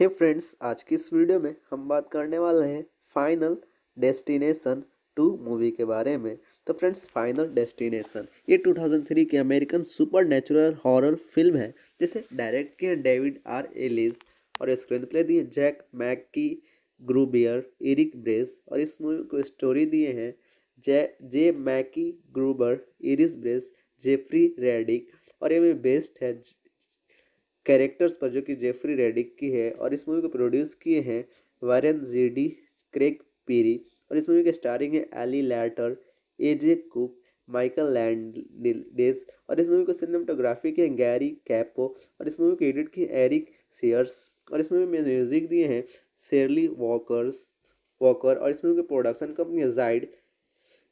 हे friends आज की इस वीडियो में हम बात करने वाले हैं फाइनल डेस्टिनेशन टू मूवी के बारे में तो फ्रेंड्स फाइनल डेस्टिनेशन ये 2003 की American super natural horror film है जिसे डायरेक्ट किए डेविड आर एलिस और स्क्रीन प्ले दिए Jack Mackye Gruber Eric Bress और इस मूवी को स्टोरी दिए हैं J J Mackye Gruber Eric Bress Jeffrey Reddick और ये बेस्ड है कैरेक्टर्स पर जो कि जेफरी रेडिक की है और इस मूवी को प्रोड्यूस किए हैं वारन जीडी क्रेग पीरी और इस मूवी के स्टारिंग है Ali Larter A J Cook Michael Landes और इस मूवी को सिनेमाटोग्राफी के गैरी कैपो और इस मूवी को एडिट किए एरिक सीयर्स और इस मूवी में म्यूजिक दिए हैं शेरली वॉकर्स वॉकर और इस मूवी की प्रोडक्शन कंपनी है जाइड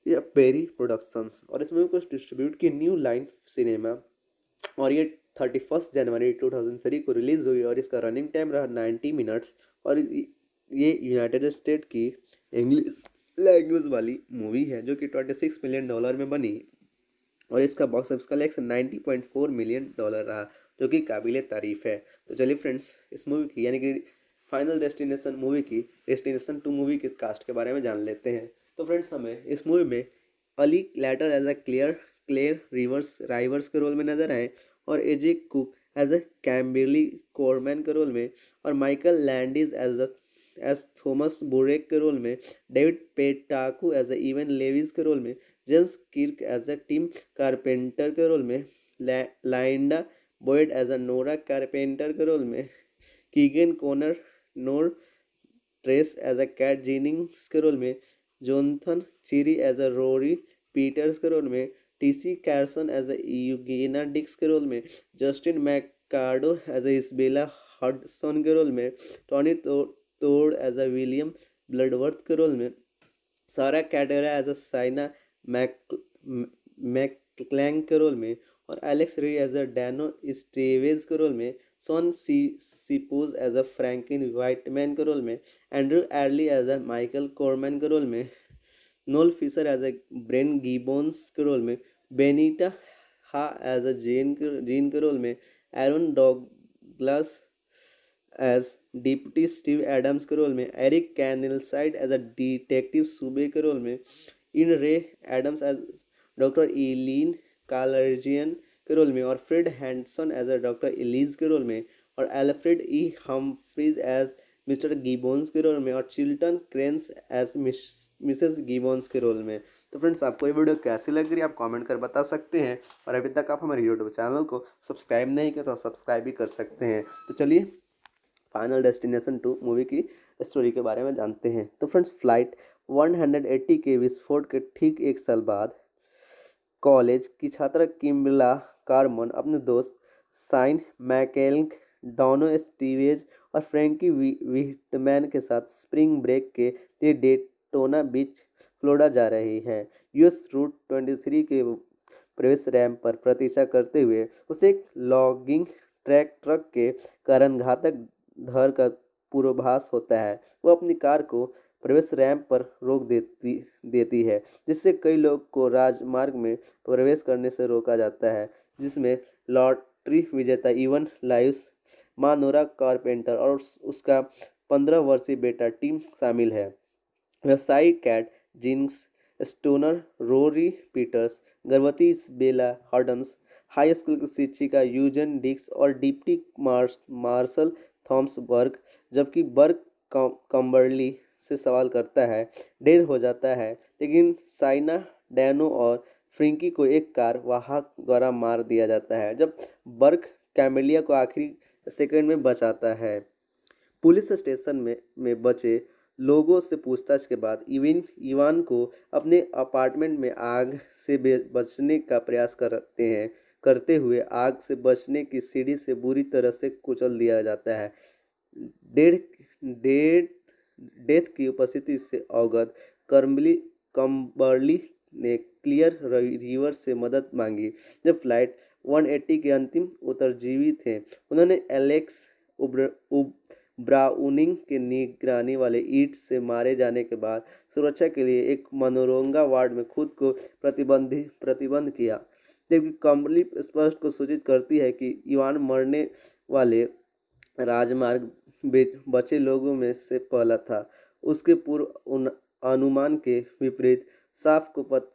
या पेरी प्रोडक्शंस और इस मूवी को डिस्ट्रीब्यूट किए न्यू लाइन सिनेमा और ये थर्टी फर्स्ट जनवरी टू थाउजेंड थ्री को रिलीज़ हुई और इसका रनिंग टाइम रहा नाइन्टी मिनट्स और ये यूनाइटेड स्टेट की इंग्लिश लैंग्वेज वाली मूवी है जो कि ट्वेंटी सिक्स मिलियन डॉलर में बनी और इसका box office collection ninety point four million dollar रहा जो कि काबिल तारीफ़ है तो चलिए फ्रेंड्स इस मूवी की यानी कि फाइनल डेस्टिनेशन मूवी की डेस्टिनेशन टू मूवी के कास्ट के बारे में जान लेते हैं तो फ्रेंड्स हमें इस मूवी में Ali Larter as a clear clear Rivers Rivers के रोल में नजर आए और AJ Cook as a Kimberly Corman के रोल में और Michael Landes as a as Thomas Boric के रोल में David Paetkau as a Evan Lewis के रोल में James Kirk as a Tim Carpenter के रोल में लाइंडा Boyd as a Nora Carpenter के रोल में Keegan Connor NOR Tracy as a Kat Jennings के role में Jonathan Cherry as a Rory Peters के role में TC Carson as a Eugene Dix के role में Justin Machado as a Isabella Hudson के role में Tony Todd as a William Bludworth के role में Sarah Carter as a Shaina Mac मैक्लैंग के role में और एलेक्स री एज अ डैनो स्टेवेज के रोल में सोन सी Sipos as a Frankie Whitman के रोल में Andrew Airlie as a Michael Corman के रोल में Noel Fisher as a Brian Gibbons के रोल में Benita Ha as a gen Jean के रोल में Aaron Douglas as deputy Steve Adams के role में Eric Keenleyside as a detective Suby के role में Enid Raye Adams as doctor Ellen कालर्जियन के role में और Fred Henderson as a doctor Ellis के रोल में और Alfred E Humphreys as mister Gibbons के रोल में और Chilton Crane as Mrs Gibbons के रोल में तो फ्रेंड्स आपको ये वीडियो कैसी लग रही है आप कमेंट कर बता सकते हैं और अभी तक आप हमारे यूट्यूब चैनल को सब्सक्राइब नहीं किया तो सब्सक्राइब भी कर सकते हैं तो चलिए फाइनल डेस्टिनेशन टू मूवी की स्टोरी के बारे में जानते हैं तो फ्रेंड्स फ्लाइट वन के विस्फोट के ठीक एक साल बाद कॉलेज की छात्रा किम्बला कार्मन अपने दोस्त साइन मैकेल डोनो स्टीवेज और फ्रैंकी विटमैन के साथ स्प्रिंग ब्रेक के लिए डेटोना बीच फ्लोडा जा रही है यूएस रूट ट्वेंटी थ्री के प्रवेश रैम पर प्रतीक्षा करते हुए उसे एक लॉगिंग ट्रैक ट्रक के कारण घातक धर का पूर्वाभास होता है वो अपनी कार को प्रवेश रैंप पर रोक देती देती है जिससे कई लोग को राजमार्ग में प्रवेश करने से रोका जाता है जिसमें लॉटरी विजेता इवन लाइस माँ नोरा कारपेंटर और उसका पंद्रह वर्षीय बेटा टीम शामिल है व्यवसायी Kat Jennings stoner Rory Peters गर्भवती बेला हार्डन्स हाई स्कूल की शिक्षिका यूजन डिक्स और डिप्टी मार्श मार्शल थॉम्स बर्ग जबकि बर्ग कम्बर्ली से सवाल करता है ढेर हो जाता है लेकिन साइना डैनो और फ्रिंकी को एक कार वाहक द्वारा मार दिया जाता है जब बर्क कैमेलिया को आखिरी सेकेंड में बचाता है पुलिस स्टेशन में में बचे लोगों से पूछताछ के बाद इविन इवान को अपने अपार्टमेंट में आग से बचने का प्रयास करते हैं करते हुए आग से बचने की सीढ़ी से बुरी तरह से कुचल दिया जाता है डेढ़ डेढ़ डेथ की उपस्थिति से अवगत कर्मली कम्बर्ली ने क्लियर रिवर से मदद मांगी जब फ्लाइट 180 के अंतिम उत्तरजीवी थे उन्होंने एलेक्स उब्र उब, ब्राउनिंग के निगरानी वाले ईट से मारे जाने के बाद सुरक्षा के लिए एक मनोरंगा वार्ड में खुद को प्रतिबंध प्रतिबंध किया जबकि कमली स्पष्ट को सूचित करती है कि ईवान मरने वाले राजमार्ग बचे लोगों में से पहला था उसके पूर्व अनुमान के विपरीत साफ को पत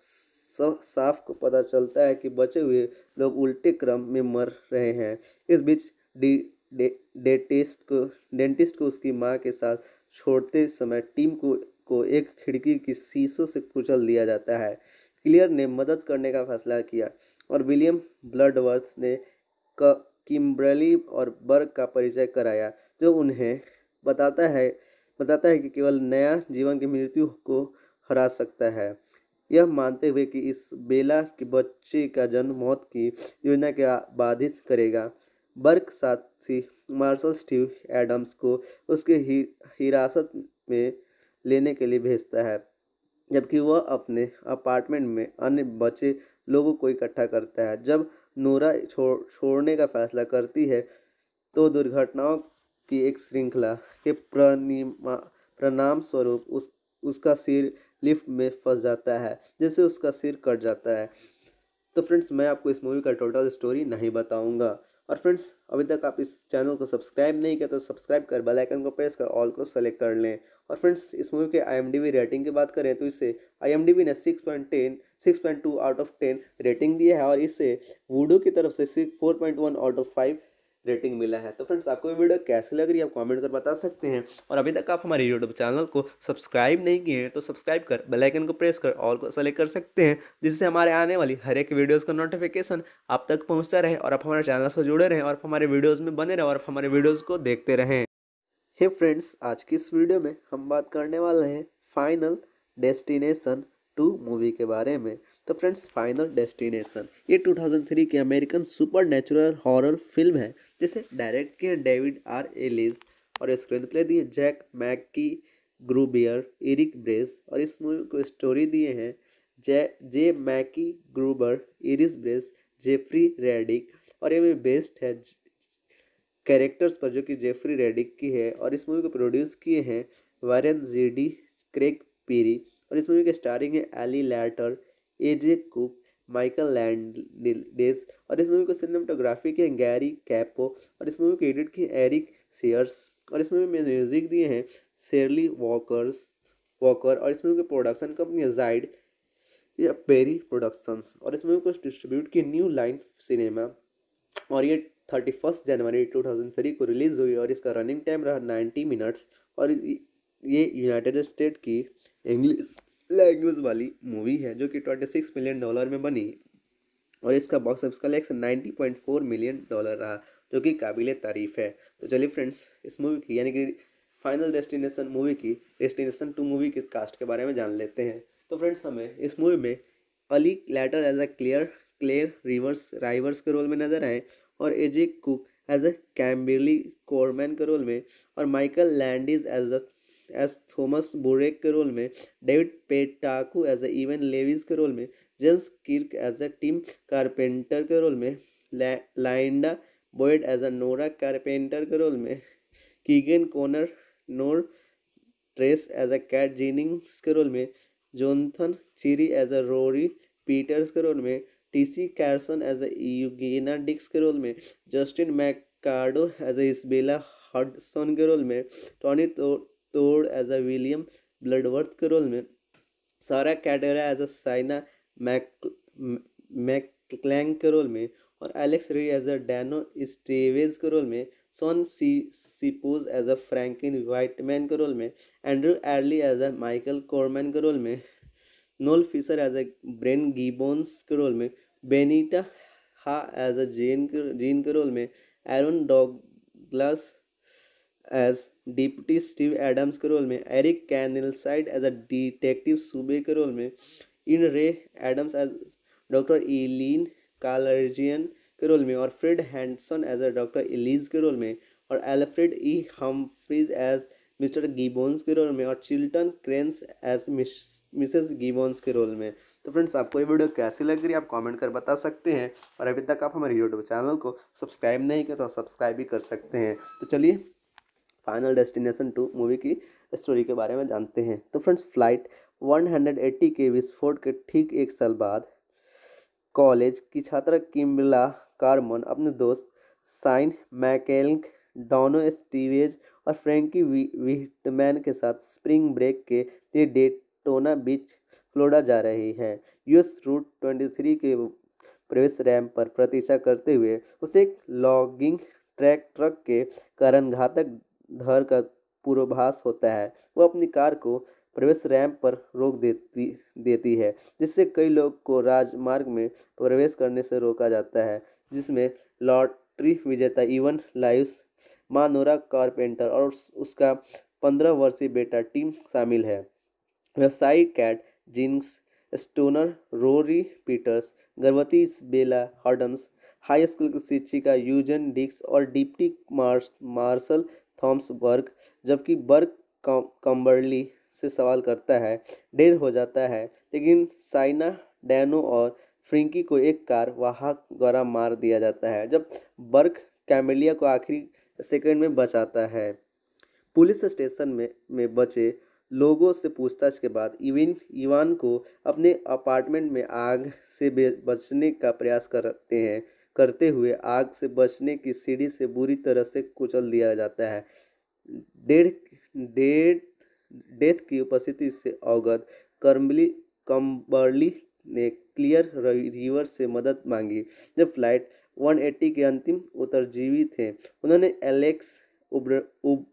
साफ को पता चलता है कि बचे हुए लोग उल्टे क्रम में मर रहे हैं इस बीच डी डे, डेटिस्ट को डेंटिस्ट को उसकी माँ के साथ छोड़ते समय टीम को को एक खिड़की की शीशों से कुचल दिया जाता है क्लियर ने मदद करने का फैसला किया और विलियम ब्लडवर्थ ने किम्बरली और बर्ग का परिचय कराया जो उन्हें बताता है बताता है कि केवल नया जीवन की मृत्यु को हरा सकता है यह मानते हुए कि इस बेला के बच्चे का जन्म मौत की योजना के बाधित करेगा बर्क साथी मार्शल स्टीव एडम्स को उसके हिरासत ही में लेने के लिए भेजता है जबकि वह अपने अपार्टमेंट में अन्य बचे लोगों को इकट्ठा करता है जब नोरा छोड़ छोड़ने का फैसला करती है तो दुर्घटनाओं की एक श्रृंखला के प्रणाम स्वरूप उस उसका सिर लिफ्ट में फंस जाता है जैसे उसका सिर कट जाता है तो फ्रेंड्स मैं आपको इस मूवी का टोटल स्टोरी नहीं बताऊंगा और फ्रेंड्स अभी तक आप इस चैनल को सब्सक्राइब नहीं किया तो सब्सक्राइब कर बेल आइकन को प्रेस कर ऑल को सेलेक्ट कर लें और फ्रेंड्स इस मूवी के आईएमडीबी रेटिंग की बात करें तो इसे आईएमडीबी ने 6.10 6.2 आउट ऑफ 10 रेटिंग दिया है और इसे वूडो की तरफ से point one out of five rating मिला है तो फ्रेंड्स आपको ये वीडियो कैसी लग रही है आप कमेंट कर बता सकते हैं और अभी तक आप हमारे यूट्यूब चैनल को सब्सक्राइब नहीं किए हैं तो सब्सक्राइब कर बेलाइकन को प्रेस कर ऑल को सेलेक्ट कर सकते हैं जिससे हमारे आने वाली हर एक वीडियोज़ का नोटिफिकेशन आप तक पहुँचता रहे और आप हमारे चैनल से जुड़े रहें और आप हमारे वीडियोज़ में बने रहें और आप हमारे वीडियोज़ को देखते रहें हे फ्रेंड्स आज की इस वीडियो में हम बात करने वाले हैं फाइनल डेस्टिनेशन टू मूवी के बारे में तो फ्रेंड्स फाइनल डेस्टिनेशन ये 2003 की American super natural horror film है जिसे डायरेक्ट किया डेविड आर एलिस और स्क्रीन प्ले दिए Jack Mackye Gruber Eric Bress और इस मूवी को स्टोरी दिए हैं J J Mackye Gruber Eric Bress Jeffrey Reddick और ये मूवी बेस्ड है कैरेक्टर्स पर जो कि जेफरी रेडिक की है और इस मूवी को प्रोड्यूस किए हैं जी जीडी क्रेग पीरी और इस मूवी के स्टारिंग है Ali Larter A J Cook Michael Landes और इस मूवी को सिनेमाटोग्राफी के गैरी कैपो और इस मूवी के एडिट किए एरिक सेयर्स और इस मूवी में म्यूजिक दिए हैं शेरली वॉकर्स वॉकर और इस मूवी के प्रोडक्शन कंपनी है जाइड या पेरी प्रोडक्शंस और इस मूवी को डिस्ट्रीब्यूट की न्यू लाइन सिनेमा और ये थर्टी फर्स्ट जनवरी टू थाउजेंड थ्री को रिलीज़ हुई और इसका रनिंग टाइम रहा नाइन्टी मिनट्स और ये यूनाइटेड स्टेट की इंग्लिश लैंग्वेज वाली मूवी है जो कि ट्वेंटी सिक्स मिलियन डॉलर में बनी और इसका box office collection ninety point four million dollar रहा जो कि काबिल तारीफ़ है तो चलिए फ्रेंड्स इस मूवी की यानी कि फाइनल डेस्टिनेशन मूवी की डेस्टिनेशन टू मूवी के कास्ट के बारे में जान लेते हैं तो फ्रेंड्स हमें इस मूवी में Ali Larter as a clear clear Rivers Rivers के रोल में नजर आए और AJ Cook as a Kimberly Corman के रोल में और Michael Landes as a as Thomas Boric के रोल में David Paetkau as a Evan Lewis के रोल में James Kirk as a Tim Carpenter के रोल में लाइंडा Boyd as a Nora Carpenter के रोल में Keegan Connor NOR Tracy as a Kat Jennings के role में Jonathan Cherry as a Rory Peters के role में TC Carson as a Dix के role में Justin Machado as a Isabella Hudson के role में Tony Todd as a William Bludworth के role में Sarah कैडेरा as a Shaina Mac मैक्लैंग के role में और एलेक्स री एज अ डैनो स्टेवेज के रोल में sworn C Sipos as a Frankie Whitman के रोल में Andrew Airlie as a Michael Corman के रोल में Noel Fisher as a Brian Gibbons के रोल में Benita Ha as a gen Jean के role में Aaron Douglas as deputy Steve Adams के role में Eric Keenleyside as a detective Suby के role में Enid Raye Adams as doctor Ellen कालर्जियन के role में और Fred Henderson as a doctor Ellis के रोल में और Alfred E Humphreys as mister Gibbons के रोल में और Chilton Crane as Mrs Gibbons के रोल में तो फ्रेंड्स आपको ये वीडियो कैसी लग रही है आप कमेंट कर बता सकते हैं और अभी तक आप हमारे यूट्यूब चैनल को सब्सक्राइब नहीं किया तो सब्सक्राइब भी कर सकते हैं तो चलिए फाइनल डेस्टिनेशन टू मूवी की स्टोरी के बारे में जानते हैं तो friends flight one hundred eighty के विस्फोट के ठीक एक साल बाद कॉलेज की छात्रा किम्बला कार्मन अपने दोस्त साइन मैकेल डोनो स्टीवेज और फ्रेंकी विटमैन के साथ स्प्रिंग ब्रेक के लिए डेटोना बीच फ्लोडा जा रही है यूएस रूट ट्वेंटी थ्री के प्रवेश रैम पर प्रतीक्षा करते हुए उसे एक लॉगिंग ट्रैक ट्रक के कारण घातक धर का पूर्वाभास होता है वह अपनी कार को प्रवेश रैंप पर रोक देती देती है जिससे कई लोग को राजमार्ग में प्रवेश करने से रोका जाता है जिसमें लॉटरी विजेता इवन लाइस मानोरा कारपेंटर और उसका पंद्रह वर्षीय बेटा टीम शामिल है व्यवसायी Kat Jennings stoner Rory Peters गर्भवती बेला हॉर्डन्स हाई स्कूल की शिक्षिका यूजन डिक्स और डिप्टी मार्श मार्शल थॉम्स बर्ग जबकि बर्ग कम्बर्ली से सवाल करता है ढेर हो जाता है लेकिन साइना डैनो और फ्रिंकी को एक कार वाहक द्वारा मार दिया जाता है जब बर्क कैमिलिया को आखिरी सेकंड में बचाता है पुलिस स्टेशन में में बचे लोगों से पूछताछ के बाद इविन इवान को अपने अपार्टमेंट में आग से बचने का प्रयास करते हैं करते हुए आग से बचने की सीढ़ी से बुरी तरह से कुचल दिया जाता है डेढ़ डेढ़ डेथ की उपस्थिति से अवगत कर्मली कम्बर्ली ने क्लियर रिवर से मदद मांगी जब फ्लाइट 180 के अंतिम उत्तरजीवी थे उन्होंने एलेक्स उब्र उब,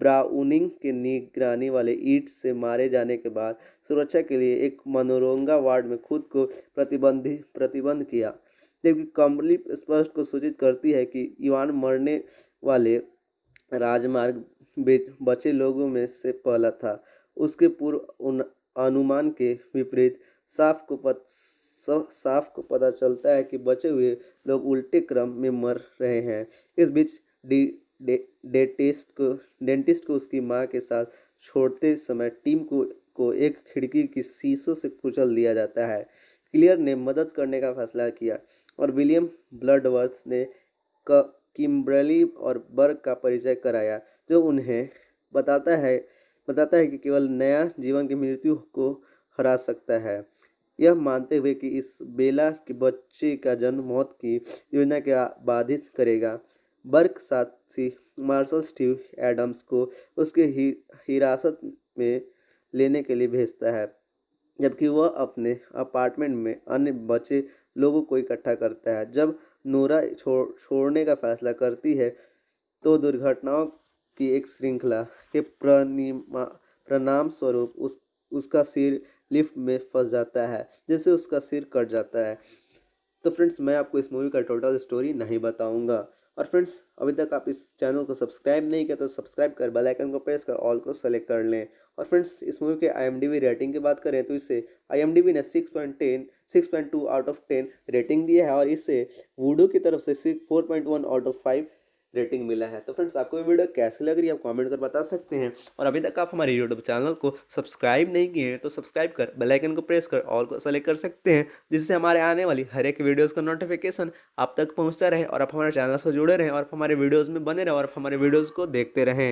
ब्राउनिंग के निगरानी वाले ईट से मारे जाने के बाद सुरक्षा के लिए एक मनोरंगा वार्ड में खुद को प्रतिबंधित प्रतिबंध किया जबकि कमली स्पष्ट को सूचित करती है कि युवान मरने वाले राजमार्ग बचे लोगों में से पहला था उसके पूर्व अनुमान के विपरीत साफ को पत, साफ को पता चलता है कि बचे हुए लोग उल्टे क्रम में मर रहे हैं इस बीच डी डेंटिस्ट डेटिस्ट को डेंटिस्ट को उसकी माँ के साथ छोड़ते समय टीम को को एक खिड़की की शीशों से कुचल दिया जाता है क्लियर ने मदद करने का फैसला किया और विलियम ब्लडवर्थ ने किम्बरली और बर्ग का परिचय कराया जो उन्हें बताता है बताता है कि केवल नया जीवन की मृत्यु को हरा सकता है यह मानते हुए कि इस बेला के बच्चे का जन्म मौत की योजना के बाधित करेगा बर्क साथी मार्शल स्टीव एडम्स को उसके ही हिरासत में लेने के लिए भेजता है जबकि वह अपने अपार्टमेंट में अन्य बचे लोगों को इकट्ठा करता है जब नोरा छोड़ छोड़ने का फैसला करती है तो दुर्घटनाओं की एक श्रृंखला के प्रनिमा प्रणाम स्वरूप उस उसका सिर लिफ्ट में फंस जाता है जैसे उसका सिर कट जाता है तो फ्रेंड्स मैं आपको इस मूवी का टोटल स्टोरी नहीं बताऊंगा और फ्रेंड्स अभी तक आप इस चैनल को सब्सक्राइब नहीं किया तो सब्सक्राइब कर बेल आइकन को प्रेस कर ऑल को सेलेक्ट कर लें और फ्रेंड्स इस मूवी के आईएमडीबी रेटिंग की बात करें तो इसे आईएमडीबी ने ten six point two out of ten rating दिया है और इससे वूडो की तरफ से six four point one out of five rating मिला है तो फ्रेंड्स आपको ये वीडियो कैसी लग रही है आप कमेंट कर बता सकते हैं और अभी तक आप हमारे यूट्यूब चैनल को सब्सक्राइब नहीं किए हैं तो सब्सक्राइब कर बेल आइकन को प्रेस कर ऑल को सेलेक्ट कर सकते हैं जिससे हमारे आने वाली हर एक वीडियोस का नोटिफिकेशन आप तक पहुंचता रहे और आप हमारे चैनल से जुड़े रहें और हमारे वीडियोज़ में बने रहें और हमारे वीडियोज़ को देखते रहें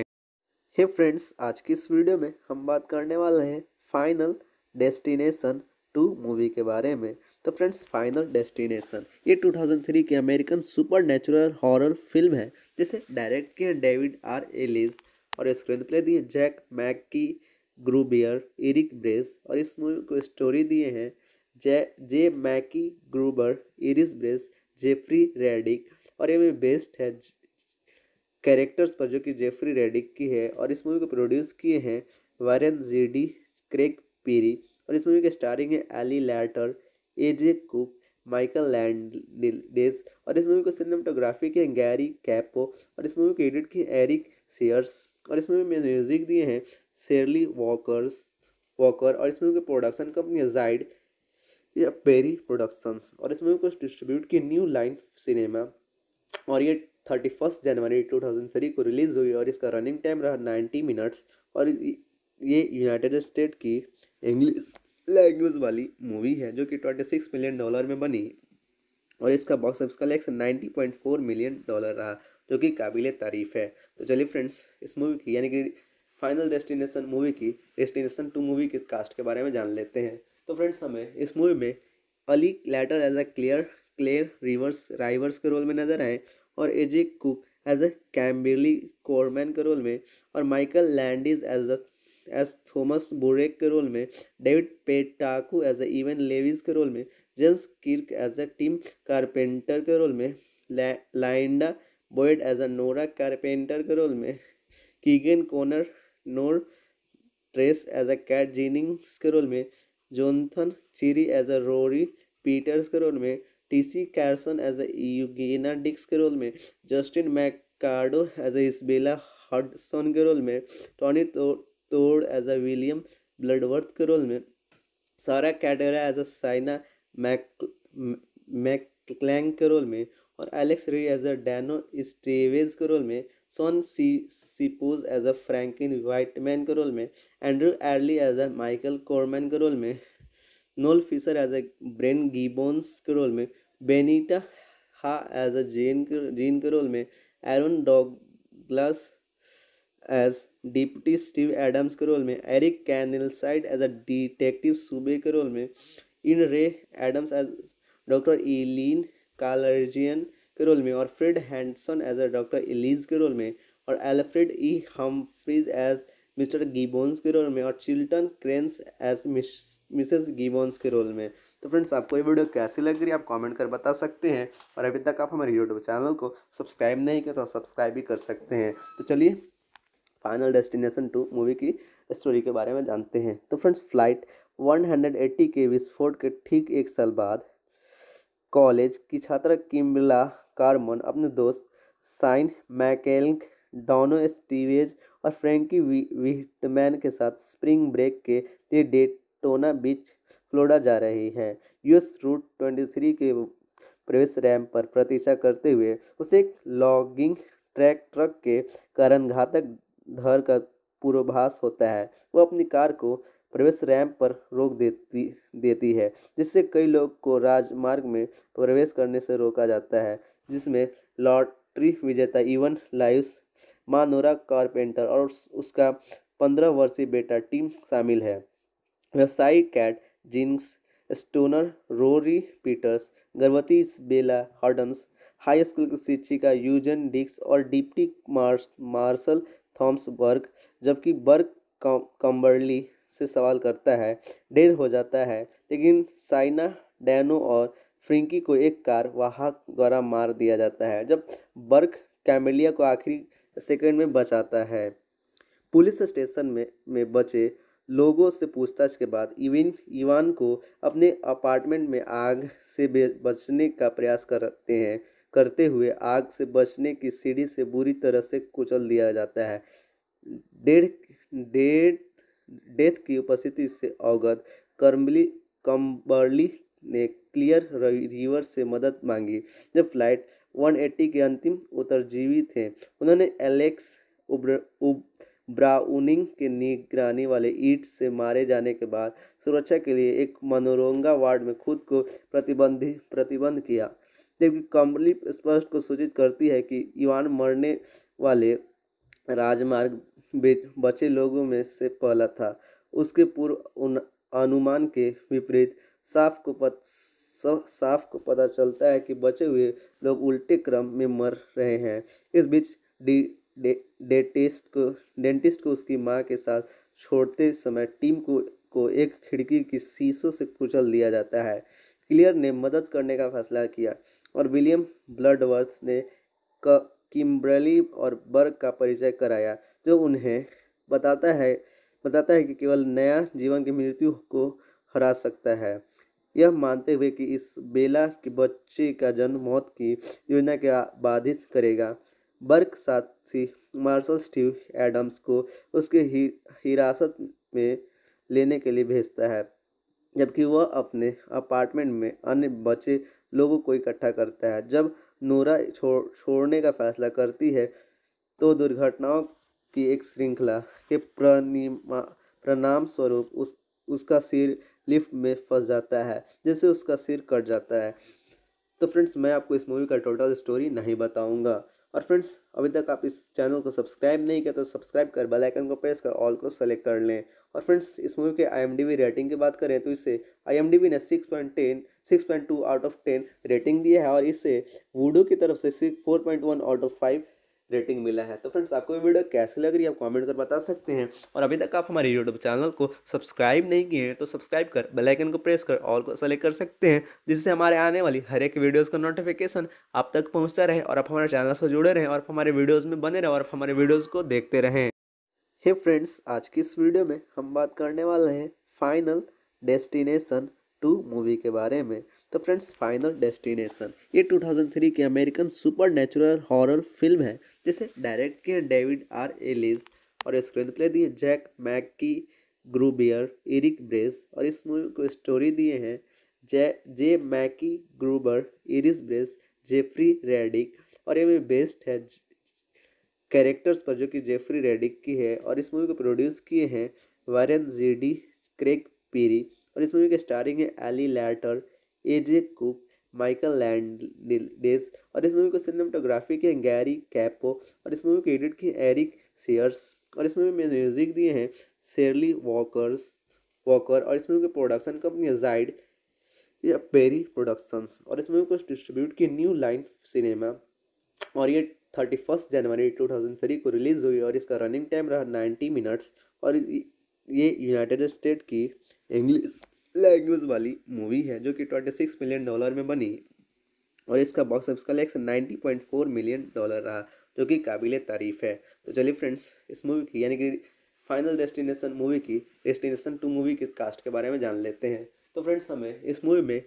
हे फ्रेंड्स आज की इस वीडियो में हम बात करने वाले हैं फाइनल डेस्टिनेसन टू मूवी के बारे में तो फ्रेंड्स फाइनल डेस्टिनेशन ये 2003 की American super natural horror film है जिसे डायरेक्ट किए डेविड आर एलिस और स्क्रीन प्ले दिए Jack Mackye Gruber Eric Bress और इस मूवी को स्टोरी दिए हैं J J Mackye Gruber Eric Bress Jeffrey Reddick और ये बेस्ड है कैरेक्टर्स पर जो कि जेफरी रेडिक की है और इस मूवी को प्रोड्यूस किए हैं जी जीडी क्रेग पीरी और इस मूवी के स्टारिंग है Ali Larter AJ Cook Michael Landes और इस मूवी को सिनेमाटोग्राफी के गैरी कैपो और इस मूवी को एडिट की एरिक सेयर्स और इस मूवी में म्यूजिक दिए हैं शेरली वॉकर्स वॉकर और इस मूवी की प्रोडक्शन कंपनी जाइड या पेरी प्रोडक्शंस और इस मूवी को डिस्ट्रीब्यूट की न्यू लाइन सिनेमा और ये थर्टी फर्स्ट जनवरी टू थाउजेंड थ्री को रिलीज़ हुई और इसका रनिंग टाइम रहा नाइन्टी मिनट्स और ये यूनाइटेड स्टेट की इंग्लिश लैंग्वेज वाली मूवी है जो कि ट्वेंटी सिक्स मिलियन डॉलर में बनी और इसका box office collection ninety point four million dollar रहा जो कि काबिल तारीफ़ है तो चलिए फ्रेंड्स इस मूवी की यानी कि फाइनल डेस्टिनेशन मूवी की डेस्टिनेशन टू मूवी के कास्ट के बारे में जान लेते हैं तो फ्रेंड्स हमें इस मूवी में Ali Larter as a clear clear Rivers Rivers के रोल में नजर आए और AJ Cook as a Kimberly Corman के रोल में और Michael Landes as a as Thomas Boric के रोल में David Paetkau as a Evan Lewis के रोल में James Kirk as a Tim Carpenter के रोल में लाइंडा Boyd as a Nora Carpenter के रोल में Keegan Connor NOR Tracy as a Kat Jennings के role में Jonathan Cherry as a Rory Peters के role में TC Carson as a Dix के role में Justin Machado as a Isabella Hudson के role में Tony तो Todd as a William Bludworth के रोल में Sarah कैडेरा as a Shaina Mac मैक्लैंग के रोल में और एलेक्स रे एज अ डैनो स्टेवेज के रोल में सोन सी Sipos as a Frankie Whitman के रोल में Andrew Airlie as a Michael Corman के रोल में Noel Fisher as a Brian Gibbons के रोल में Benita Ha as a gen Jean के रोल में Aaron Douglas as deputy Steve Adams के role में Eric Keenleyside as a detective Suby के role में Enid Raye Adams as doctor Ellen कालर्जियन के role में और Fred Henderson as a doctor Ellis के रोल में और Alfred E freeze as mister Gibbons के रोल में और Chilton Crane as Mrs Gibbons के रोल में तो फ्रेंड्स आपको ये वीडियो कैसी लग रही है आप कमेंट कर बता सकते हैं और अभी तक आप हमारे यूट्यूब चैनल को सब्सक्राइब नहीं किया तो सब्सक्राइब भी कर सकते हैं तो चलिए फाइनल डेस्टिनेशन टू मूवी की स्टोरी के बारे में जानते हैं तो फ्रेंड्स फ्लाइट एट्टी के विस्फोट के ठीक एक साल बाद कॉलेज की छात्रा किम्बला कारमोन अपने दोस्त साइन मैकेल्क डोनो स्टीवेज और फ्रेंकी विटमैन के साथ स्प्रिंग ब्रेक के लिए डेटोना बीच फ्लोडा जा रही है यूएस रूट 23 के प्रवेश रैम पर प्रतीक्षा करते हुए उसे एक लॉगिंग ट्रैक ट्रक के कारण घातक धर का पूर्वाभास होता है वह अपनी कार को प्रवेश रैंप पर रोक देती देती है जिससे कई लोग को राजमार्ग में प्रवेश करने से रोका जाता है जिसमें लॉटरी विजेता इवन लाइस मानोरा कारपेंटर और उसका पंद्रह वर्षीय बेटा टीम शामिल है व्यवसायी Kat Jennings stoner Rory Peters गर्भवती बेला हॉर्डन्स हाई स्कूल की शिक्षिका यूजन डिक्स और डिप्टी मार्श मार्शल थॉम्सबर्ग जबकि बर्ग कम्बर्ली से सवाल करता है ढेर हो जाता है लेकिन साइना डैनो और फ्रिंकी को एक कार वाहक द्वारा मार दिया जाता है जब बर्क कैमेलिया को आखिरी सेकंड में बचाता है पुलिस स्टेशन में में बचे लोगों से पूछताछ के बाद इविन इवान को अपने अपार्टमेंट में आग से बचने का प्रयास करते हैं करते हुए आग से बचने की सीढ़ी से बुरी तरह से कुचल दिया जाता है डेढ़ डेढ़ डेथ की उपस्थिति से अवगत कर्मली कम्बर्ली ने क्लियर रिवर से मदद मांगी जब फ्लाइट 180 के अंतिम उत्तरजीवी थे उन्होंने एलेक्स उब्र उब, ब्राउनिंग के निगरानी वाले ईट से मारे जाने के बाद सुरक्षा के लिए एक मनोरंगा वार्ड में खुद को प्रतिबंधित प्रतिबंध किया जबकि कमली स्पष्ट को सूचित करती है कि युवान मरने वाले राजमार्ग बचे लोगों में से पहला था उसके पूर्व अनुमान के विपरीत साफ को पत, साफ को पता चलता है कि बचे हुए लोग उल्टे क्रम में मर रहे हैं इस बीच डी डेंटिस्ट डेटिस्ट को डेंटिस्ट को उसकी माँ के साथ छोड़ते समय टीम को को एक खिड़की की शीशों से कुचल दिया जाता है क्लियर ने मदद करने का फैसला किया और विलियम ब्लडवर्थ ने किम्बरली और बर्ग का परिचय कराया जो उन्हें बताता है बताता है कि केवल नया जीवन की मृत्यु को हरा सकता है यह मानते हुए कि इस बेला के बच्चे का जन्म मौत की योजना के बाधित करेगा बर्क साथी मार्शल स्टीव एडम्स को उसके ही हिरासत में लेने के लिए भेजता है जबकि वह अपने अपार्टमेंट में अन्य बच्चे लोगों को इकट्ठा करता है जब नोरा छोड़ छोड़ने का फैसला करती है तो दुर्घटनाओं की एक श्रृंखला के प्रनिमा प्रणाम स्वरूप उस उसका सिर लिफ्ट में फंस जाता है जैसे उसका सिर कट जाता है तो फ्रेंड्स मैं आपको इस मूवी का टोटल स्टोरी नहीं बताऊंगा और फ्रेंड्स अभी तक आप इस चैनल को सब्सक्राइब नहीं किया तो सब्सक्राइब कर बेल आइकन को प्रेस कर ऑल को सेलेक्ट कर लें और फ्रेंड्स इस मूवी के आईएमडीबी रेटिंग की बात करें तो इसे आईएमडीबी ने ten six point two out of ten rating दिया है और इससे वूडो की तरफ से six four point one out of five rating मिला है तो फ्रेंड्स आपको ये वीडियो कैसी लग रही है आप कमेंट कर बता सकते हैं और अभी तक आप हमारे यूट्यूब चैनल को सब्सक्राइब नहीं किए हैं तो सब्सक्राइब कर बेल आइकन को प्रेस कर ऑल को सेलेक्ट कर सकते हैं जिससे हमारे आने वाली हर एक वीडियोस का नोटिफिकेशन आप तक पहुंचता रहे और आप हमारे चैनल से जुड़े रहें और हमारे वीडियोज़ में बने रहें और हमारे वीडियोज़ को देखते रहें हे फ्रेंड्स आज की इस वीडियो में हम बात करने वाले हैं फाइनल डेस्टिनेसन टू मूवी के बारे में तो फ्रेंड्स फाइनल डेस्टिनेशन ये 2003 की American super natural horror film है जिसे डायरेक्ट किए डेविड आर एलिस और स्क्रीन प्ले दिए Jack Mackye Gruber Eric Bress और इस मूवी को स्टोरी दिए हैं J J Mackye Gruber Eric Bress Jeffrey Reddick और ये मूवी बेस्ड है कैरेक्टर्स पर जो कि जेफरी रेडिक की है और इस मूवी को प्रोड्यूस किए हैं जी जीडी क्रेग पीरी और इस मूवी के स्टारिंग है Ali Larter AJ Cook Michael Landes और इस मूवी को सिनेमाटोग्राफी के गैरी कैपो और इस मूवी के एडिट किए एरिक सेयर्स और इस मूवी में म्यूजिक दिए हैं शेरली वॉकर्स वॉकर और इस मूवी की प्रोडक्शन कंपनी जाइड या पेरी प्रोडक्शंस और इस मूवी को डिस्ट्रीब्यूट की न्यू लाइन सिनेमा और ये थर्टी फर्स्ट जनवरी टू थाउजेंड थ्री को रिलीज़ हुई और इसका रनिंग टाइम रहा नाइन्टी मिनट्स और ये यूनाइटेड स्टेट की इंग्लिश लैंग्वेज वाली मूवी है जो कि ट्वेंटी सिक्स मिलियन डॉलर में बनी और इसका box office collection ninety point four million dollar रहा जो कि काबिल तारीफ है तो चलिए फ्रेंड्स इस मूवी की यानी कि फाइनल डेस्टिनेशन मूवी की डेस्टिनेशन टू मूवी के कास्ट के बारे में जान लेते हैं तो फ्रेंड्स हमें इस मूवी में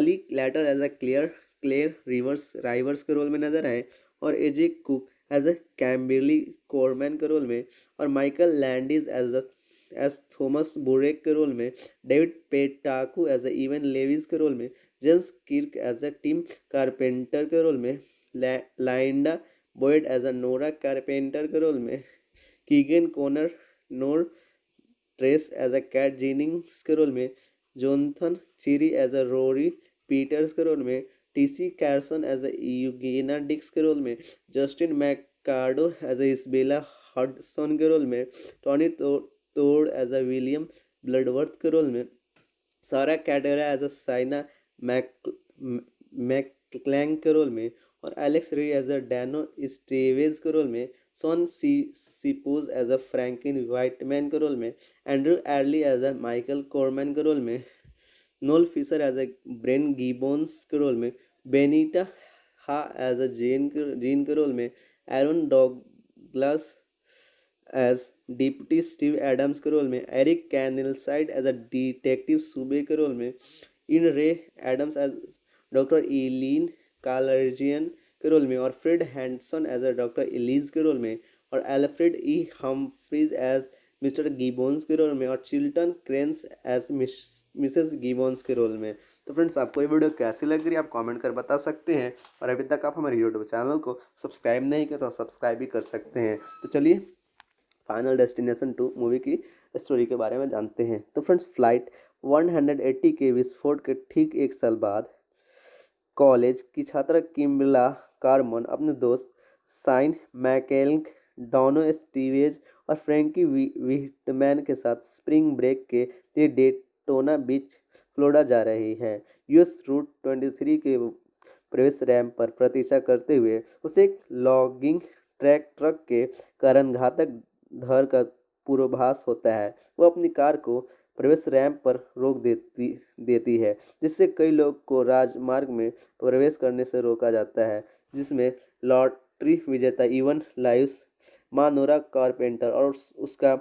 Ali Larter as a clear clear Rivers Rivers के रोल में नजर आए और AJ Cook as a Kimberly Corman के रोल में और Michael Landes as a as Thomas Boric के रोल में David Paetkau as a Evan Lewis के रोल में James Kirk as a Tim Carpenter के रोल में लाइंडा Boyd as a Nora Carpenter के रोल में Keegan Connor NOR Tracy as a Kat Jennings के role में Jonathan Cherry as a Rory Peters के role में TC Carson as a Eugene Dix के role में Justin Machado as a Isabella Hudson के role में Tony Todd as a William Bludworth के role में Sarah कैडेरा as a Shaina Mac मैकलैंग के role में और एलेक्स रे एज अ डैनो स्टेवेज के रोल में सोन सी Sipos as a Frankie Whitman के रोल में Andrew Airlie as a Michael Corman के रोल में Noel Fisher as a Brian Gibbons के रोल में Benita Ha as a gen Jean के रोल में Aaron Douglas as deputy Steve Adams के role में Eric Keenleyside as a detective Suby के role में Enid Raye Adams as doctor Ellen Kalarjian के role में और Fred Henderson as a doctor एलिज के रोल में और Alfred E Humphreys as mister Gibbons के रोल में और Chilton Crane as Mrs Gibbons के रोल में तो फ्रेंड्स आपको ये वीडियो कैसी लग रही है आप कमेंट कर बता सकते हैं और अभी तक आप हमारे यूट्यूब चैनल को सब्सक्राइब नहीं किया तो सब्सक्राइब भी कर सकते हैं तो चलिए फाइनल डेस्टिनेशन टू मूवी की स्टोरी के बारे में जानते हैं तो friends flight one hundred eighty के विस्फोट के ठीक एक साल बाद कॉलेज की छात्रा किमला कार्मन अपने दोस्त साइन मैकेल्क डोनो स्टीवेज और फ्रेंकी विटमैन के साथ स्प्रिंग ब्रेक के लिए डेटोना बीच फ्लोरिडा जा रही है यूएस रूट ट्वेंटी थ्री के प्रवेश रैम पर प्रतीक्षा करते हुए उसे एक लॉगिंग ट्रैक ट्रक के कारण घातक धर का पूर्वाभास होता है वह अपनी कार को प्रवेश रैंप पर रोक देती देती है जिससे कई लोग को राजमार्ग में प्रवेश करने से रोका जाता है जिसमें लॉटरी विजेता इवन लाइस मानोरा कारपेंटर और उसका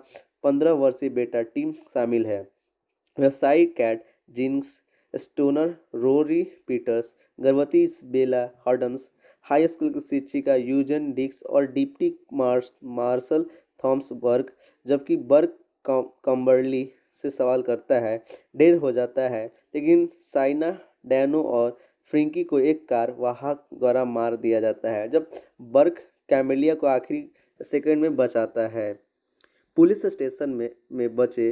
पंद्रह वर्षीय बेटा टीम शामिल है व्यवसायी Kat Jennings stoner Rory Peters गर्भवती बेला हॉर्डन्स हाई स्कूल की शिक्षिका यूजन डिक्स और डिप्टी मार्शल थॉम्स बर्ग जबकि बर्ग कम्बर्ली से सवाल करता है देर हो जाता है लेकिन साइना डैनो और फ्रिंकी को एक कार वाहक द्वारा मार दिया जाता है जब बर्क कैमेलिया को आखिरी सेकंड में बचाता है पुलिस स्टेशन में में बचे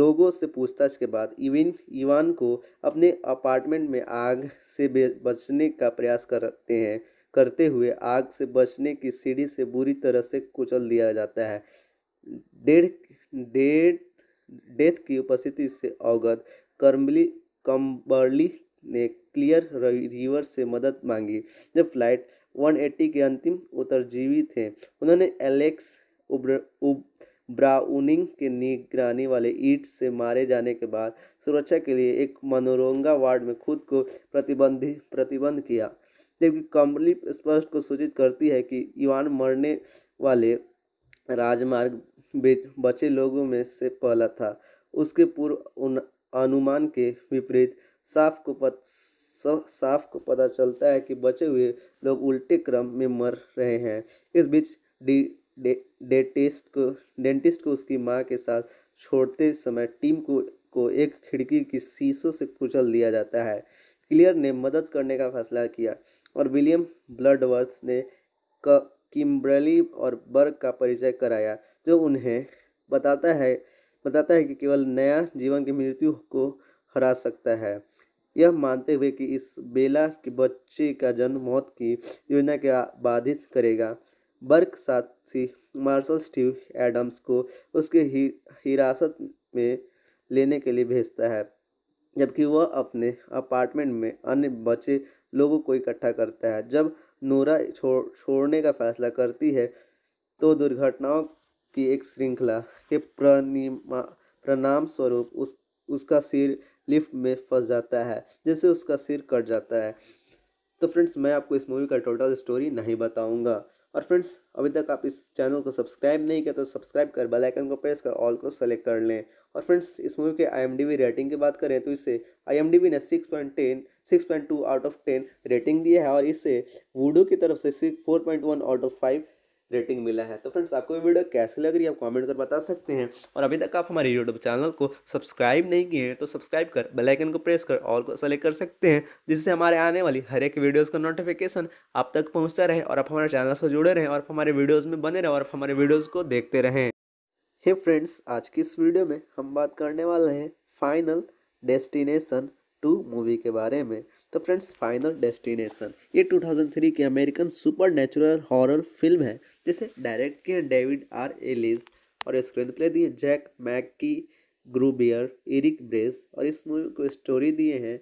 लोगों से पूछताछ के बाद इविन इवान को अपने अपार्टमेंट में आग से बचने का प्रयास करते हैं करते हुए आग से बचने की सीढ़ी से बुरी तरह से कुचल दिया जाता है डेढ़ डेढ़ डेथ की उपस्थिति से अवगत कर्मली कम्बर्ली ने क्लियर रिवर से मदद मांगी जब फ्लाइट 180 के अंतिम उत्तरजीवी थे उन्होंने एलेक्स उब्र उब, ब्राउनिंग के निगरानी वाले ईट से मारे जाने के बाद सुरक्षा के लिए एक मनोरंगा वार्ड में खुद को प्रतिबंधित प्रतिबंध किया जबकि कंबली स्पष्ट को सूचित करती है कि ईवान मरने वाले राजमार्ग बचे लोगों में से पहला था उसके पूर्व अनुमान के विपरीत साफ को पत, साफ को पता चलता है कि बचे हुए लोग उल्टे क्रम में मर रहे हैं इस बीच डी डेंटिस्ट डेटिस्ट को डेंटिस्ट को उसकी माँ के साथ छोड़ते समय टीम को को एक खिड़की की शीशों से कुचल दिया जाता है क्लियर ने मदद करने का फैसला किया और विलियम ब्लडवर्थ ने किम्बरली और बर्ग का परिचय कराया जो उन्हें बताता है बताता है कि केवल नया जीवन की मृत्यु को हरा सकता है यह मानते हुए कि इस बेला के बच्चे का जन्म मौत की योजना के बाधित करेगा बर्क साथी मार्शल स्टीव एडम्स को उसके ही हिरासत में लेने के लिए भेजता है जबकि वह अपने अपार्टमेंट में अन्य बच्चे लोगों को इकट्ठा करता है जब नोरा छोड़ छोड़ने का फैसला करती है तो दुर्घटनाओं की एक श्रृंखला के प्रनिमा प्रणाम स्वरूप उस उसका सिर लिफ्ट में फंस जाता है जैसे उसका सिर कट जाता है तो फ्रेंड्स मैं आपको इस मूवी का टोटल स्टोरी नहीं बताऊंगा और फ्रेंड्स अभी तक आप इस चैनल को सब्सक्राइब नहीं किया तो सब्सक्राइब कर बेल आइकन को प्रेस कर ऑल को सेलेक्ट कर लें और फ्रेंड्स इस मूवी के आई रेटिंग की बात करें तो इसे आई ने six point ten six point two out of ten rating दिया है और इसे वूडो की तरफ से six four point one out of five rating मिला है तो फ्रेंड्स आपको ये वीडियो कैसी लग रही है आप कमेंट कर बता सकते हैं और अभी तक आप हमारे यूट्यूब चैनल को सब्सक्राइब नहीं किए हैं तो सब्सक्राइब कर बेल आइकन को प्रेस कर और को सेलेक्ट कर सकते हैं जिससे हमारे आने वाली हर एक वीडियोस का नोटिफिकेशन आप तक पहुंचता रहे और आप हमारे चैनल से जुड़े रहें और हमारे वीडियोज़ में बने रहें और हमारे वीडियोज़ को देखते रहें हे फ्रेंड्स आज की इस वीडियो में हम बात करने वाले हैं फाइनल डेस्टिनेशन टू मूवी के बारे में तो फ्रेंड्स फाइनल डेस्टिनेशन ये 2003 की American super natural horror film है जिसे डायरेक्ट किए डेविड आर एलिस और स्क्रीन प्ले दिए Jack Mackye Gruber Eric Bress और इस मूवी को स्टोरी दिए हैं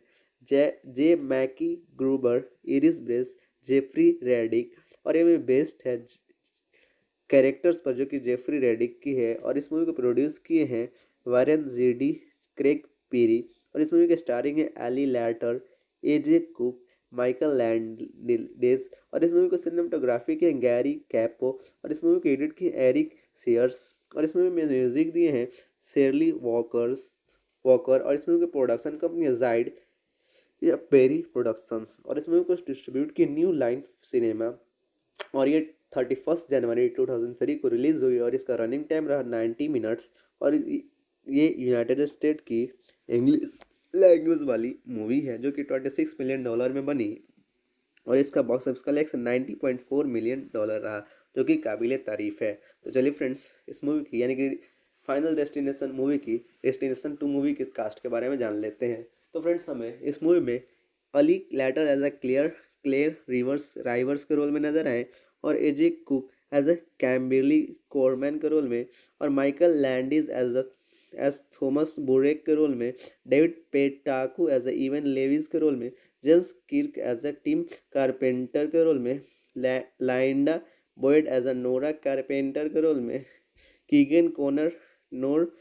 J J Mackye Gruber Eric Bress Jeffrey Reddick और ये बेस्ड है कैरेक्टर्स पर जो कि जेफरी रेडिक की है और इस मूवी को प्रोड्यूस किए हैं वारन जीडी क्रेग पीरी और इस मूवी के स्टारिंग है Ali Larter A J Cook Michael Landes और इस मूवी को सिनेमाटोग्राफी के गैरी कैपो और इस मूवी को एडिट किए एरिक सीयर्स और इस मूवी में म्यूजिक दिए हैं शेरली वॉकर्स वॉकर और इस मूवी की प्रोडक्शन कंपनी है जाइड या पेरी प्रोडक्शंस और इस मूवी को डिस्ट्रीब्यूट किए न्यू लाइन सिनेमा और ये थर्टी फर्स्ट जनवरी टू थाउजेंड थ्री को रिलीज़ हुई और इसका रनिंग टाइम रहा नाइन्टी मिनट्स और ये यूनाइटेड स्टेट की इंग्लिश लैंग्वेज वाली मूवी है जो कि ट्वेंटी सिक्स मिलियन डॉलर में बनी और इसका box office collection ninety point four million dollar रहा जो कि काबिल तारीफ़ है तो चलिए फ्रेंड्स इस मूवी की यानी कि फाइनल डेस्टिनेशन मूवी की डेस्टिनेशन टू मूवी के कास्ट के बारे में जान लेते हैं तो फ्रेंड्स हमें इस मूवी में Ali Larter as a clear clear Rivers Rivers के रोल में नजर आए और AJ Cook as a Kimberly Corman के रोल में और Michael Landes as a as Thomas Boric के रोल में David Paetkau as a Evan Lewis के रोल में James Kirk as a Tim Carpenter के रोल में लाइंडा Boyd as a Nora Carpenter के रोल में Keegan Connor NOR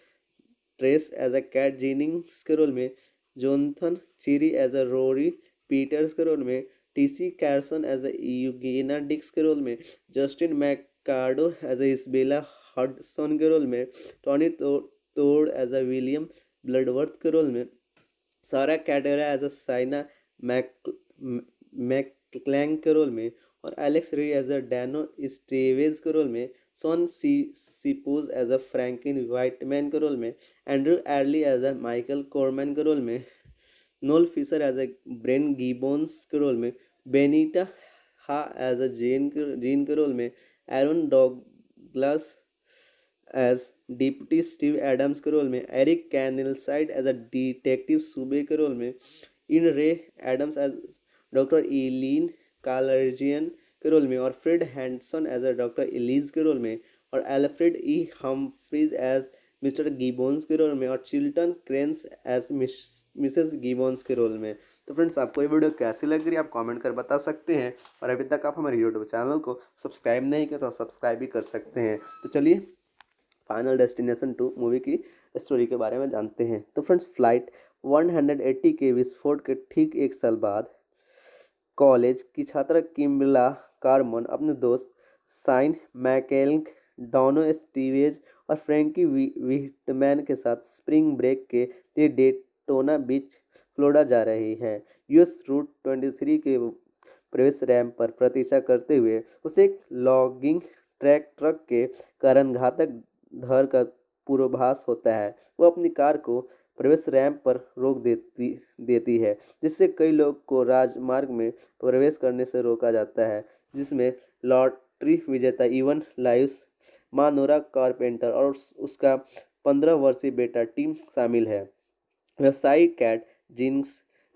Tracy as a Kat Jennings के role में Jonathan Cherry as a Rory Peters के role में TC Carson as a Eugene Dix के role में Justin Machado as a Isabella Hudson के role में Tony Todd as a William Bludworth के role में Sarah Carter as a Shaina Mac मैक्लैंग के role में और एलेक्स री एज अ डैनो स्टेवेज के रोल में सोन सी Sipos as a Frankie Whitman के रोल में Andrew Airlie as a Michael Corman के रोल में Noel Fisher as a Brian Gibbons के रोल में Benita Ha as a Jane Jean के रोल में Aaron Douglas as deputy Steve Adams के role में Eric Keenleyside as a detective Suby के role में Enid Raye Adams as doctor Ellen कालर्जियन के role में और Fred Henderson as a doctor Ellis के रोल में और Alfred E Humphreys as mister Gibbons के रोल में और Chilton Crane as Mrs Gibbons के रोल में तो फ्रेंड्स आपको ये वीडियो कैसी लग रही है आप कमेंट कर बता सकते हैं और अभी तक आप हमारे यूट्यूब चैनल को सब्सक्राइब नहीं किया तो सब्सक्राइब भी कर सकते हैं तो चलिए फाइनल डेस्टिनेशन टू मूवी की स्टोरी के बारे में जानते हैं तो फ्रेंड्स फ्लाइट वन के विस्फोट के ठीक एक साल बाद कॉलेज की छात्रा किम्बला कार्मन अपने दोस्त साइन मैकेल डोनो स्टीवेज और फ्रैंकी विटमैन के साथ स्प्रिंग ब्रेक के लिए डेटोना बीच फ्लोडा जा रही है यूएस रूट ट्वेंटी थ्री के प्रवेश रैम पर प्रतीक्षा करते हुए उसे एक लॉगिंग ट्रैक ट्रक के कारण घातक धर का पूर्वाभास होता है वो अपनी कार को प्रवेश रैंप पर रोक देती देती है जिससे कई लोग को राजमार्ग में प्रवेश करने से रोका जाता है जिसमें लॉटरी विजेता इवन लाइस माँ नोरा कारपेंटर और उसका पंद्रह वर्षीय बेटा टीम शामिल है व्यवसायिक Kat Jennings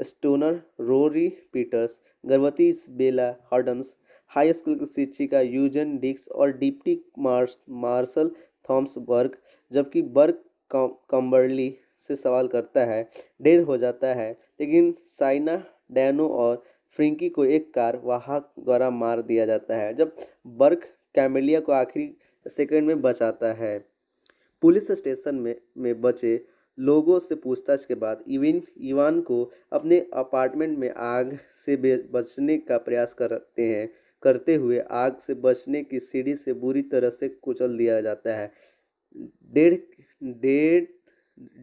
stoner Rory Peters गर्भवती बेला हार्डन्स हाई स्कूल की शिक्षिका यूजन डिक्स और डिप्टी मार्श मार्शल थॉम्स बर्ग जबकि बर्ग कम्बर्ली से सवाल करता है ढेर हो जाता है लेकिन साइना डैनो और फ्रिंकी को एक कार वाहक द्वारा मार दिया जाता है जब बर्क कैमेलिया को आखिरी सेकेंड में बचाता है पुलिस स्टेशन में में बचे लोगों से पूछताछ के बाद इविन इवान को अपने अपार्टमेंट में आग से बचने का प्रयास करते हैं करते हुए आग से बचने की सीढ़ी से बुरी तरह से कुचल दिया जाता है डेढ़ डेढ़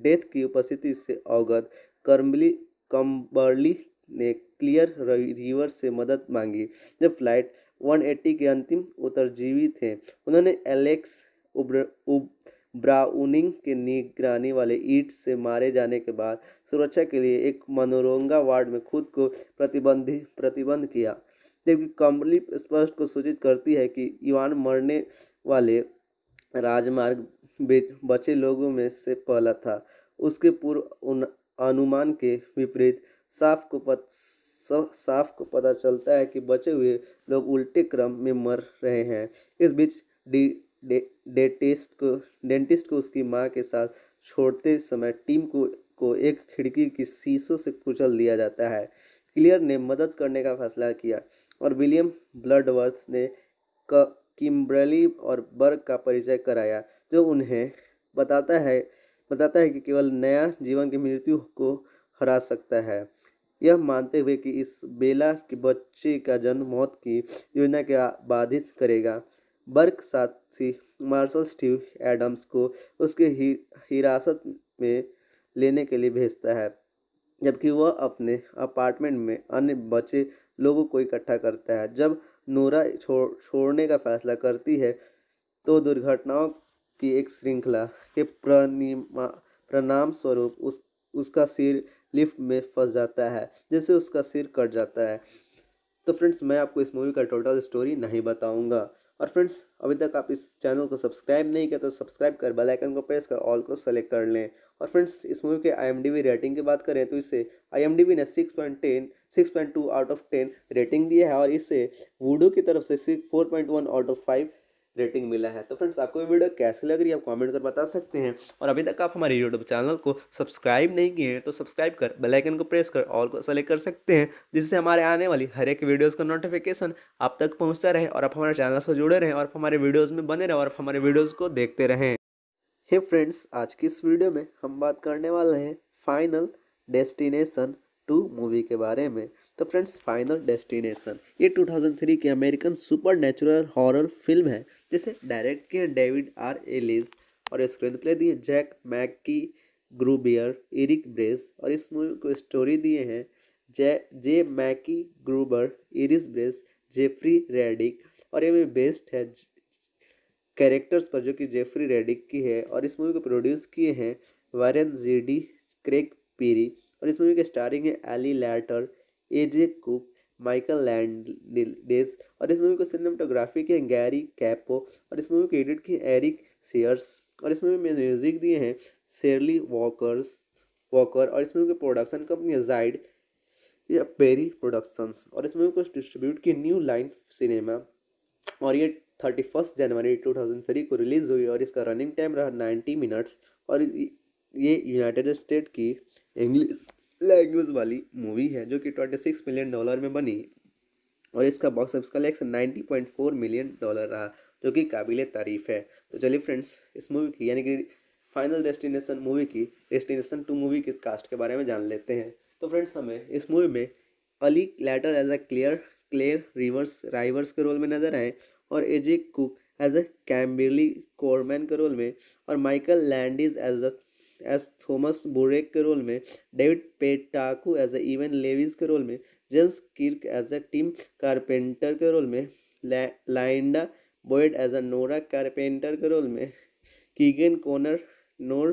डेथ की उपस्थिति से अवगत कर्मली कम्बर्ली ने क्लियर रिवर से मदद मांगी जब फ्लाइट 180 के अंतिम उत्तरजीवी थे उन्होंने एलेक्स उब्र उब, ब्राउनिंग के निगरानी वाले ईट से मारे जाने के बाद सुरक्षा के लिए एक मनोरंगा वार्ड में खुद को प्रतिबंध प्रतिबंध किया जबकि कमली स्पष्ट को सूचित करती है कि ईवान मरने वाले राजमार्ग बचे लोगों में से पहला था उसके पूर्व अनुमान के विपरीत साफ को पत साफ को पता चलता है कि बचे हुए लोग उल्टे क्रम में मर रहे हैं इस बीच डी डे, डेटिस्ट को डेंटिस्ट को उसकी माँ के साथ छोड़ते समय टीम को को एक खिड़की की शीशों से कुचल दिया जाता है क्लियर ने मदद करने का फैसला किया और विलियम ब्लडवर्थ ने किम्बरली और बर्ग का परिचय कराया जो उन्हें बताता है बताता है कि केवल नया जीवन की मृत्यु को हरा सकता है यह मानते हुए कि इस बेला के बच्चे का जन्म मौत की योजना के बाधित करेगा बर्क साथी मार्शल स्टीव एडम्स को उसके हिरासत ही में लेने के लिए भेजता है जबकि वह अपने अपार्टमेंट में अन्य बचे लोगों को इकट्ठा करता है जब नोरा छोड़ छोड़ने का फैसला करती है तो दुर्घटनाओं की एक श्रृंखला के प्रणाम स्वरूप उस उसका सिर लिफ्ट में फंस जाता है जैसे उसका सिर कट जाता है तो फ्रेंड्स मैं आपको इस मूवी का टोटल स्टोरी नहीं बताऊंगा और फ्रेंड्स अभी तक आप इस चैनल को सब्सक्राइब नहीं किया तो सब्सक्राइब कर बेल आइकन को प्रेस कर ऑल को सेलेक्ट कर लें और फ्रेंड्स इस मूवी के आईएमडीबी रेटिंग की बात करें तो इसे आईएमडीबी ने 6.10 6.2 आउट ऑफ 10 रेटिंग दिया है और इसे वूडो की तरफ से point one out of five rating मिला है तो फ्रेंड्स आपको ये वीडियो कैसी लग रही है आप कमेंट कर बता सकते हैं और अभी तक आप हमारे यूट्यूब चैनल को सब्सक्राइब नहीं किए हैं तो सब्सक्राइब कर बेलाइकन को प्रेस कर ऑल को सेलेक्ट कर सकते हैं जिससे हमारे आने वाली हर एक वीडियोज़ का नोटिफिकेशन आप तक पहुँचता रहे और आप हमारे चैनल से जुड़े रहें और आप हमारे वीडियोज़ में बने रहें और आप हमारे वीडियोज़ को देखते रहें हे फ्रेंड्स आज की इस वीडियो में हम बात करने वाले हैं फाइनल डेस्टिनेशन टू मूवी के बारे में तो फ्रेंड्स फाइनल डेस्टिनेशन ये 2003 की American super natural horror film है जिसे डायरेक्ट किया डेविड आर एलिस और स्क्रीन प्ले दिए Jack Mackye Gruber Eric Bress और इस मूवी को स्टोरी दिए हैं J J Mackye Gruber Eric Bress Jeffrey Reddick और ये मूवी बेस्ड है कैरेक्टर्स पर जो कि जेफरी रेडिक की है और इस मूवी को प्रोड्यूस किए हैं वारेन जीडी क्रेग पीरी और इस मूवी के स्टारिंग है Ali Larter A J Cook Michael Landes और इस मूवी को सिनेमाटोग्राफी के गैरी कैपो और इस मूवी के एडिट किए एरिक सेयर्स और इस मूवी में म्यूजिक दिए हैं शेरली वॉकर्स वॉकर और इस मूवी के प्रोडक्शन कंपनी है जाइड या पेरी प्रोडक्शंस और इस मूवी को डिस्ट्रीब्यूट की न्यू लाइन सिनेमा और ये थर्टी फर्स्ट जनवरी टू थाउजेंड थ्री को रिलीज़ हुई और इसका रनिंग टाइम रहा नाइन्टी मिनट्स और ये यूनाइटेड स्टेट की इंग्लिश लैंग्वेज वाली मूवी है जो कि ट्वेंटी सिक्स मिलियन डॉलर में बनी और इसका box office collection ninety point four million dollar रहा जो कि काबिल तारीफ़ है तो चलिए फ्रेंड्स इस मूवी की यानी कि फाइनल डेस्टिनेशन मूवी की डेस्टिनेशन टू मूवी के कास्ट के बारे में जान लेते हैं तो फ्रेंड्स हमें इस मूवी में Ali Larter as a clear clear Rivers Rivers के रोल में नजर आए और AJ Cook as a Kimberly Corman के रोल में और Michael Landes as a as Thomas Boric के रोल में David Paetkau as a Evan Lewis के रोल में James Kirk as a Tim Carpenter के रोल में लाइंडा Boyd as a Nora Carpenter के रोल में Keegan Connor NOR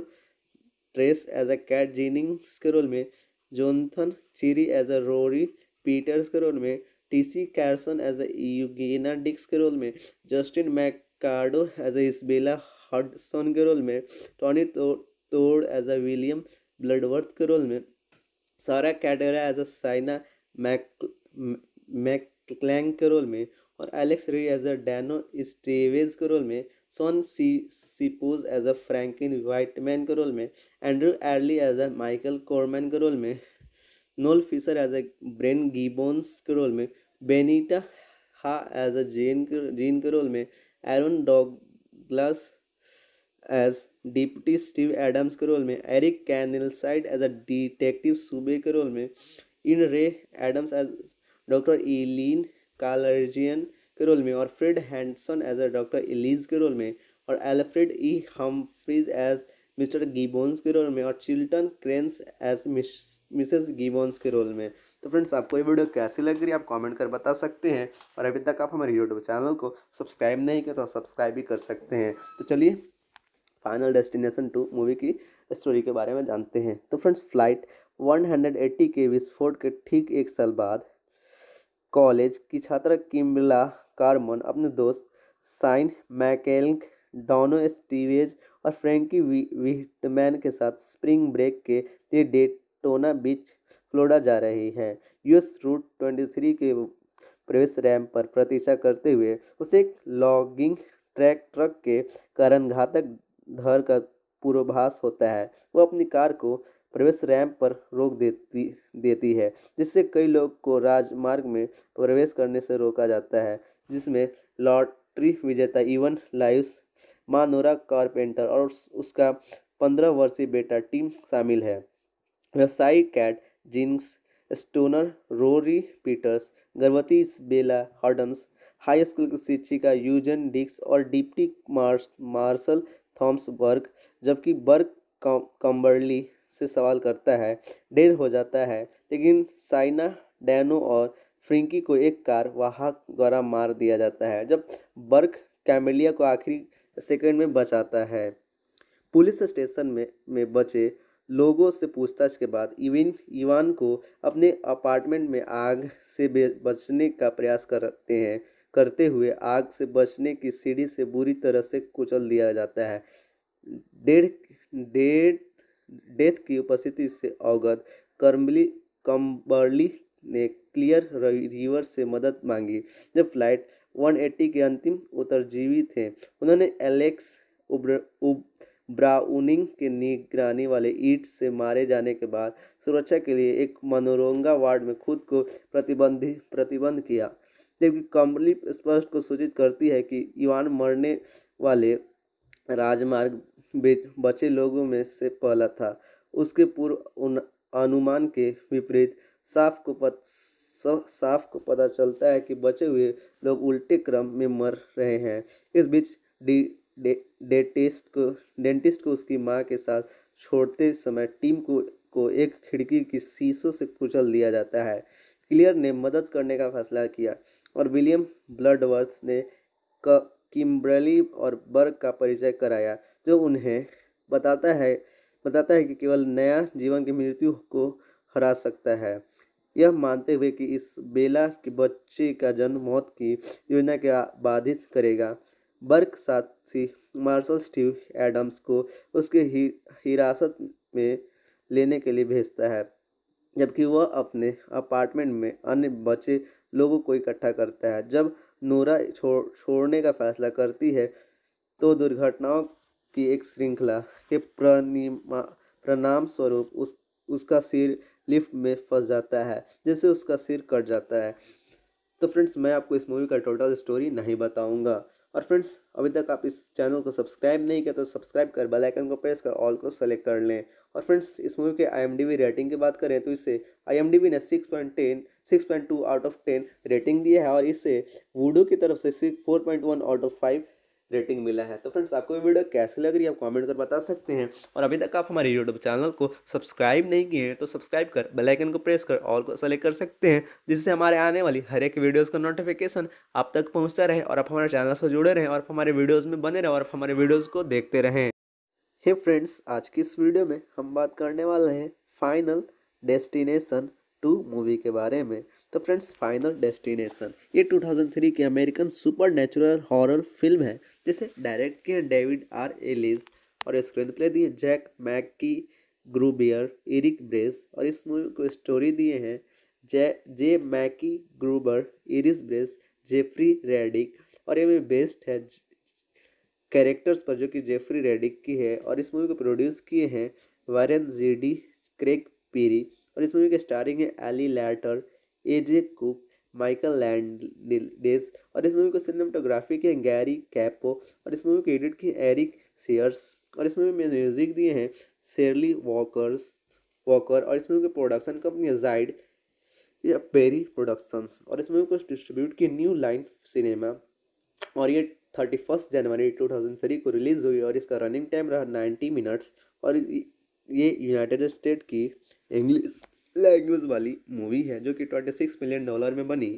Tracy as a Kat Jennings के role में Jonathan Cherry as a Rory Peters के role में TC Carson as a Eugene Dix के role में Justin Machado as a Isabella Hudson के role में Tony to stored as a William Bludworth के role में Sarah कैडेरा as a Shaina Mac मैकलैंग के role में और एलेक्स रे एज अ डैनो स्टेवेज के रोल में सोन सी Sipos as a Frankie Whitman के रोल में Andrew Airlie as a Michael Corman के रोल में Noel Fisher as a Brian Gibbons के रोल में Benita Ha as a gen Jean के रोल में Aaron Douglas as deputy Steve Adams के role में Eric Keenleyside as a detective Suby के role में Enid Raye Adams as doctor Ellen कालर्जियन के role में और Fred Henderson as a doctor Ellis के रोल में और Alfred E Humphreys as mister Gibbons के रोल में और Chilton Crane as Mrs Gibbons के रोल में तो फ्रेंड्स आपको ये वीडियो कैसी लग रही है आप कमेंट कर बता सकते हैं और अभी तक आप हमारे यूट्यूब चैनल को सब्सक्राइब नहीं किया तो सब्सक्राइब भी कर सकते हैं तो चलिए फाइनल डेस्टिनेशन टू मूवी की स्टोरी के बारे में जानते हैं तो friends flight one hundred eighty के विस्फोट के ठीक एक साल बाद कॉलेज की छात्रा किम्बला कार्मन अपने दोस्त साइन मैकेल डोनो स्टीवेज और फ्रेंकी विटमैन के साथ स्प्रिंग ब्रेक के लिए डेटोना बीच फ्लोडा जा रही है यूएस रूट ट्वेंटी थ्री के प्रवेश रैम पर प्रतीक्षा करते हुए उसे एक लॉगिंग ट्रैक ट्रक के कारण घातक धर का पूर्वाभास होता है वो अपनी कार को प्रवेश रैंप पर रोक देती देती है जिससे कई लोग को राजमार्ग में प्रवेश करने से रोका जाता है जिसमें लॉटरी विजेता इवन लाइस मानोरा कारपेंटर और उसका पंद्रह वर्षीय बेटा टीम शामिल है व्यवसायी Kat Jennings stoner Rory Peters गर्भवती बेला हॉर्डन्स हाई स्कूल की शिक्षिका यूजन डिक्स और डिप्टी मार्श मार्शल थॉम्स बर्ग जबकि बर्ग कम्बर्ली से सवाल करता है ढेर हो जाता है लेकिन साइना डैनो और फ्रिंकी को एक कार वाहक द्वारा मार दिया जाता है जब बर्क कैमिलिया को आखिरी सेकंड में बचाता है पुलिस स्टेशन में में बचे लोगों से पूछताछ के बाद इविन इवान को अपने अपार्टमेंट में आग से बचने का प्रयास करते हैं करते हुए आग से बचने की सीढ़ी से बुरी तरह से कुचल दिया जाता है डेढ़ डेढ़ डेथ की उपस्थिति से अवगत कर्मली कम्बर्ली ने क्लियर रिवर से मदद मांगी जब फ्लाइट 180 के अंतिम उत्तरजीवी थे उन्होंने एलेक्स उब्र उब, ब्राउनिंग के निगरानी वाले ईट से मारे जाने के बाद सुरक्षा के लिए एक मनोरंगा वार्ड में खुद को प्रतिबंधित प्रतिबंध किया जबकि कमली स्पष्ट को सूचित करती है कि ईवान मरने वाले राजमार्ग बचे लोगों में से पहला था उसके पूर्व अनुमान के विपरीत साफ को पत, साफ को पता चलता है कि बचे हुए लोग उल्टे क्रम में मर रहे हैं इस बीच डी डेंटिस्ट को डेंटिस्ट को उसकी माँ के साथ छोड़ते समय टीम को को एक खिड़की की शीशों से कुचल दिया जाता है क्लियर ने मदद करने का फैसला किया और विलियम ब्लडवर्थ ने किम्बरली और बर्ग का परिचय कराया जो उन्हें बताता है बताता है कि केवल नया जीवन की मृत्यु को हरा सकता है यह मानते हुए कि इस बेला के बच्चे का जन्म मौत की योजना के बाधित करेगा बर्क साथी मार्शल स्टीव एडम्स को उसके ही हिरासत में लेने के लिए भेजता है जबकि वह अपने अपार्टमेंट में अन्य बचे लोगों को इकट्ठा करता है जब नोरा छोड़ छोड़ने का फैसला करती है तो दुर्घटनाओं की एक श्रृंखला के प्रनिमा प्रणाम स्वरूप उस उसका सिर लिफ्ट में फंस जाता है जैसे उसका सिर कट जाता है तो फ्रेंड्स मैं आपको इस मूवी का टोटल स्टोरी नहीं बताऊंगा और फ्रेंड्स अभी तक आप इस चैनल को सब्सक्राइब नहीं किया तो सब्सक्राइब कर बेल आइकन को प्रेस कर ऑल को सेलेक्ट कर लें और फ्रेंड्स इस मूवी के आईएमडीबी रेटिंग की बात करें तो इसे आईएमडीबी ने ten six point two out of ten rating दिया है और इससे वूडो की तरफ से six four point one out of five rating मिला है तो फ्रेंड्स आपको ये वीडियो कैसी लग रही है आप कमेंट कर बता सकते हैं और अभी तक आप हमारे यूट्यूब चैनल को सब्सक्राइब नहीं किए हैं तो सब्सक्राइब कर बेल आइकन को प्रेस कर ऑल को सेलेक्ट कर सकते हैं जिससे हमारे आने वाली हर एक वीडियोस का नोटिफिकेशन आप तक पहुंचता रहे और आप हमारे चैनल से जुड़े रहें और हमारे वीडियोज़ में बने रहें और हमारे वीडियोज़ को देखते रहें हे फ्रेंड्स आज की इस वीडियो में हम बात करने वाले हैं फाइनल डेस्टिनेशन टू मूवी के बारे में तो फ्रेंड्स फाइनल डेस्टिनेशन ये 2003 की American super natural horror film है जिसे डायरेक्ट किए डेविड आर एलिस और स्क्रीन प्ले दिए Jack Mackye Gruber Eric Bress और इस मूवी को स्टोरी दिए हैं J J Mackye Gruber Eric Bress Jeffrey Reddick और ये बेस्ड है कैरेक्टर्स पर जो कि जेफरी रेडिक की है और इस मूवी को प्रोड्यूस किए हैं जी जीडी क्रेग पीरी और इस मूवी के स्टारिंग है Ali Larter AJ Cook Michael Landes और इस मूवी को सिनेमाटोग्राफी के गैरी कैपो और इस मूवी के एडिट की एरिक सेयर्स और इस मूवी में म्यूजिक दिए हैं शेरली वॉकर्स वॉकर और इस मूवी की प्रोडक्शन कंपनी जाइड या पेरी प्रोडक्शंस और इस मूवी को डिस्ट्रीब्यूट की न्यू लाइन सिनेमा और ये थर्टी फर्स्ट जनवरी टू थाउजेंड थ्री को रिलीज़ हुई और इसका रनिंग टाइम रहा नाइन्टी मिनट्स और ये यूनाइटेड स्टेट की इंग्लिश लैंग्वेज वाली मूवी है जो कि ट्वेंटी सिक्स मिलियन डॉलर में बनी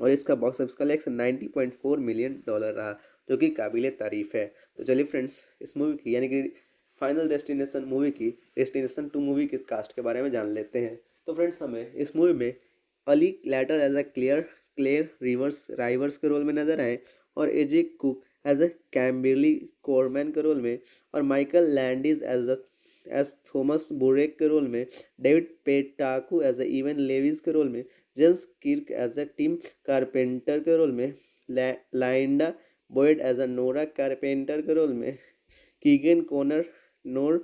और इसका box office collection ninety point four million dollar रहा जो कि काबिल तारीफ़ है तो चलिए फ्रेंड्स इस मूवी की यानी कि फाइनल डेस्टिनेशन मूवी की डेस्टिनेशन टू मूवी के कास्ट के बारे में जान लेते हैं तो फ्रेंड्स हमें इस मूवी में Ali Larter as a clear clear Rivers Rivers के रोल में नजर आए और AJ Cook as a Kimberly Corman के रोल में और Michael Landes as a as Thomas Boric के रोल में David Paetkau as a Evan Lewis के रोल में James Kirk as a Tim Carpenter के रोल में लाइंडा Boyd as a Nora Carpenter के रोल में Keegan Connor NOR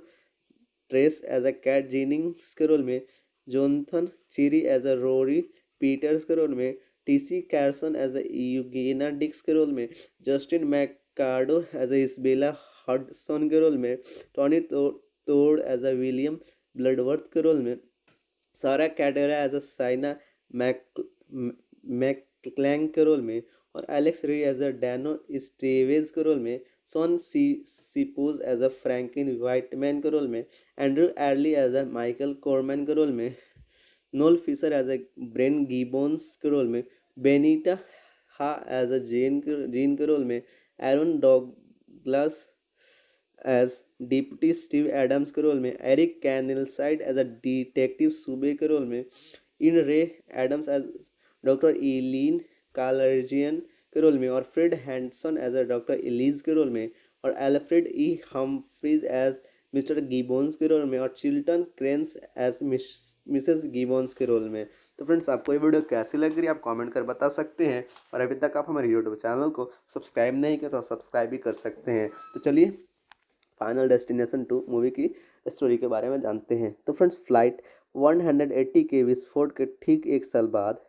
Tracy as a Kat Jennings के role में Jonathan Cherry as a Rory Peters के role में TC Carson as a Eugene Dix के role में Justin Machado as a Isabella Hudson के role में Tony तो Todd as a William Bludworth के रोल में Sarah कैडेरा as a Shaina Mac मैक्लैंग के रोल में और एलेक्स रे एज अ डैनो स्टेवेज के रोल में सोन सी Sipos as a Frankie Whitman के रोल में Andrew Airlie as a Michael Corman के रोल में Noel Fisher as a Brian Gibbons के रोल में Benita Ha as a gen Jean के रोल में Aaron Douglas as deputy Steve Adams के role में Eric Keenleyside as a detective Suby के role में Enid Raye Adams as doctor Ellen कालर्जियन के role में और Fred Henderson as a doctor Ellis के रोल में और Alfred E Humphreys as mister Gibbons के रोल में और Chilton Crane as Mrs Gibbons के रोल में तो फ्रेंड्स आपको ये वीडियो कैसी लग रही है आप कमेंट कर बता सकते हैं और अभी तक आप हमारे यूट्यूब चैनल को सब्सक्राइब नहीं किया तो सब्सक्राइब भी कर सकते हैं तो चलिए फाइनल डेस्टिनेशन टू मूवी की स्टोरी के बारे में जानते हैं तो फ्रेंड्स फ्लाइट एट्टी के विस्फोट के ठीक एक साल बाद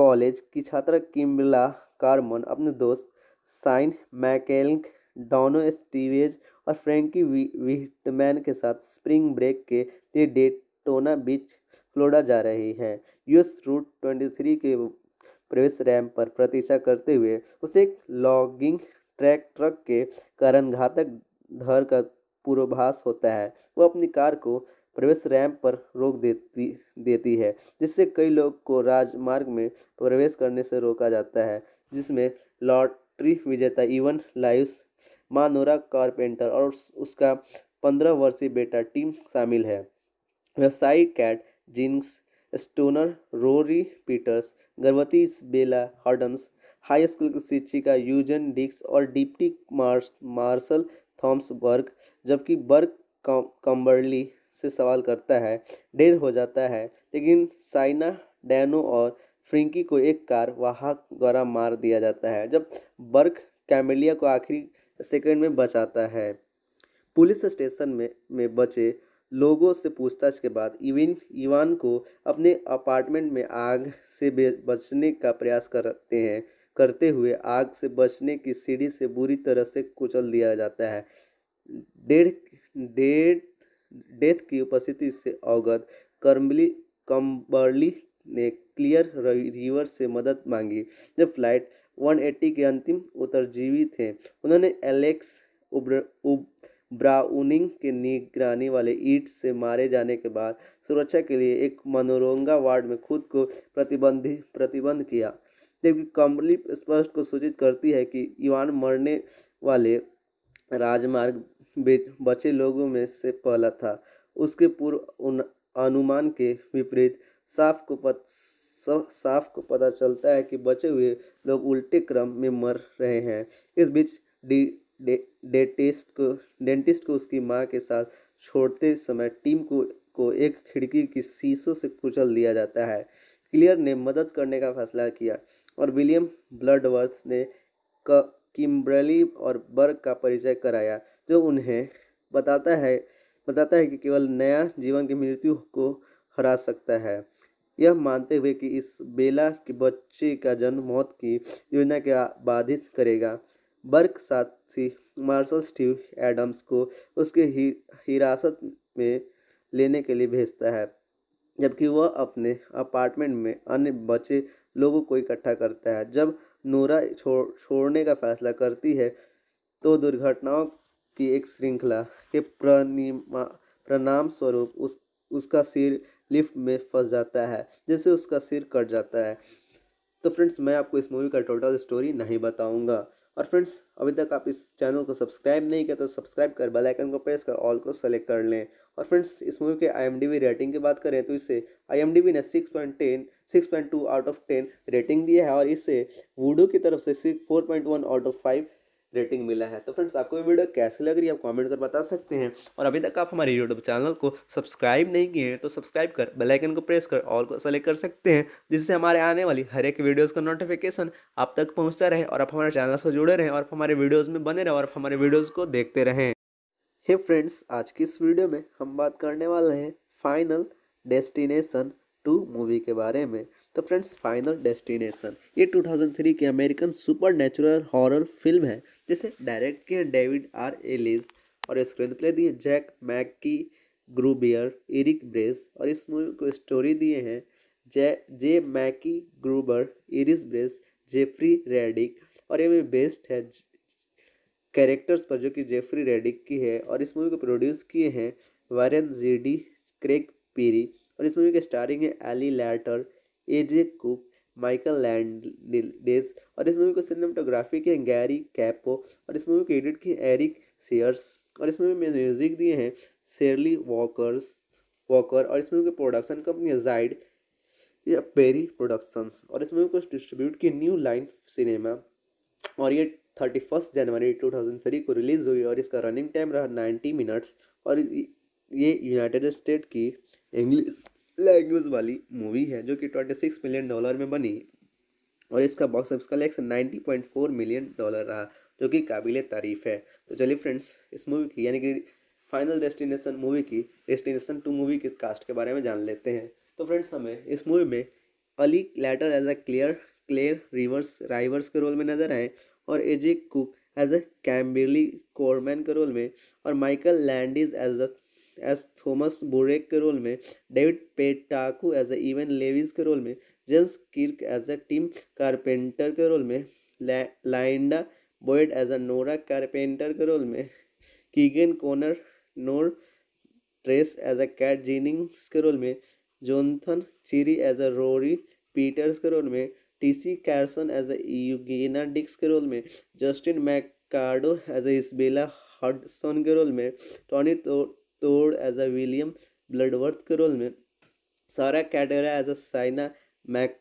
कॉलेज की छात्रा किम्बला कार्मन अपने दोस्त साइन मैकेल्क डोनो स्टीवेज और फ्रेंकी विटमैन के साथ स्प्रिंग ब्रेक के लिए डेटोना बीच फ्लोडा जा रही है यूएस रूट 23 के प्रवेश रैम पर प्रतीक्षा करते हुए उसे एक लॉगिंग ट्रैक ट्रक के कारण घातक धर का पूर्वाभास होता है वह अपनी कार को प्रवेश रैंप पर रोक देती देती है जिससे कई लोग को राजमार्ग में प्रवेश करने से रोका जाता है जिसमें लॉटरी विजेता इवन लाइस मानोरा कारपेंटर और उसका पंद्रह वर्षीय बेटा टीम शामिल है व्यवसायी Kat Jennings stoner Rory Peters गर्भवती बेला हॉर्डन्स हाई स्कूल की शिक्षिका यूजन डिक्स और डिप्टी मार्श मार्शल थॉम्सबर्ग जबकि बर्ग कम्बर्ली से सवाल करता है ढेर हो जाता है लेकिन साइना डैनो और फ्रिंकी को एक कार वाहक द्वारा मार दिया जाता है जब बर्क कैमेलिया को आखिरी सेकंड में बचाता है पुलिस स्टेशन में में बचे लोगों से पूछताछ के बाद इविन इवान को अपने अपार्टमेंट में आग से बचने का प्रयास करते हैं करते हुए आग से बचने की सीढ़ी से बुरी तरह से कुचल दिया जाता है डेढ़ डेढ़ डेथ की उपस्थिति से अवगत कर्मली कम्बर्ली ने क्लियर रिवर से मदद मांगी जब फ्लाइट 180 के अंतिम उत्तरजीवी थे उन्होंने एलेक्स उब्र उब, ब्राउनिंग के निगरानी वाले ईट से मारे जाने के बाद सुरक्षा के लिए एक मनोरंगा वार्ड में खुद को प्रतिबंधित प्रतिबंध किया जबकि कमली स्पष्ट को सूचित करती है कि युवान मरने वाले राजमार्ग बचे लोगों में से पहला था उसके पूर्व अनुमान के विपरीत साफ को पत, साफ को पता चलता है कि बचे हुए लोग उल्टे क्रम में मर रहे हैं इस बीच डी डेंटिस्ट डेटिस्ट को डेंटिस्ट को उसकी माँ के साथ छोड़ते समय टीम को को एक खिड़की की शीशों से कुचल दिया जाता है क्लियर ने मदद करने का फैसला किया और विलियम ब्लडवर्थ ने किम्बरली और बर्ग का परिचय कराया जो उन्हें बताता है बताता है कि केवल नया जीवन की मृत्यु को हरा सकता है यह मानते हुए कि इस बेला के बच्चे का जन्म मौत की योजना के बाधित करेगा बर्क साथी मार्शल स्टीव एडम्स को उसके ही हिरासत में लेने के लिए भेजता है जबकि वह अपने अपार्टमेंट में अन्य बच्चे लोगों को इकट्ठा करता है जब नोरा छोड़ छोड़ने का फैसला करती है तो दुर्घटनाओं की एक श्रृंखला के प्रनिमा प्रणाम स्वरूप उस उसका सिर लिफ्ट में फंस जाता है जैसे उसका सिर कट जाता है तो फ्रेंड्स मैं आपको इस मूवी का टोटल स्टोरी नहीं बताऊंगा और फ्रेंड्स अभी तक आप इस चैनल को सब्सक्राइब नहीं किया तो सब्सक्राइब कर बेल आइकन को प्रेस कर ऑल को सेलेक्ट कर लें और फ्रेंड्स इस मूवी के आई रेटिंग की बात करें तो इसे आई ने six point ten six point two out of ten rating दिया है और इसे वूडो की तरफ से six four point one out of five rating मिला है तो फ्रेंड्स आपको ये वीडियो कैसी लग रही है आप कमेंट कर बता सकते हैं और अभी तक आप हमारे यूट्यूब चैनल को सब्सक्राइब नहीं किए हैं तो सब्सक्राइब कर बेल आइकन को प्रेस कर ऑल को सेलेक्ट कर सकते हैं जिससे हमारे आने वाली हर एक वीडियोस का नोटिफिकेशन आप तक पहुंचता रहे और आप हमारे चैनल से जुड़े रहें और हमारे वीडियोज़ में बने रहें और हमारे वीडियोज़ को देखते रहें हे hey फ्रेंड्स आज की इस वीडियो में हम बात करने वाले हैं फाइनल डेस्टिनेशन टू मूवी के बारे में तो फ्रेंड्स फाइनल डेस्टिनेशन ये 2003 की American super natural horror film है जिसे डायरेक्ट किए डेविड आर एलिस और स्क्रीन प्ले दिए Jack Mackye Gruber Eric Bress और इस मूवी को स्टोरी दिए हैं J J Mackye Gruber Eric Bress Jeffrey Reddick और ये बेस्ट है कैरेक्टर्स पर जो कि जेफरी रेडिक की है और इस मूवी को प्रोड्यूस किए हैं वारन जीडी क्रेग पीरी और इस मूवी के स्टारिंग है Ali Larter A J Cook Michael Landes और इस मूवी को सिनेमाटोग्राफी के गैरी कैपो और इस मूवी को एडिट किए एरिक सीयर्स और इस मूवी में म्यूजिक दिए हैं शेरली वॉकर्स वॉकर और इस मूवी की प्रोडक्शन कंपनी जाइड या पेरी प्रोडक्शंस और इस मूवी को डिस्ट्रीब्यूट की न्यू लाइन सिनेमा और ये थर्टी फर्स्ट जनवरी टू थाउजेंड थ्री को रिलीज़ हुई और इसका रनिंग टाइम रहा नाइन्टी मिनट्स और ये यूनाइटेड स्टेट की इंग्लिश लैंग्वेज वाली मूवी है जो कि ट्वेंटी सिक्स मिलियन डॉलर में बनी और इसका box office collection ninety point four million dollar रहा जो कि काबिल तारीफ़ है तो चलिए फ्रेंड्स इस मूवी की यानी कि फाइनल डेस्टिनेशन मूवी की डेस्टिनेशन टू मूवी के कास्ट के बारे में जान लेते हैं तो फ्रेंड्स हमें इस मूवी में Ali Larter as a clear clear Rivers Rivers के रोल में नजर आए और AJ Cook as a Kimberly Corman के रोल में और Michael Landes as a as Thomas Boric के रोल में David Paetkau as a Evan Lewis के रोल में James Kirk as a Tim Carpenter के रोल में लाइंडा Boyd as a Nora Carpenter के रोल में Keegan Connor NOR Tracy as a Kat Jennings के role में Jonathan Cherry as a Rory Peters के role में TC Carson as a Eugene Dix के role में Justin Machado as a Isabella Hudson के role में Tony Todd as a William Bludworth के role में Sarah कैडेरा as a Shaina Mac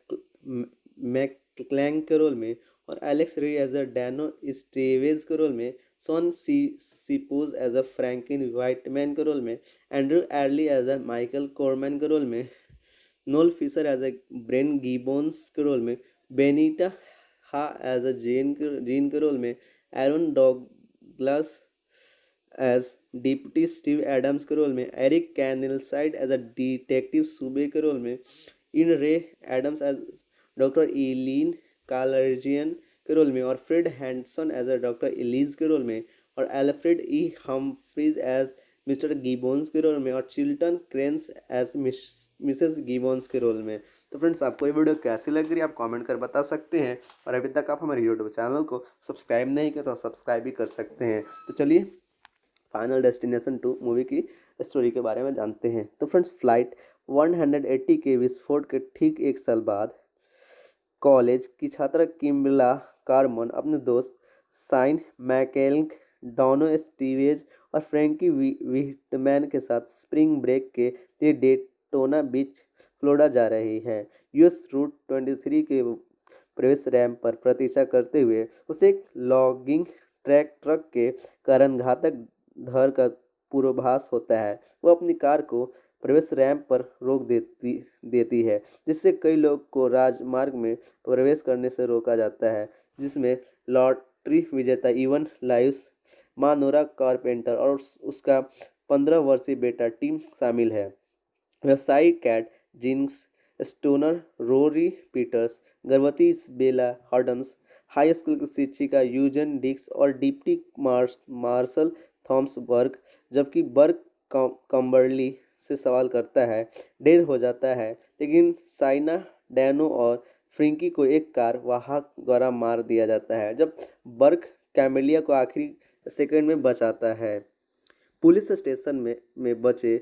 मैक्लैंग के role में और एलेक्स री एज अ डैनो स्टेवेज के रोल में सोन सी Sipos as a Frankie Whitman के रोल में Andrew Airlie as a Michael Corman के रोल में Noel Fisher as a Brian Gibbons के रोल में Benita Ha as a gen Jean के रोल में Aaron Douglas as deputy Steve Adams के role में Eric Keenleyside as a detective Suby के role में Enid Raye Adams as doctor Ellen कालर्जियन के role में और Fred Henderson as a doctor Ellis के रोल में और Alfred E Humphreys as mister Gibbons के रोल में और Chilton Crane as Mrs Gibbons के रोल में तो फ्रेंड्स आपको ये वीडियो कैसी लग रही है आप कमेंट कर बता सकते हैं और अभी तक आप हमारे यूट्यूब चैनल को सब्सक्राइब नहीं किया तो सब्सक्राइब भी कर सकते हैं तो चलिए फाइनल डेस्टिनेशन टू मूवी की स्टोरी के बारे में जानते हैं तो फ्रेंड्स फ्लाइट 180 के विस्फोट के ठीक एक साल बाद कॉलेज की छात्रा किम्बला कार्मन अपने दोस्त साइन मैकेल डोनो स्टीवेज और फ्रेंकी विटमैन के साथ स्प्रिंग ब्रेक के लिए डेटोना बीच फ्लोडा जा रही है यूएस रूट ट्वेंटी थ्री के प्रवेश रैम पर प्रतीक्षा करते हुए उसे एक लॉगिंग ट्रैक ट्रक के कारण घातक धर का पूर्वाभास होता है वह अपनी कार को प्रवेश रैंप पर रोक देती देती है जिससे कई लोग को राजमार्ग में प्रवेश करने से रोका जाता है जिसमें लॉटरी विजेता इवन लाइस मानोरा कारपेंटर और उसका पंद्रह वर्षीय बेटा टीम शामिल है व्यवसायी Kat Jennings stoner Rory Peters गर्भवती बेला हार्डन्स हाई स्कूल की शिक्षिका यूजन डिक्स और डिप्टी मार्स मार्शल थॉम्स बर्ग जबकि बर्ग कम्बर्ली से सवाल करता है देर हो जाता है लेकिन साइना डैनो और फ्रिंकी को एक कार वाहक द्वारा मार दिया जाता है जब बर्क कैमेलिया को आखिरी सेकेंड में बचाता है पुलिस स्टेशन में में बचे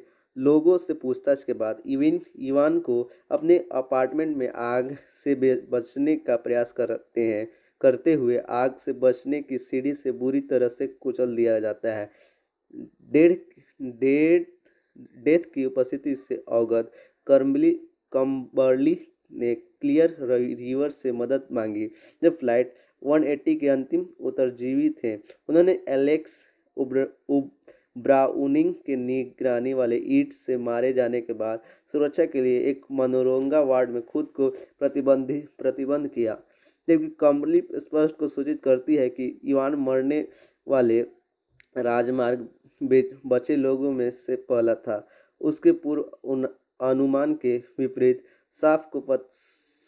लोगों से पूछताछ के बाद इविन इवान को अपने अपार्टमेंट में आग से बचने का प्रयास करते हैं करते हुए आग से बचने की सीढ़ी से बुरी तरह से कुचल दिया जाता है डेढ़ डेढ़ डेथ की उपस्थिति से अवगत कर्मली कम्बर्ली ने क्लियर रिवर से मदद मांगी जब फ्लाइट 180 के अंतिम उत्तरजीवी थे उन्होंने एलेक्स उब्र उब, ब्राउनिंग के निगरानी वाले ईट से मारे जाने के बाद सुरक्षा के लिए एक मनोरंगा वार्ड में खुद को प्रतिबंधी प्रतिबंध किया जबकि कम्बली स्पष्ट को सूचित करती है कि इवान मरने वाले राजमार्ग बचे लोगों में से पहला था उसके पूर्व अनुमान के विपरीत साफ को पत,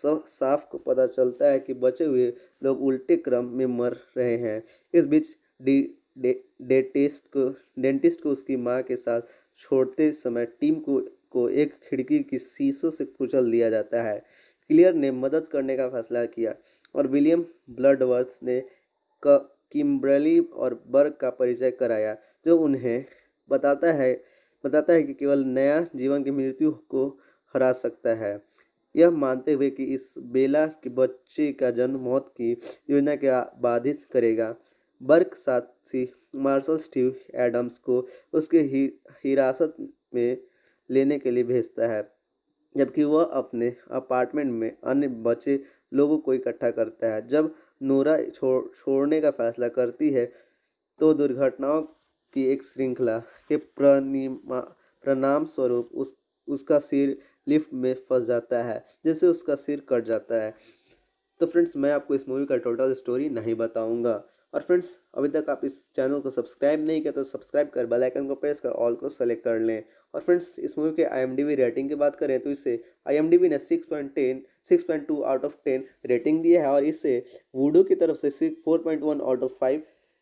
साफ को पता चलता है कि बचे हुए लोग उल्टे क्रम में मर रहे हैं इस बीच डी डे, डेटिस्ट को डेंटिस्ट को उसकी माँ के साथ छोड़ते समय टीम को को एक खिड़की की शीशों से कुचल दिया जाता है क्लियर ने मदद करने का फैसला किया और विलियम ब्लडवर्थ ने किम्बरली और बर्ग का परिचय कराया जो उन्हें बताता है बताता है कि केवल नया जीवन की मृत्यु को हरा सकता है यह मानते हुए कि इस बेला के बच्चे का जन्म मौत की योजना के बाधित करेगा बर्क साथी मार्शल स्टीव एडम्स को उसके हिरासत ही में लेने के लिए भेजता है जबकि वह अपने अपार्टमेंट में अन्य बचे लोगों को इकट्ठा करता है जब नोरा छोड़ छोड़ने का फैसला करती है तो दुर्घटनाओं की एक श्रृंखला के प्रणाम स्वरूप उस उसका सिर लिफ्ट में फंस जाता है जैसे उसका सिर कट जाता है तो फ्रेंड्स मैं आपको इस मूवी का टोटल स्टोरी नहीं बताऊंगा और फ्रेंड्स अभी तक आप इस चैनल को सब्सक्राइब नहीं किया तो सब्सक्राइब कर बेल आइकन को प्रेस कर ऑल को सेलेक्ट कर लें और फ्रेंड्स इस मूवी के आईएमडीबी रेटिंग की बात करें तो इसे आईएमडीबी ने 6.10 6.2 आउट ऑफ 10 रेटिंग दिया है और इसे वूडो की तरफ से 6 4.1 आउट ऑफ फाइव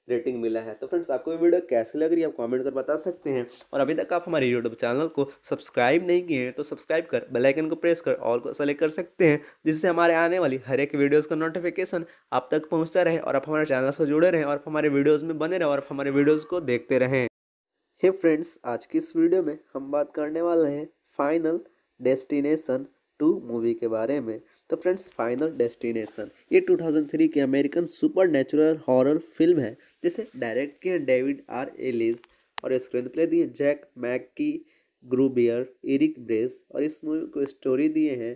रेटिंग मिला है तो फ्रेंड्स आपको ये वीडियो कैसी लग रही है आप कमेंट कर बता सकते हैं और अभी तक आप हमारे यूट्यूब चैनल को सब्सक्राइब नहीं किए हैं तो सब्सक्राइब कर बेलाइकन को प्रेस कर और को सेलेक्ट कर सकते हैं जिससे हमारे आने वाली हर एक वीडियोज़ का नोटिफिकेशन आप तक पहुँचता रहे और आप हमारे चैनल से जुड़े रहें और हमारे वीडियोज़ में बने रहें और हमारे वीडियोज़ को देखते रहें हे hey फ्रेंड्स आज की इस वीडियो में हम बात करने वाले हैं फाइनल डेस्टिनेशन टू मूवी के बारे में तो फ्रेंड्स फाइनल डेस्टिनेशन ये 2003 की American super natural horror film है जिसे डायरेक्ट किया डेविड आर एलिस और स्क्रीन प्ले दिए Jack Mackye Gruber Eric Bress और इस मूवी को स्टोरी दिए हैं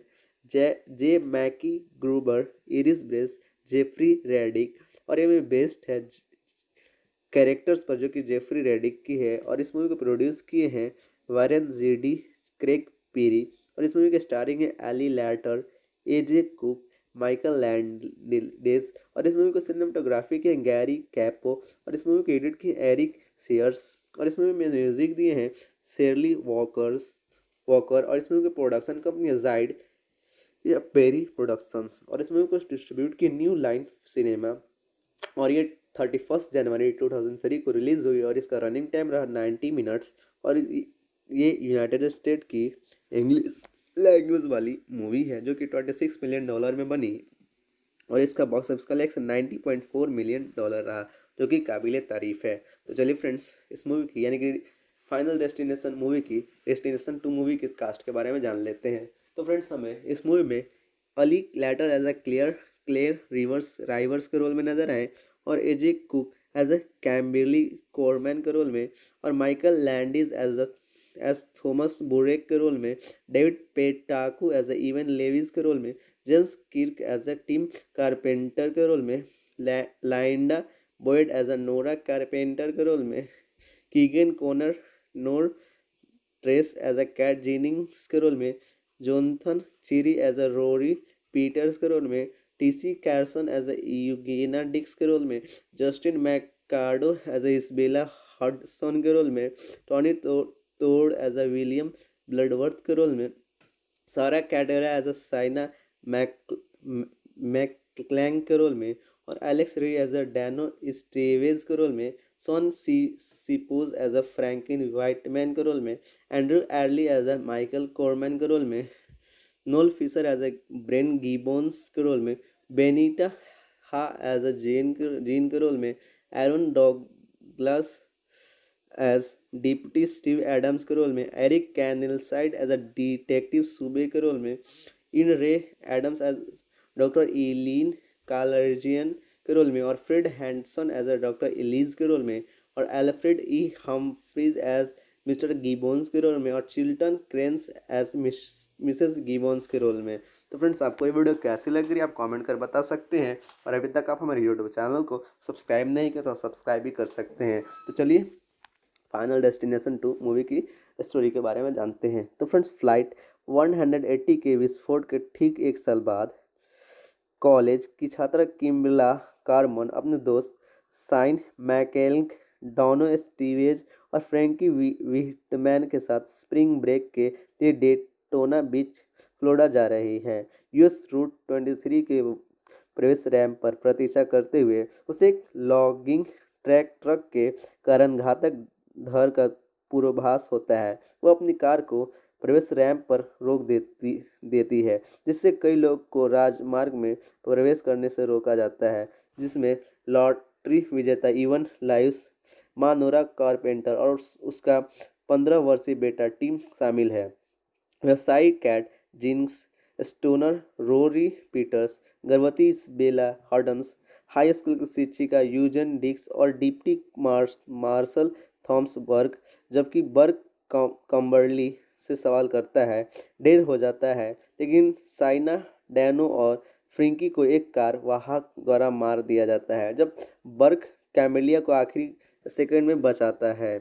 J J Mackye Gruber Eric Bress Jeffrey Reddick और ये मूवी बेस्ड है कैरेक्टर्स पर जो कि जेफरी रेडिक की है और इस मूवी को प्रोड्यूस किए हैं वारन जीडी क्रेग पीरी और इस मूवी के स्टारिंग है Ali Larter A J Cook Michael Landes और इस मूवी को सिनेमाटोग्राफी के गैरी कैपो और इस मूवी के एडिट किए एरिक सेयर्स और इस मूवी में म्यूजिक दिए हैं शेरली वॉकर्स वॉकर और इस मूवी की प्रोडक्शन कंपनी जाइड या पेरी प्रोडक्शंस और इस मूवी को डिस्ट्रीब्यूट की न्यू लाइन सिनेमा और ये थर्टी फर्स्ट जनवरी टू थाउजेंड थ्री को रिलीज़ हुई और इसका रनिंग टाइम रहा नाइन्टी मिनट्स और ये यूनाइटेड स्टेट की इंग्लिश लैंग्वेज वाली मूवी है जो कि ट्वेंटी सिक्स मिलियन डॉलर में बनी और इसका box office collection ninety point four million dollar रहा जो कि काबिल तारीफ़ है तो चलिए फ्रेंड्स इस मूवी की यानी कि फाइनल डेस्टिनेशन मूवी की डेस्टिनेशन टू मूवी के कास्ट के बारे में जान लेते हैं तो फ्रेंड्स हमें इस मूवी में Ali Larter as a clear clear Rivers Rivers के रोल में नजर आए और AJ Cook as a Kimberly Corman के रोल में और Michael Landes as a as Thomas Boric के रोल में David Paetkau as a Evan Lewis के रोल में James Kirk as a Tim Carpenter के रोल में Linda Boyd as a Nora Carpenter के रोल में Keegan Connor NOR Tracy as a Kat Jennings के role में Jonathan Cherry as a Rory Peters के role में TC Carson as a Eugene Dix के role में Justin Machado as a Isabella Hudson के role में Tony Todd a William Bludworth के role में Sarah Carter as a Shaina Mac मैकलैंग के role में और एलेक्स रे एज अ डैनो स्टेवेज के रोल में सोन सी Sipos as a Frankie Whitman के रोल में Andrew Airlie as a Michael Corman के रोल में Noel Fisher as a Brian Gibbons के रोल में Benita Ha as a gen Jean के रोल में Aaron Douglas as deputy Steve Adams के role में Eric Keenleyside as a detective Suby के role में Enid Raye Adams as doctor Ellen कालर्जियन के role में और Fred Henderson as a doctor Ellis के रोल में और Alfred E Humphreys as mister Gibbons के रोल में और Chilton Crane as Mrs Gibbons के रोल में तो फ्रेंड्स आपको ये वीडियो कैसी लग रही है आप कमेंट कर बता सकते हैं और अभी तक आप हमारे यूट्यूब चैनल को सब्सक्राइब नहीं किया तो सब्सक्राइब भी कर सकते हैं तो चलिए फाइनल डेस्टिनेशन टू मूवी की स्टोरी के बारे में जानते हैं तो फ्रेंड्स फ्लाइट 180 हंड्रेड के विस्फोट के ठीक एक साल बाद कॉलेज की छात्रा किमिला कार्मन अपने दोस्त साइन मैकेल्क डोनो स्टीवेज और फ्रेंकी वीटमैन के साथ स्प्रिंग ब्रेक के लिए डेटोना बीच फ्लोडा जा रही है यूएस रूट थ्री के प्रवेश रैम पर प्रतीक्षा करते हुए उसे एक लॉगिंग ट्रैक ट्रक के कारण घातक धर का पूर्वाभास होता है वह अपनी कार को प्रवेश रैंप पर रोक देती देती है जिससे कई लोग को राजमार्ग में प्रवेश करने से रोका जाता है जिसमें लॉटरी विजेता इवन लायुस मानोरा कारपेंटर और उसका पंद्रह वर्षीय बेटा टीम शामिल है व्यवसायी Kat Jennings stoner Rory Peters गर्भवती बेला हॉर्डन्स हाई स्कूल की शिक्षिका यूजन डिक्स और डिप्टी मार्स मार्शल थॉम्स बर्ग जबकि बर्ग कम्बर्ली से सवाल करता है डेर हो जाता है लेकिन साइना डैनो और फ्रिंकी को एक कार वाहक द्वारा मार दिया जाता है जब बर्क कैमिलिया को आखिरी सेकंड में बचाता है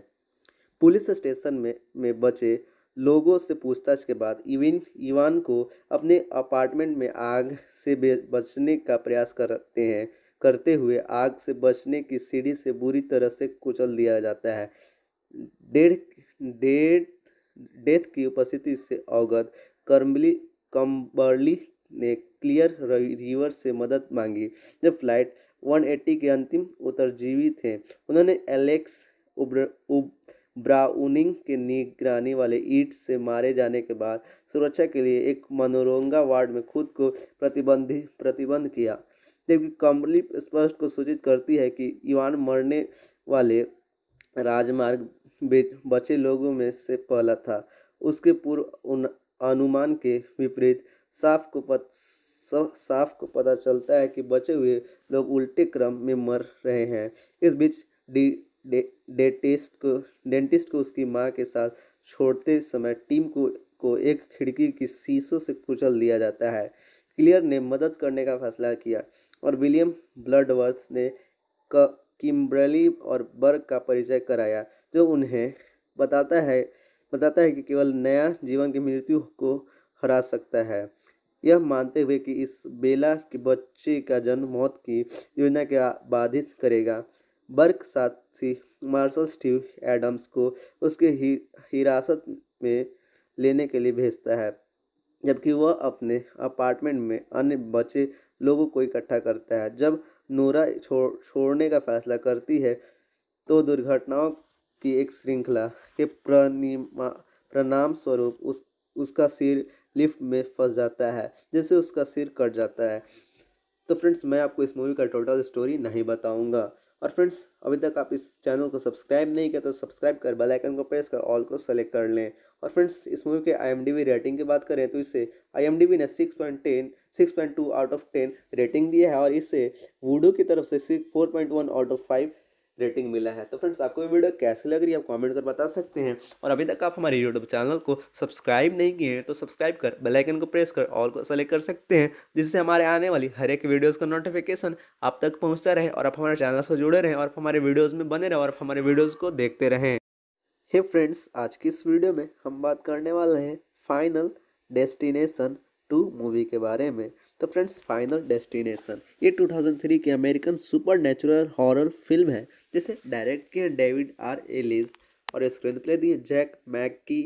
पुलिस स्टेशन में में बचे लोगों से पूछताछ के बाद इविन इवान को अपने अपार्टमेंट में आग से बचने का प्रयास करते हैं करते हुए आग से बचने की सीढ़ी से बुरी तरह से कुचल दिया जाता है डेढ़ डेढ़ डेथ की उपस्थिति से अवगत कर्मली कम्बर्ली ने क्लियर रिवर से मदद मांगी जब फ्लाइट 180 के अंतिम उत्तरजीवी थे उन्होंने एलेक्स उब्र उब, ब्राउनिंग के निगरानी वाले ईट से मारे जाने के बाद सुरक्षा के लिए एक मनोरंगा वार्ड में खुद को प्रतिबंधित प्रतिबंध किया जबकि कमली स्पष्ट को सूचित करती है कि ईवान मरने वाले राजमार्ग बचे लोगों में से पहला था उसके पूर्व अनुमान के विपरीत साफ को पत, साफ को पता चलता है कि बचे हुए लोग उल्टे क्रम में मर रहे हैं इस बीच डी डेंटिस्ट डेटिस्ट को डेंटिस्ट को उसकी माँ के साथ छोड़ते समय टीम को को एक खिड़की की शीशों से कुचल दिया जाता है क्लियर ने मदद करने का फैसला किया और विलियम ब्लडवर्थ ने किम्बरली और बर्ग का परिचय कराया जो उन्हें बताता है बताता है कि केवल नया जीवन की मृत्यु को हरा सकता है यह मानते हुए कि इस बेला के बच्चे का जन्म मौत की योजना के बाधित करेगा बर्क साथी मार्शल स्टीव एडम्स को उसके हिरासत ही में लेने के लिए भेजता है जबकि वह अपने अपार्टमेंट में अन्य बच्चे लोगों को इकट्ठा करता है जब नोरा छोड़ छोड़ने का फैसला करती है तो दुर्घटनाओं की एक श्रृंखला के प्रनिमा प्रणाम स्वरूप उस उसका सिर लिफ्ट में फंस जाता है जैसे उसका सिर कट जाता है तो फ्रेंड्स मैं आपको इस मूवी का टोटल स्टोरी नहीं बताऊंगा और फ्रेंड्स अभी तक आप इस चैनल को सब्सक्राइब नहीं किया तो सब्सक्राइब कर बेल आइकन को प्रेस कर ऑल को सेलेक्ट कर लें और फ्रेंड्स इस मूवी के आई रेटिंग की बात करें तो इसे आई ने six point ten six point two out of ten rating दिया है और इसे वूडो की तरफ से six four point one out of five rating मिला है तो फ्रेंड्स आपको ये वीडियो कैसी लग रही है आप कमेंट कर बता सकते हैं और अभी तक आप हमारे यूट्यूब चैनल को सब्सक्राइब नहीं किए हैं तो सब्सक्राइब कर बेल आइकन को प्रेस कर ऑल को सेलेक्ट कर सकते हैं जिससे हमारे आने वाली हर एक वीडियोस का नोटिफिकेशन आप तक पहुंचता रहे और आप हमारे चैनल से जुड़े रहें और हमारे वीडियोज़ में बने रहें और हमारे वीडियोज़ को देखते रहें हे hey फ्रेंड्स आज की इस वीडियो में हम बात करने वाले हैं फाइनल डेस्टिनेशन टू मूवी के बारे में तो फ्रेंड्स फाइनल डेस्टिनेशन ये 2003 की American super natural horror film है जिसे डायरेक्ट किए डेविड आर एलिस और स्क्रीन प्ले दिए Jack Mackye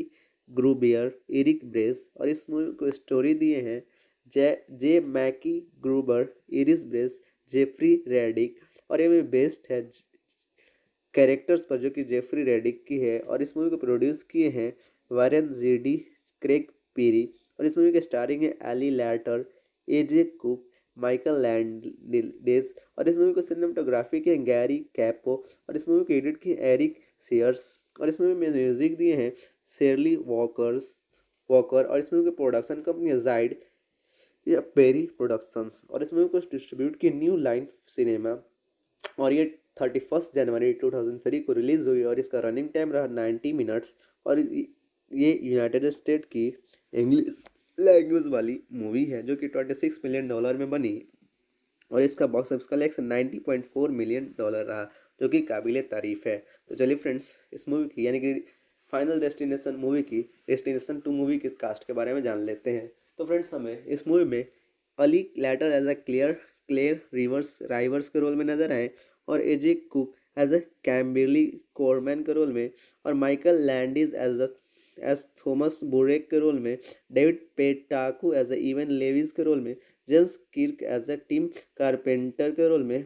Gruber Eric Bress और इस मूवी को स्टोरी दिए हैं J J Mackye Gruber Eric Bress Jeffrey Reddick और ये बेस्ड है कैरेक्टर्स पर जो कि जेफरी रेडिक की है और इस मूवी को प्रोड्यूस किए हैं वारन जीडी क्रेग पीरी और इस मूवी के स्टारिंग है Ali Larter AJ Cook Michael Landes और इस मूवी को सिनेमाटोग्राफी किए गैरी कैपो और इस मूवी को एडिट किए एरिक सेयर्स और इस मूवी में म्यूजिक दिए हैं शेरली वॉकर्स वॉकर और इस मूवी के प्रोडक्शन कंपनी है जाइड या पेरी प्रोडक्शंस और इस मूवी को डिस्ट्रीब्यूट किए न्यू लाइन सिनेमा और ये थर्टी फर्स्ट जनवरी टू थाउजेंड थ्री को रिलीज़ हुई और इसका रनिंग टाइम रहा नाइन्टी मिनट्स और ये यूनाइटेड स्टेट की इंग्लिश लैंग्वेज वाली मूवी है जो कि ट्वेंटी सिक्स मिलियन डॉलर में बनी और इसका box office collection ninety point four million dollar रहा जो कि काबिल तारीफ़ है तो चलिए फ्रेंड्स इस मूवी की यानी कि फाइनल डेस्टिनेशन मूवी की डेस्टिनेशन टू मूवी के कास्ट के बारे में जान लेते हैं तो फ्रेंड्स हमें इस मूवी में Ali Larter as a clear clear Rivers Rivers के रोल में नजर आए और AJ Cook as a Kimberly Corman के रोल में और Michael Landes as a as Thomas Boric के रोल में David Paetkau as a Evan Lewis के रोल में James Kirk as a Tim Carpenter के रोल में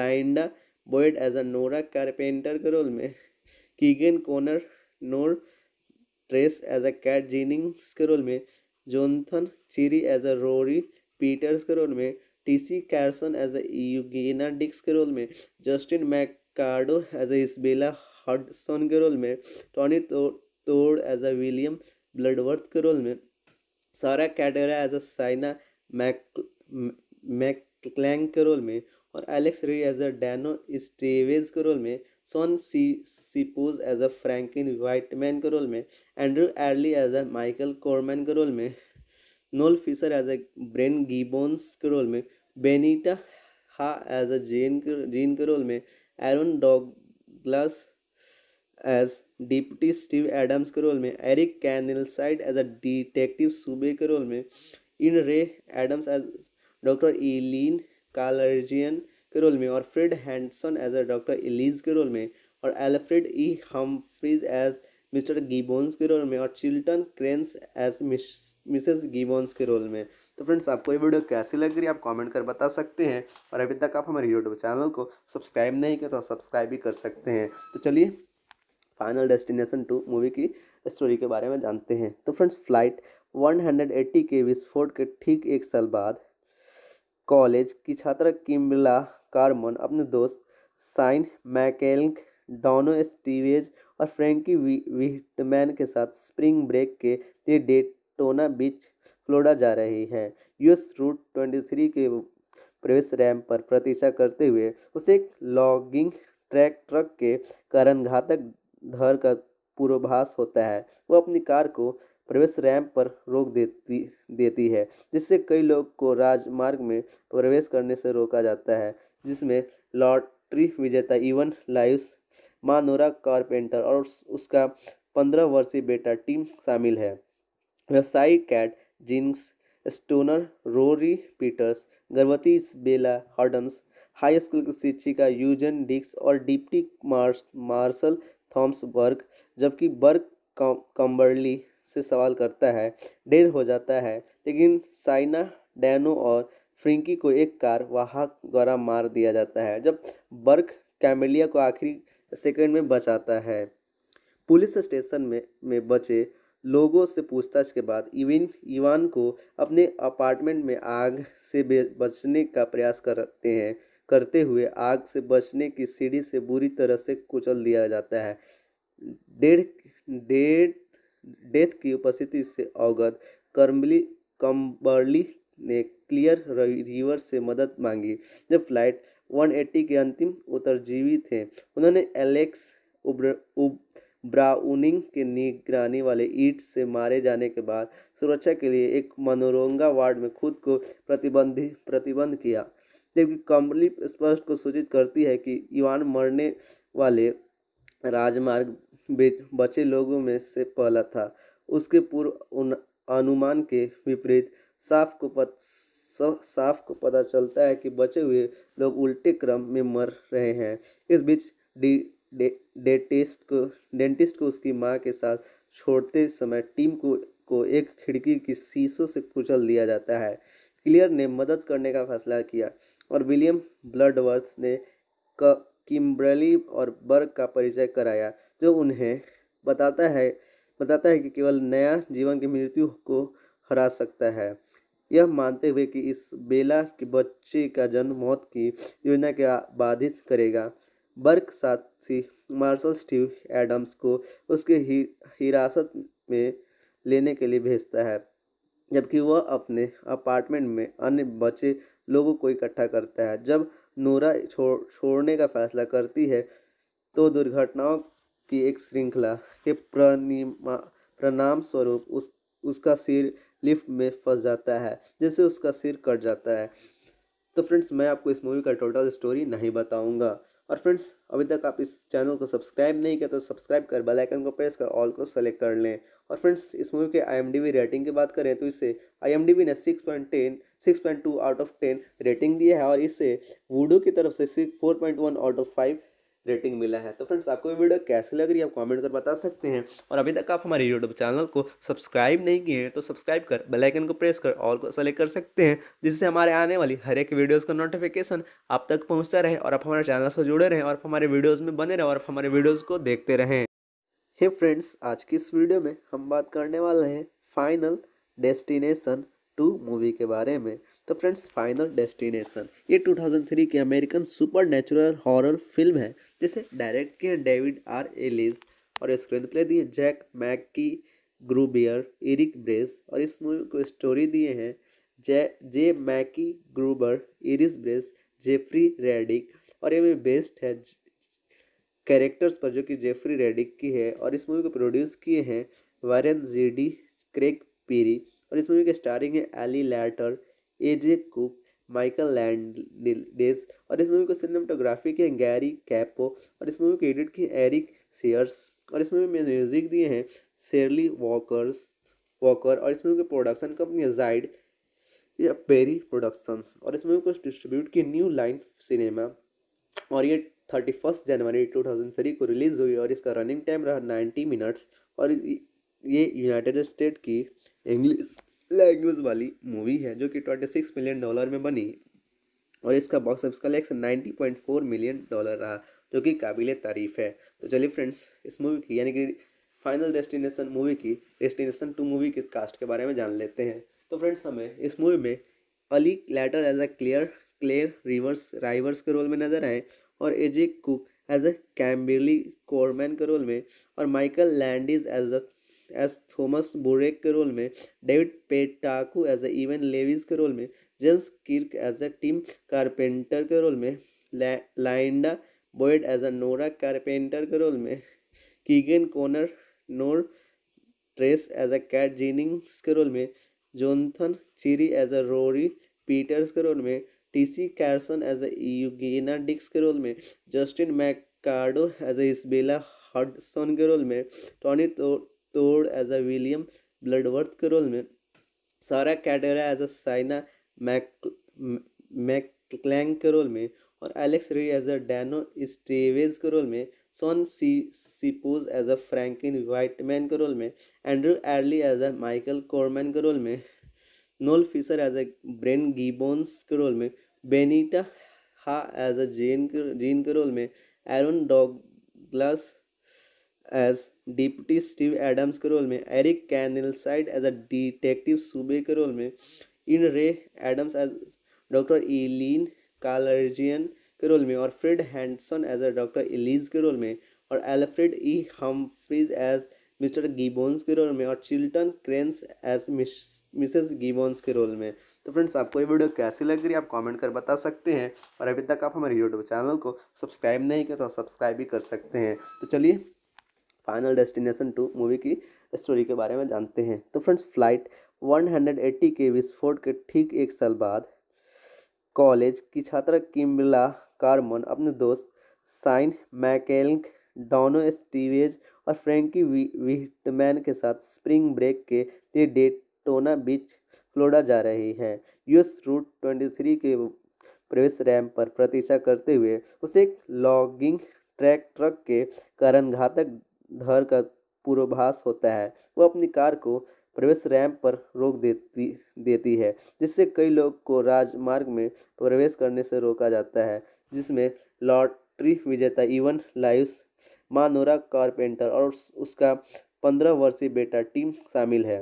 लाइंडा Boyd as a Nora Carpenter के रोल में Keegan Connor NOR Tracy as a Kat Jennings के role में Jonathan Cherry as a Rory Peters के role में TC Carson as a Eugene Dix के role में Justin Machado as a Isabella Hudson के role में Tony Todd as a William Bludworth के role में Sarah कैडेरा as a Shaina Mac मैक्लैंग के role में और एलेक्स री एज अ डैनो स्टेवेज के रोल में सोन सी Sipos as a Frankie Whitman के रोल में Andrew Airlie as a Michael Corman के रोल में Noel Fisher as a Brian Gibbons के रोल में Benita Ha as a gen Jean के रोल में Aaron Douglas as deputy Steve Adams के role में Eric Keenleyside as a detective Suby के role में Enid Raye Adams as doctor Ellen कालर्जियन के role में और Fred Henderson as a doctor Ellis के रोल में और Alfred E Humphreys as mister Gibbons के रोल में और Chilton Crane as Mrs Gibbons के रोल में तो फ्रेंड्स आपको ये वीडियो कैसी लग रही है आप कमेंट कर बता सकते हैं और अभी तक आप हमारे यूट्यूब चैनल को सब्सक्राइब नहीं किया तो सब्सक्राइब भी कर सकते हैं तो चलिए फाइनल डेस्टिनेशन टू मूवी की स्टोरी के बारे में जानते हैं तो फ्रेंड्स फ्लाइट वन के विस्फोट के ठीक एक साल बाद कॉलेज की छात्रा किम्बला कारमोन अपने दोस्त साइन मैकेल डोनो स्टीवेज और फ्रेंकी विटमैन के साथ स्प्रिंग ब्रेक के लिए डेटोना बीच फ्लोडा जा रही है यूएस रूट ट्वेंटी थ्री के प्रवेश रैम पर प्रतीक्षा करते हुए उसे एक लॉगिंग ट्रैक ट्रक के कारण घातक धर का पूर्वाभास होता है वो अपनी कार को प्रवेश रैंप पर रोक देती देती है जिससे कई लोग को राजमार्ग में प्रवेश करने से रोका जाता है जिसमें लॉटरी विजेता इवन लाइव मानोरा कारपेंटर और उसका पंद्रह वर्षीय बेटा टीम शामिल है व्यवसायी Kat Jennings stoner Rory Peters गर्भवती बेला हार्डन्स हाई स्कूल की शिक्षिका यूजन डिक्स और डिप्टी मार्श मार्शल थॉम्स बर्ग जबकि बर्ग कम्बर्ली से सवाल करता है देर हो जाता है लेकिन साइना डैनो और फ्रिंकी को एक कार वाहक द्वारा मार दिया जाता है जब बर्क कैमिलिया को आखिरी सेकंड में बचाता है पुलिस स्टेशन में में बचे लोगों से पूछताछ के बाद इविन इवान को अपने अपार्टमेंट में आग से बचने का प्रयास करते हैं करते हुए आग से बचने की सीढ़ी से बुरी तरह से कुचल दिया जाता है डेढ़ डेढ़ डेथ की उपस्थिति से अवगत कर्मली कम्बर्ली ने क्लियर रिवर से मदद मांगी जब फ्लाइट 180 के अंतिम उत्तरजीवी थे उन्होंने एलेक्स उब्र उब ब्राउनिंग के निगरानी वाले ईट से मारे जाने के बाद सुरक्षा के लिए एक मनोरंगा वार्ड में खुद को प्रतिबंधी प्रतिबंध किया जबकि कम्बली स्पष्ट को सूचित करती है कि ईवान मरने वाले राजमार्ग बचे लोगों में से पहला था उसके पूर्व अनुमान के विपरीत साफ को पत साफ को पता चलता है कि बचे हुए लोग उल्टे क्रम में मर रहे हैं इस बीच डी डे, डेटिस्ट को डेंटिस्ट को उसकी माँ के साथ छोड़ते समय टीम को को एक खिड़की की शीशों से कुचल दिया जाता है क्लियर ने मदद करने का फैसला किया और विलियम ब्लडवर्थ ने क किम्बरली और बर्ग का परिचय कराया जो उन्हें बताता है बताता है कि केवल नया जीवन की मृत्यु को हरा सकता है यह मानते हुए कि इस बेला के बच्चे का जन्म मौत की योजना के बाधित करेगा बर्क साथी मार्शल स्टीव एडम्स को उसके हिरासत ही में लेने के लिए भेजता है जबकि वह अपने अपार्टमेंट में अन्य बचे लोगों को इकट्ठा करता है जब नोरा छोड़ छोड़ने का फैसला करती है तो दुर्घटनाओं की एक श्रृंखला के प्रणाम स्वरूप उस उसका सिर लिफ्ट में फंस जाता है जैसे उसका सिर कट जाता है तो फ्रेंड्स मैं आपको इस मूवी का टोटल स्टोरी नहीं बताऊंगा और फ्रेंड्स अभी तक आप इस चैनल को सब्सक्राइब नहीं किया तो सब्सक्राइब कर बेल आइकन को प्रेस कर ऑल को सेलेक्ट कर लें और फ्रेंड्स इस मूवी के आईएमडीबी रेटिंग की बात करें तो इसे आईएमडीबी ने 6.10 6.2 आउट ऑफ 10 रेटिंग दिया है और इसे वूडो की तरफ से point one out of five rating मिला है तो फ्रेंड्स आपको ये वीडियो कैसी लग रही है आप कमेंट कर बता सकते हैं और अभी तक आप हमारे यूट्यूब चैनल को सब्सक्राइब नहीं किए हैं तो सब्सक्राइब कर बेल आइकन को प्रेस कर ऑल को सेलेक्ट कर सकते हैं जिससे हमारे आने वाली हर एक वीडियोज़ का नोटिफिकेशन आप तक पहुँचता रहे और आप हमारे चैनल से जुड़े रहें और हमारे वीडियोज़ में बने रहें और हमारे वीडियोज़ को देखते रहें हे फ्रेंड्स आज की इस वीडियो में हम बात करने वाले हैं फाइनल डेस्टिनेशन टू मूवी के बारे में तो फ्रेंड्स फाइनल डेस्टिनेशन ये 2003 की American super natural horror film है जिसे डायरेक्ट किए डेविड आर एलिस और स्क्रीन प्ले दिए Jack Mackye Gruber Eric Bress और इस मूवी को स्टोरी दिए हैं J J Mackye Gruber Eric Bress Jeffrey Reddick और ये बेस्ड है कैरेक्टर्स पर जो कि जेफरी रेडिक की है और इस मूवी को प्रोड्यूस किए हैं वारन जीडी क्रेग पीरी और इस मूवी के स्टारिंग है Ali Larter A J Cook Michael Landes और इस मूवी को सिनेमाटोग्राफी किए गैरी कैपो और इस मूवी को एडिट किए एरिक सेयर्स और इस मूवी में म्यूजिक दिए हैं शेरली वॉकर्स वॉकर और इस मूवी की प्रोडक्शन कंपनी जाइड या पेरी प्रोडक्शंस और इस मूवी को डिस्ट्रीब्यूट की न्यू लाइन सिनेमा और ये थर्टी फर्स्ट जनवरी टू थाउजेंड थ्री को रिलीज़ हुई और इसका रनिंग टाइम रहा नाइन्टी मिनट्स और ये यूनाइटेड स्टेट की इंग्लिश लैंग्वेज वाली मूवी है जो कि ट्वेंटी सिक्स मिलियन डॉलर में बनी और इसका box office collection ninety point four million dollar रहा जो कि काबिल तारीफ़ है तो चलिए फ्रेंड्स इस मूवी की यानी कि फाइनल डेस्टिनेशन मूवी की डेस्टिनेशन टू मूवी के कास्ट के बारे में जान लेते हैं तो फ्रेंड्स हमें इस मूवी में Ali Larter as a clear clear Rivers Rivers के रोल में नजर आए और AJ Cook as a Kimberly Corman के रोल में और Michael Landes as a as Thomas Boric के रोल में David Paetkau as a Evan Lewis के रोल में James Kirk as a Tim Carpenter के रोल में लाइंडा Boyd as a Nora Carpenter के रोल में Keegan Connor NOR Tracy as a Kat Jennings के role में Jonathan Cherry as a Rory Peters के role में TC Carson as a Dix के role में Justin Machado as a Isabella Hudson के role में Tony तो Todd as a William Bludworth के रोल में Sarah कैडेरा as a Shaina Mac मैक्लैंग के रोल में और एलेक्स रे एज अ डैनो स्टेवेज के रोल में सोन सी Sipos as a Frankie Whitman के रोल में Andrew Airlie as a Michael Corman के रोल में Noel Fisher as a Brian Gibbons के रोल में Benita Ha as a gen Jean के रोल में Aaron Douglas as deputy Steve Adams के role में Eric Keenleyside as a detective Suby के role में Enid Raye Adams as doctor Ellen कालर्जियन के role में और Fred Henderson as a doctor Ellis के रोल में और Alfred E freeze as mister Gibbons के रोल में और Chilton Crane as Mrs Gibbons के रोल में तो फ्रेंड्स आपको ये वीडियो कैसी लग रही है आप कमेंट कर बता सकते हैं और अभी तक आप हमारे यूट्यूब चैनल को सब्सक्राइब नहीं किया तो सब्सक्राइब भी कर सकते हैं तो चलिए फाइनल डेस्टिनेशन टू मूवी की स्टोरी के बारे में जानते हैं तो फ्रेंड्स फ्लाइट एट्टी के विस्फोट के ठीक एक साल बाद कॉलेज की छात्रा किम्बला कार्मन अपने दोस्त साइन मैकेल्क डोनो स्टीवेज और फ्रेंकी विटमैन के साथ स्प्रिंग ब्रेक के लिए डेटोना बीच फ्लोडा जा रही है यूएस रूट 23 के प्रवेश रैम पर प्रतीक्षा करते हुए उसे एक लॉगिंग ट्रैक ट्रक के कारण घातक धर का पूर्वाभास होता है वह अपनी कार को प्रवेश रैंप पर रोक देती देती है जिससे कई लोग को राजमार्ग में प्रवेश करने से रोका जाता है जिसमें लॉटरी विजेता इवन लाइस मानोरा कारपेंटर और उसका पंद्रह वर्षीय बेटा टीम शामिल है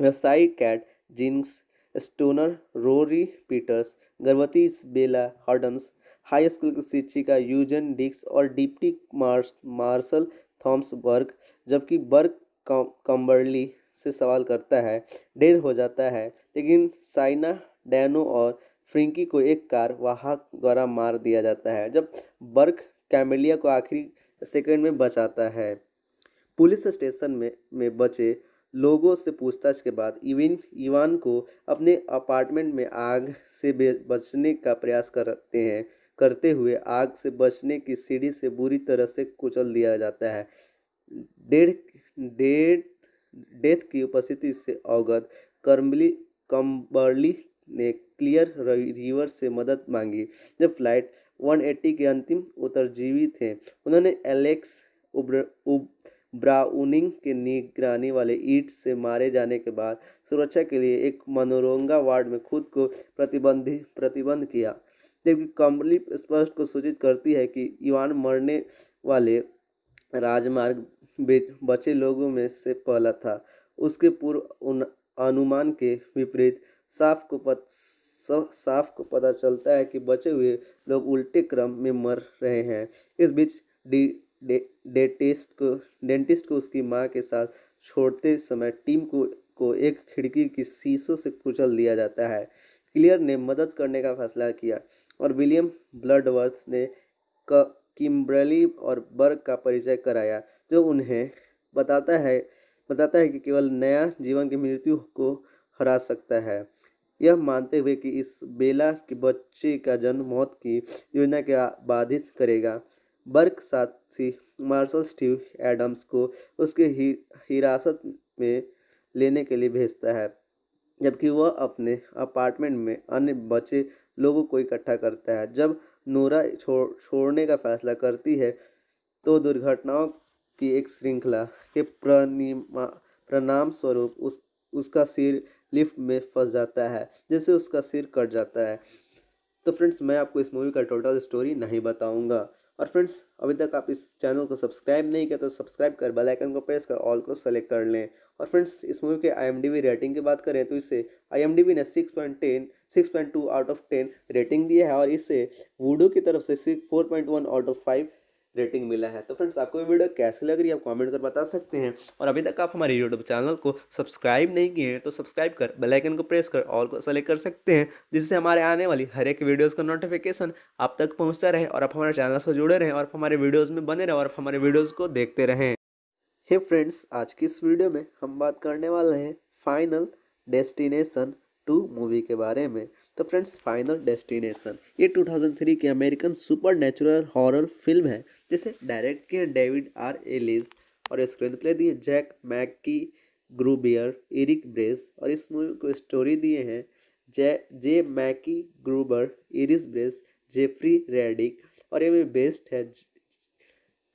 व्यवसायी Kat Jennings stoner Rory Peters गर्भवती बेला हॉर्डन्स हाई स्कूल की शिक्षिका यूजन डिक्स और डिप्टी मार्श मार्शल थॉम्सबर्ग जबकि बर्ग कम्बर्ली से सवाल करता है ढेर हो जाता है लेकिन साइना डैनो और फ्रिंकी को एक कार वाहक द्वारा मार दिया जाता है जब बर्क कैमेलिया को आखिरी सेकंड में बचाता है पुलिस स्टेशन में में बचे लोगों से पूछताछ के बाद इविन इवान को अपने अपार्टमेंट में आग से बचने का प्रयास करते हैं करते हुए आग से बचने की सीढ़ी से बुरी तरह से कुचल दिया जाता है डेढ़ डेढ़ डेथ की उपस्थिति से अवगत कर्मली कम्बर्ली ने क्लियर रिवर से मदद मांगी जब फ्लाइट 180 के अंतिम उत्तरजीवी थे उन्होंने एलेक्स उब्र उब, ब्राउनिंग के निगरानी वाले ईट से मारे जाने के बाद सुरक्षा के लिए एक मनोरंगा वार्ड में खुद को प्रतिबंधित प्रतिबंध किया जबकि कम्बली स्पष्ट को सूचित करती है कि युवान मरने वाले राजमार्ग बचे लोगों में से पहला था उसके पूर्व अनुमान के विपरीत साफ को पत, साफ को पता चलता है कि बचे हुए लोग उल्टे क्रम में मर रहे हैं इस बीच डी डेंटिस्ट डेटिस्ट को डेंटिस्ट को उसकी माँ के साथ छोड़ते समय टीम को को एक खिड़की की शीशों से कुचल दिया जाता है क्लियर ने मदद करने का फैसला किया और विलियम ब्लडवर्थ ने किम्बरली और बर्ग का परिचय कराया जो उन्हें बताता है बताता है कि केवल नया जीवन की मृत्यु को हरा सकता है यह मानते हुए कि इस बेला के बच्चे का जन्म मौत की योजना के बाधित करेगा बर्क साथी मार्शल स्टीव एडम्स को उसके ही हिरासत में लेने के लिए भेजता है जबकि वह अपने अपार्टमेंट में अन्य बच्चे लोगों को इकट्ठा करता है जब नोरा छोड़ छोड़ने का फैसला करती है तो दुर्घटनाओं की एक श्रृंखला के प्रनिमा प्रणाम स्वरूप उस उसका सिर लिफ्ट में फंस जाता है जैसे उसका सिर कट जाता है तो फ्रेंड्स मैं आपको इस मूवी का टोटल स्टोरी नहीं बताऊंगा और फ्रेंड्स अभी तक आप इस चैनल को सब्सक्राइब नहीं किया तो सब्सक्राइब कर बेल आइकन को प्रेस कर ऑल को सेलेक्ट कर लें और फ्रेंड्स इस मूवी के आईएमडीबी रेटिंग की बात करें तो इसे आईएमडीबी ने ten six point two out of ten rating दिया है और इससे वूडो की तरफ से six four point one out of five rating मिला है तो फ्रेंड्स आपको ये वीडियो कैसी लग रही है आप कमेंट कर बता सकते हैं और अभी तक आप हमारे यूट्यूब चैनल को सब्सक्राइब नहीं किए हैं तो सब्सक्राइब कर बेल आइकन को प्रेस कर ऑल को सेलेक्ट कर सकते हैं जिससे हमारे आने वाली हर एक वीडियोस का नोटिफिकेशन आप तक पहुंचता रहे और आप हमारे चैनल से जुड़े रहें और हमारे वीडियोज़ में बने रहें और हमारे वीडियोज़ को देखते रहें हे फ्रेंड्स आज की इस वीडियो में हम बात करने वाले हैं फाइनल डेस्टिनेसन टू मूवी के बारे में तो फ्रेंड्स फाइनल डेस्टिनेशन ये 2003 की American super natural horror film है जिसे डायरेक्ट किए डेविड आर एलिस और स्क्रीन प्ले दिए Jack Mackye Gruber Eric Bress और इस मूवी को स्टोरी दिए हैं J J Mackye Gruber Eric Bress Jeffrey Reddick और ये मूवी बेस्ड है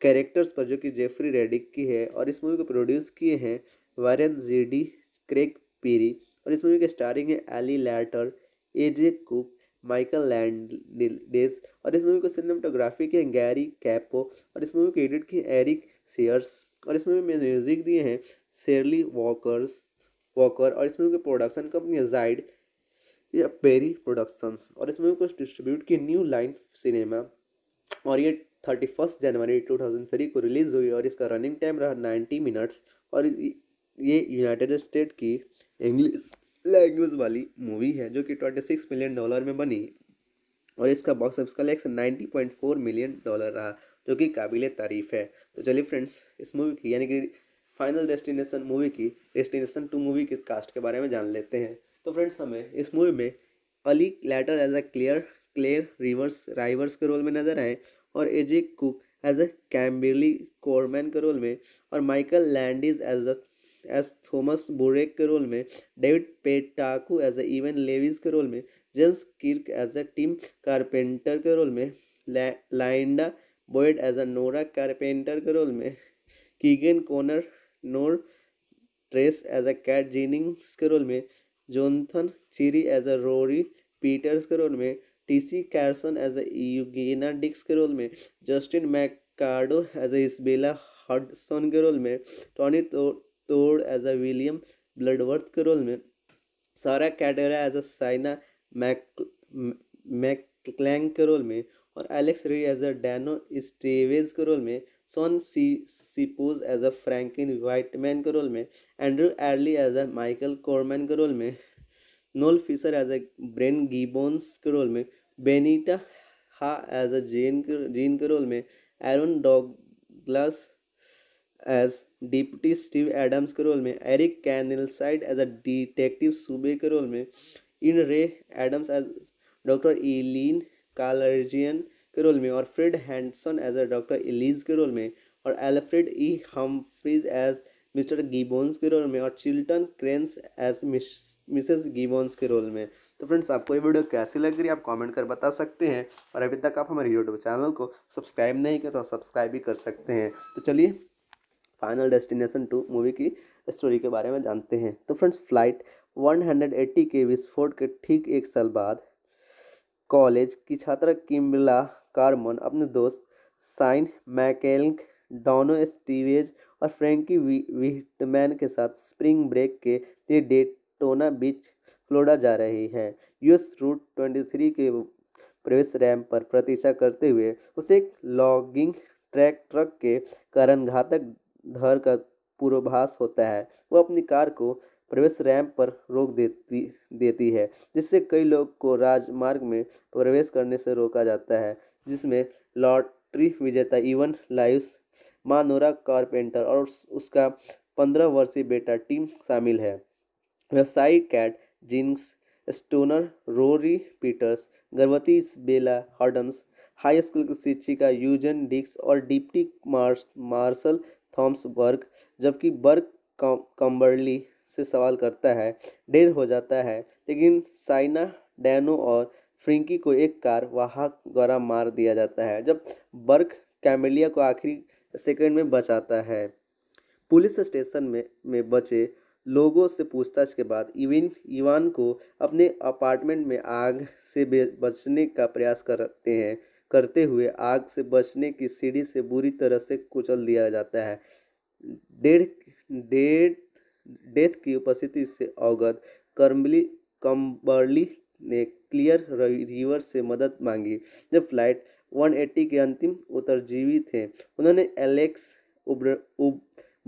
कैरेक्टर्स पर जो कि जेफरी रेडिक की है और इस मूवी को प्रोड्यूस किए हैं जी जीडी क्रेग पीरी और इस मूवी के स्टारिंग है Ali Larter AJ Cook Michael Landes और इस मूवी को सिनेमाटोग्राफी के गैरी कैपो और इस मूवी के एडिट किए एरिक सेयर्स और इस मूवी में म्यूजिक दिए हैं शेरली वॉकर्स वॉकर और इस मूवी की प्रोडक्शन कंपनी जाइड या पेरी प्रोडक्शंस और इस मूवी को डिस्ट्रीब्यूट की न्यू लाइन सिनेमा और ये थर्टी फर्स्ट जनवरी टू थाउजेंड थ्री को रिलीज़ हुई और इसका रनिंग टाइम रहा नाइन्टी मिनट्स और ये यूनाइटेड स्टेट की इंग्लिश लैंग्वेज वाली मूवी है जो कि ट्वेंटी सिक्स मिलियन डॉलर में बनी और इसका box office collection ninety point four million dollar रहा जो कि काबिल तारीफ़ है तो चलिए फ्रेंड्स इस मूवी की यानी कि फाइनल डेस्टिनेशन मूवी की डेस्टिनेशन टू मूवी के कास्ट के बारे में जान लेते हैं तो फ्रेंड्स हमें इस मूवी में Ali Larter as a clear clear Rivers Rivers के रोल में नजर आए और AJ Cook as a Kimberly Corman के रोल में और Michael Landes as a as Thomas Boric के रोल में David Paetkau as a Evan Lewis के रोल में James Kirk as a Tim Carpenter के रोल में लाइंडा Boyd as a Nora Carpenter के रोल में Keegan Connor NOR Tracy as a Kat Jennings के role में Jonathan Cherry as a Rory Peters के role में TC Carson as a Eugene Dix के role में Justin Machado as a Isabella Hudson के role में Tony तो Todd as a William Bludworth के रोल में Sarah कैडेरा as a Shaina Mac मैकलैंग के रोल में और एलेक्स रे एज अ डैनो स्टेवेज के रोल में सोन सी Sipos as a Frankie Whitman के रोल में Andrew Airlie as a Michael Corman के रोल में Noel Fisher as a Brian Gibbons के रोल में Benita Ha as a gen Jean के रोल में Aaron Douglas as deputy Steve Adams के role में Eric Keenleyside as a detective Suby के role में Enid Raye Adams as doctor Ellen Kalarjian के role में और Fred Henderson as a doctor एलिज के रोल में और Alfred E Humphreys as mister Gibbons के रोल में और Chilton Crane as Mrs Gibbons के रोल में तो फ्रेंड्स आपको ये वीडियो कैसी लग रही है आप कमेंट कर बता सकते हैं और अभी तक आप हमारे यूट्यूब चैनल को सब्सक्राइब नहीं किया तो सब्सक्राइब भी कर सकते हैं तो चलिए फाइनल डेस्टिनेशन टू मूवी की स्टोरी के बारे में जानते हैं तो फ्रेंड्स फ्लाइट 180 हंड्रेड एट्टी के विस्फोट के ठीक एक साल बाद कॉलेज की छात्रा किमला कार्मन अपने दोस्त साइन मैकेल डोनो स्टीवेज और फ्रेंकी विटमैन के साथ स्प्रिंग ब्रेक के लिए डेटोना बीच फ्लोरिडा जा रही है यूएस रूट थ्री के प्रवेश रैम पर प्रतीक्षा करते हुए उसे एक लॉगिंग ट्रैक ट्रक के कारण घातक धर का पूर्वाभास होता है वह अपनी कार को प्रवेश रैंप पर रोक देती देती है जिससे कई लोग को राजमार्ग में प्रवेश करने से रोका जाता है जिसमें लॉटरी विजेता इवन लाइस मानोरा कारपेंटर और उसका पंद्रह वर्षीय बेटा टीम शामिल है व्यवसायी Kat Jennings stoner Rory Peters गर्भवती बेला हॉर्डन्स हाई स्कूल की शिक्षिका यूजन डिक्स और डिप्टी मार्श मार्शल थॉम्स बर्ग जबकि बर्ग कम्बर्ली से सवाल करता है देर हो जाता है लेकिन साइना डैनो और फ्रिंकी को एक कार वाहक द्वारा मार दिया जाता है जब बर्क कैमेलिया को आखिरी सेकंड में बचाता है पुलिस स्टेशन में में बचे लोगों से पूछताछ के बाद इविन इवान को अपने अपार्टमेंट में आग से बचने का प्रयास करते हैं करते हुए आग से बचने की सीढ़ी से बुरी तरह से कुचल दिया जाता है डेढ़ डेढ़ डेथ की उपस्थिति से अवगत कर्मली कम्बर्ली ने क्लियर रिवर से मदद मांगी जब फ्लाइट 180 के अंतिम उत्तरजीवी थे उन्होंने एलेक्स उब्र उब,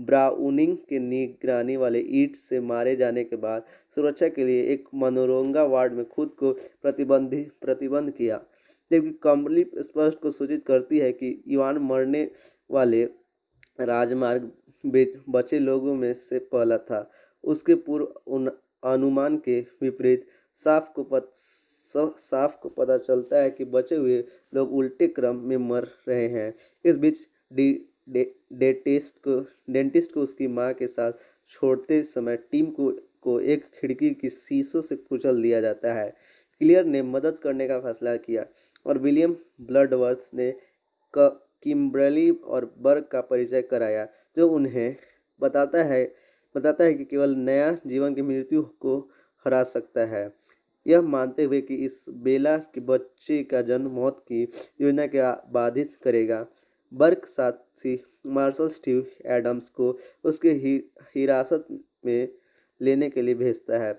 ब्राउनिंग के निगरानी वाले ईट से मारे जाने के बाद सुरक्षा के लिए एक मनोरंगा वार्ड में खुद को प्रतिबंधित प्रतिबंध किया जबकि कमली स्पष्ट को सूचित करती है कि ईवान मरने वाले राजमार्ग बचे लोगों में से पहला था उसके पूर्व अनुमान के विपरीत साफ को पत, साफ को पता चलता है कि बचे हुए लोग उल्टे क्रम में मर रहे हैं इस बीच डी डेंटिस्ट डेटिस्ट को डेंटिस्ट को उसकी माँ के साथ छोड़ते समय टीम को को एक खिड़की की शीशों से कुचल दिया जाता है क्लियर ने मदद करने का फैसला किया और विलियम ब्लडवर्थ ने किम्बरली और बर्ग का परिचय कराया जो उन्हें बताता है बताता है कि केवल नया जीवन की मृत्यु को हरा सकता है यह मानते हुए कि इस बेला के बच्चे का जन्म मौत की योजना के बाधित करेगा बर्क साथी मार्शल स्टीव एडम्स को उसके ही हिरासत में लेने के लिए भेजता है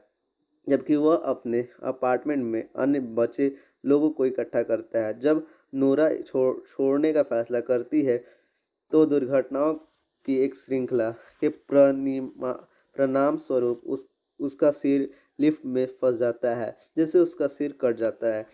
जबकि वह अपने अपार्टमेंट में अन्य बच्चे लोगों को इकट्ठा करता है जब नोरा छोड़ छोड़ने का फैसला करती है तो दुर्घटनाओं की एक श्रृंखला के प्रनिमा प्रणाम स्वरूप उस उसका सिर लिफ्ट में फंस जाता है जैसे उसका सिर कट जाता है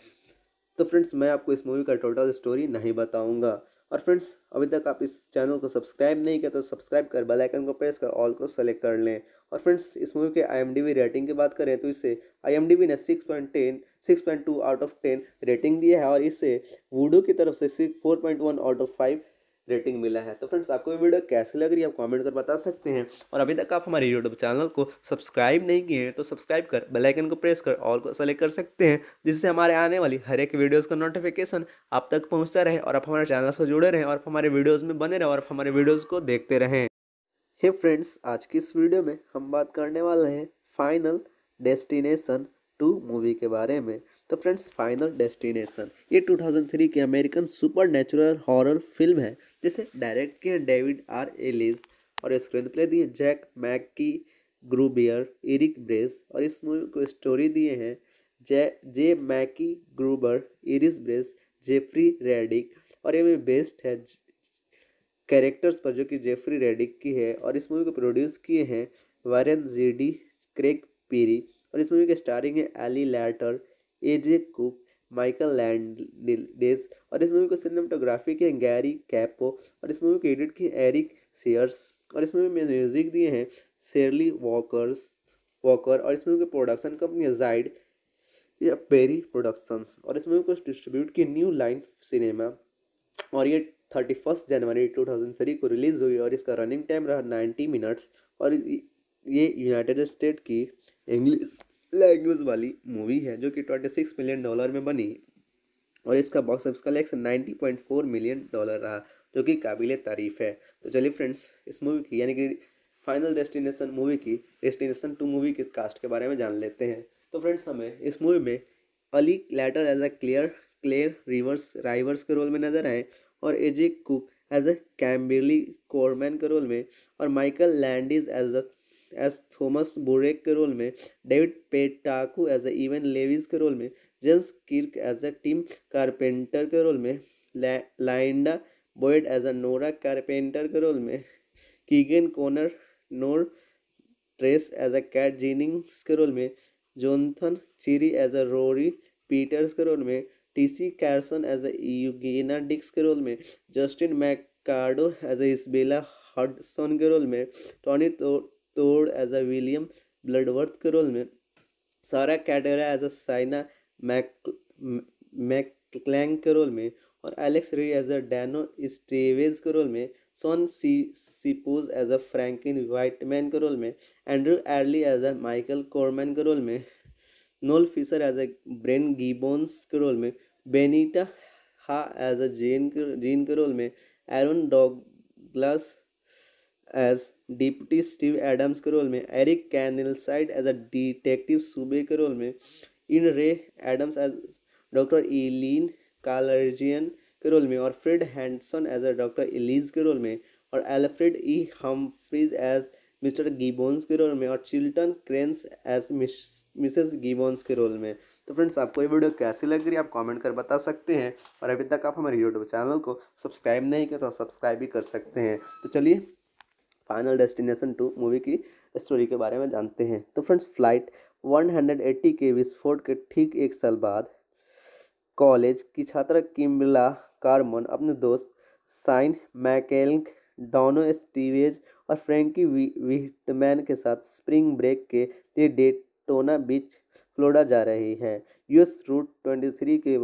तो फ्रेंड्स मैं आपको इस मूवी का टोटल स्टोरी नहीं बताऊंगा और फ्रेंड्स अभी तक आप इस चैनल को सब्सक्राइब नहीं किया तो सब्सक्राइब कर बेल आइकन को प्रेस कर ऑल को सेलेक्ट कर लें और फ्रेंड्स इस मूवी के आई रेटिंग की बात करें तो इसे आई ने six point ten six point two out of ten rating दिया है और इसे वूडो की तरफ से six four point one out of five rating मिला है तो फ्रेंड्स आपको ये वीडियो कैसी लग रही है आप कमेंट कर बता सकते हैं और अभी तक आप हमारे यूट्यूब चैनल को सब्सक्राइब नहीं किए हैं तो सब्सक्राइब कर बेल आइकन को प्रेस कर ऑल को सेलेक्ट कर सकते हैं जिससे हमारे आने वाली हर एक वीडियोस का नोटिफिकेशन आप तक पहुंचता रहे और आप हमारे चैनल से जुड़े रहें और हमारे वीडियोज़ में बने रहें और हमारे वीडियोज़ को देखते रहें हे फ्रेंड्स आज की इस वीडियो में हम बात करने वाले हैं फाइनल डेस्टिनेशन टू मूवी के बारे में तो फ्रेंड्स फाइनल डेस्टिनेशन ये 2003 की American super natural horror film है जिसे डायरेक्ट किए डेविड आर एलिस और स्क्रीन प्ले दिए Jack Mackye Gruber Eric Bress और इस मूवी को स्टोरी दिए हैं J J Mackye Gruber Eric Bress Jeffrey Reddick और ये बेस्ट है कैरेक्टर्स पर जो कि जेफरी रेडिक की है और इस मूवी को प्रोड्यूस किए हैं वारन जीडी क्रेग पीरी और इस मूवी के स्टारिंग है Ali Larter A J Cook Michael Landes और इस मूवी को सिनेमाटोग्राफी के गैरी कैपो और इस मूवी को एडिट किए एरिक सीयर्स और इस मूवी में म्यूजिक दिए हैं शेरली वॉकर्स वॉकर और इस मूवी की प्रोडक्शन कंपनी है जाइड या पेरी प्रोडक्शंस और इस मूवी को डिस्ट्रीब्यूट किए न्यू लाइन सिनेमा और ये थर्टी फर्स्ट जनवरी टू थाउजेंड थ्री को रिलीज़ हुई और इसका रनिंग टाइम रहा नाइन्टी मिनट्स और ये यूनाइटेड स्टेट की इंग्लिश लैंग्वेज वाली मूवी है जो कि ट्वेंटी सिक्स मिलियन डॉलर में बनी और इसका box office collection ninety point four million dollar रहा जो कि काबिल तारीफ़ है तो चलिए फ्रेंड्स इस मूवी की यानी कि फाइनल डेस्टिनेशन मूवी की डेस्टिनेशन टू मूवी के कास्ट के बारे में जान लेते हैं तो फ्रेंड्स हमें इस मूवी में Ali Larter as a clear clear Rivers Rivers के रोल में नजर आए और AJ Cook as a Kimberly Corman के रोल में और Michael Landes as a as Thomas Boric के रोल में David Paetkau as a Evan Lewis के रोल में James Kirk as a Tim Carpenter के रोल में लाइंडा Boyd as a Nora Carpenter के रोल में Keegan Connor NOR Tracy as a Kat Jennings के role में Jonathan Cherry as a Rory Peters के role में TC Carson as a Eugene Dix के role में Justin Machado as a Isabella Hudson के role में Tony Todd as a William Bludworth के role में Sarah Carter as a Shaina Mac मैक्लैंग के role में और एलेक्स री एज अ डैनो स्टेवेज के रोल में सोन सी Sipos as a Frankie Whitman के रोल में Andrew Airlie as a Michael Corman के रोल में Noel Fisher as a Brian Gibbons के रोल में Benita Ha as a gen Jean के रोल में Aaron Douglas as deputy Steve Adams के role में Eric Keenleyside as a detective Suby के role में Enid Raye Adams as doctor Ellen कालर्जियन के role में और Fred Henderson as a doctor Ellis के रोल में और Alfred E Humphreys as mister Gibbons के रोल में और Chilton Crane as Mrs Gibbons के रोल में तो फ्रेंड्स आपको ये वीडियो कैसी लग रही है आप कमेंट कर बता सकते हैं और अभी तक आप हमारे यूट्यूब चैनल को सब्सक्राइब नहीं किया तो सब्सक्राइब भी कर सकते हैं तो चलिए फाइनल डेस्टिनेशन टू मूवी की स्टोरी के बारे में जानते हैं तो फ्रेंड्स फ्लाइट वन के विस्फोट के ठीक एक साल बाद कॉलेज की छात्रा किम्बला कार्मन अपने दोस्त साइन मैकेल डोनो स्टीवेज और फ्रैंकी विटमैन के साथ स्प्रिंग ब्रेक के लिए डेटोना बीच फ्लोडा जा रही है यूएस रूट ट्वेंटी थ्री के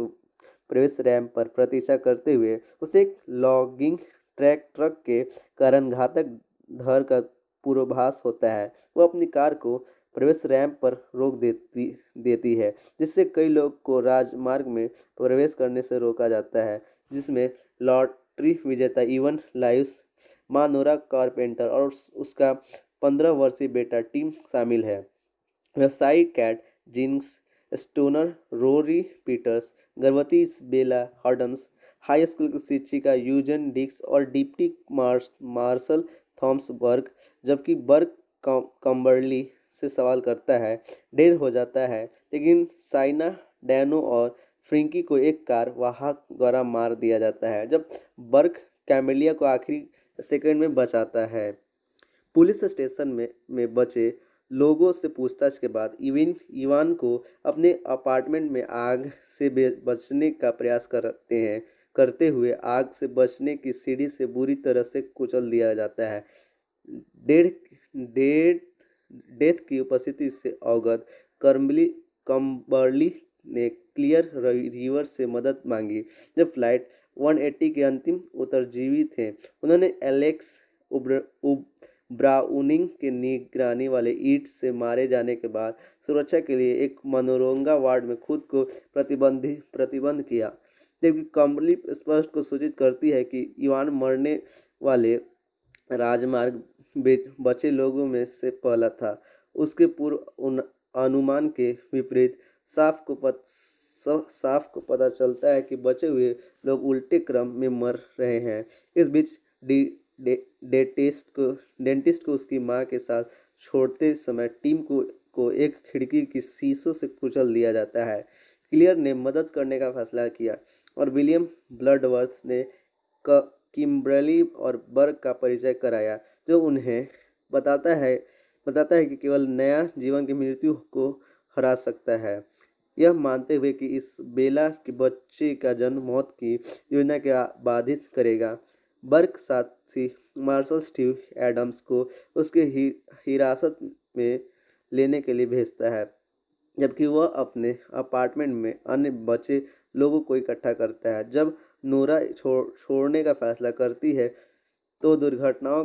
प्रवेश रैम पर प्रतीक्षा करते हुए उसे एक लॉगिंग ट्रैक ट्रक के कारण घातक धर का पूर्वाभास होता है वो अपनी कार को प्रवेश रैंप पर रोक देती देती है जिससे कई लोग को राजमार्ग में प्रवेश करने से रोका जाता है जिसमें लॉटरी विजेता इवन लाइस माँ नोरा कारपेंटर और उसका पंद्रह वर्षीय बेटा टीम शामिल है व्यवसायी Kat Jennings stoner Rory Peters गर्भवती बेला हार्डन्स हाई स्कूल की शिक्षिका यूजन डिक्स और डिप्टी मार्श मार्शल थॉम्स बर्ग जबकि बर्ग कम्बर्ली से सवाल करता है ढेर हो जाता है लेकिन साइना डैनो और फ्रिंकी को एक कार वाहक द्वारा मार दिया जाता है जब बर्ग कैमेलिया को आखिरी सेकेंड में बचाता है पुलिस स्टेशन में में बचे लोगों से पूछताछ के बाद इविन इवान को अपने अपार्टमेंट में आग से बचने का प्रयास करते हैं करते हुए आग से बचने की सीढ़ी से बुरी तरह से कुचल दिया जाता है डेढ़ डेढ़ डेथ की उपस्थिति से अवगत कर्मली कम्बर्ली ने क्लियर रिवर से मदद मांगी जब फ्लाइट 180 के अंतिम उत्तरजीवी थे उन्होंने एलेक्स उब्र उब, ब्राउनिंग के निगरानी वाले ईट से मारे जाने के बाद सुरक्षा के लिए एक मनोरंगा वार्ड में खुद को प्रतिबंध प्रतिबंध किया जबकि कमली स्पष्ट को सूचित करती है कि ईवान मरने वाले राजमार्ग बचे लोगों में से पहला था उसके पूर्व अनुमान के विपरीत साफ को पत साफ को पता चलता है कि बचे हुए लोग उल्टे क्रम में मर रहे हैं इस बीच डी डे, डेटिस्ट को डेंटिस्ट को उसकी माँ के साथ छोड़ते समय टीम को को एक खिड़की की शीशों से कुचल दिया जाता है क्लियर ने मदद करने का फैसला किया और विलियम ब्लडवर्थ ने किम्बरली और बर्ग का परिचय कराया जो उन्हें बताता है बताता है कि केवल नया जीवन की मृत्यु को हरा सकता है यह मानते हुए कि इस बेला के बच्चे का जन्म मौत की योजना के बाधित करेगा बर्क साथी मार्शल स्टीव एडम्स को उसके हिरासत ही में लेने के लिए भेजता है जबकि वह अपने अपार्टमेंट में अन्य बचे लोगों को इकट्ठा करता है जब नोरा छोड़ छोड़ने का फैसला करती है तो दुर्घटनाओं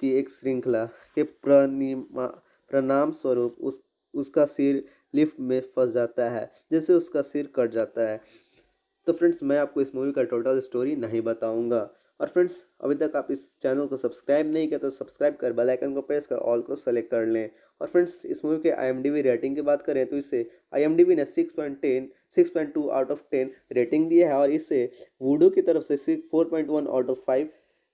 की एक श्रृंखला के प्रणाम स्वरूप उस उसका सिर लिफ्ट में फंस जाता है जैसे उसका सिर कट जाता है तो फ्रेंड्स मैं आपको इस मूवी का टोटल स्टोरी नहीं बताऊंगा और फ्रेंड्स अभी तक आप इस चैनल को सब्सक्राइब नहीं किया तो सब्सक्राइब कर बेल आइकन को प्रेस कर ऑल को सेलेक्ट कर लें और फ्रेंड्स इस मूवी के आईएमडीबी रेटिंग की बात करें तो इसे आईएमडीबी ने 6.10 6.2 आउट ऑफ 10 रेटिंग दिया है और इसे वूडो की तरफ से point one out of five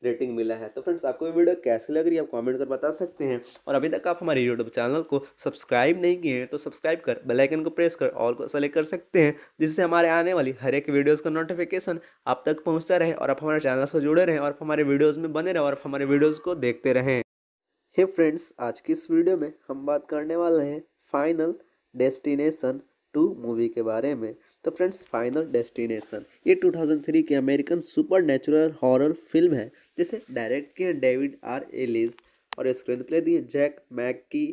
rating मिला है तो फ्रेंड्स आपको ये वीडियो कैसी लग रही है आप कमेंट कर बता सकते हैं और अभी तक आप हमारे यूट्यूब चैनल को सब्सक्राइब नहीं किए हैं तो सब्सक्राइब कर बेलाइकन को प्रेस कर ऑल को सेलेक्ट कर सकते हैं जिससे हमारे आने वाली हर एक वीडियोज़ का नोटिफिकेशन आप तक पहुँचता रहे और आप हमारे चैनल से जुड़े रहें और आप हमारे वीडियोज़ में बने रहें और आप हमारे वीडियोज़ को देखते रहें हे फ्रेंड्स आज की इस वीडियो में हम बात करने वाले हैं फाइनल डेस्टिनेशन टू मूवी के बारे में तो फ्रेंड्स फाइनल डेस्टिनेशन ये 2003 की American super natural horror film है जिसे डायरेक्ट किया डेविड आर एलिस और स्क्रीन प्ले दिए Jack Mackye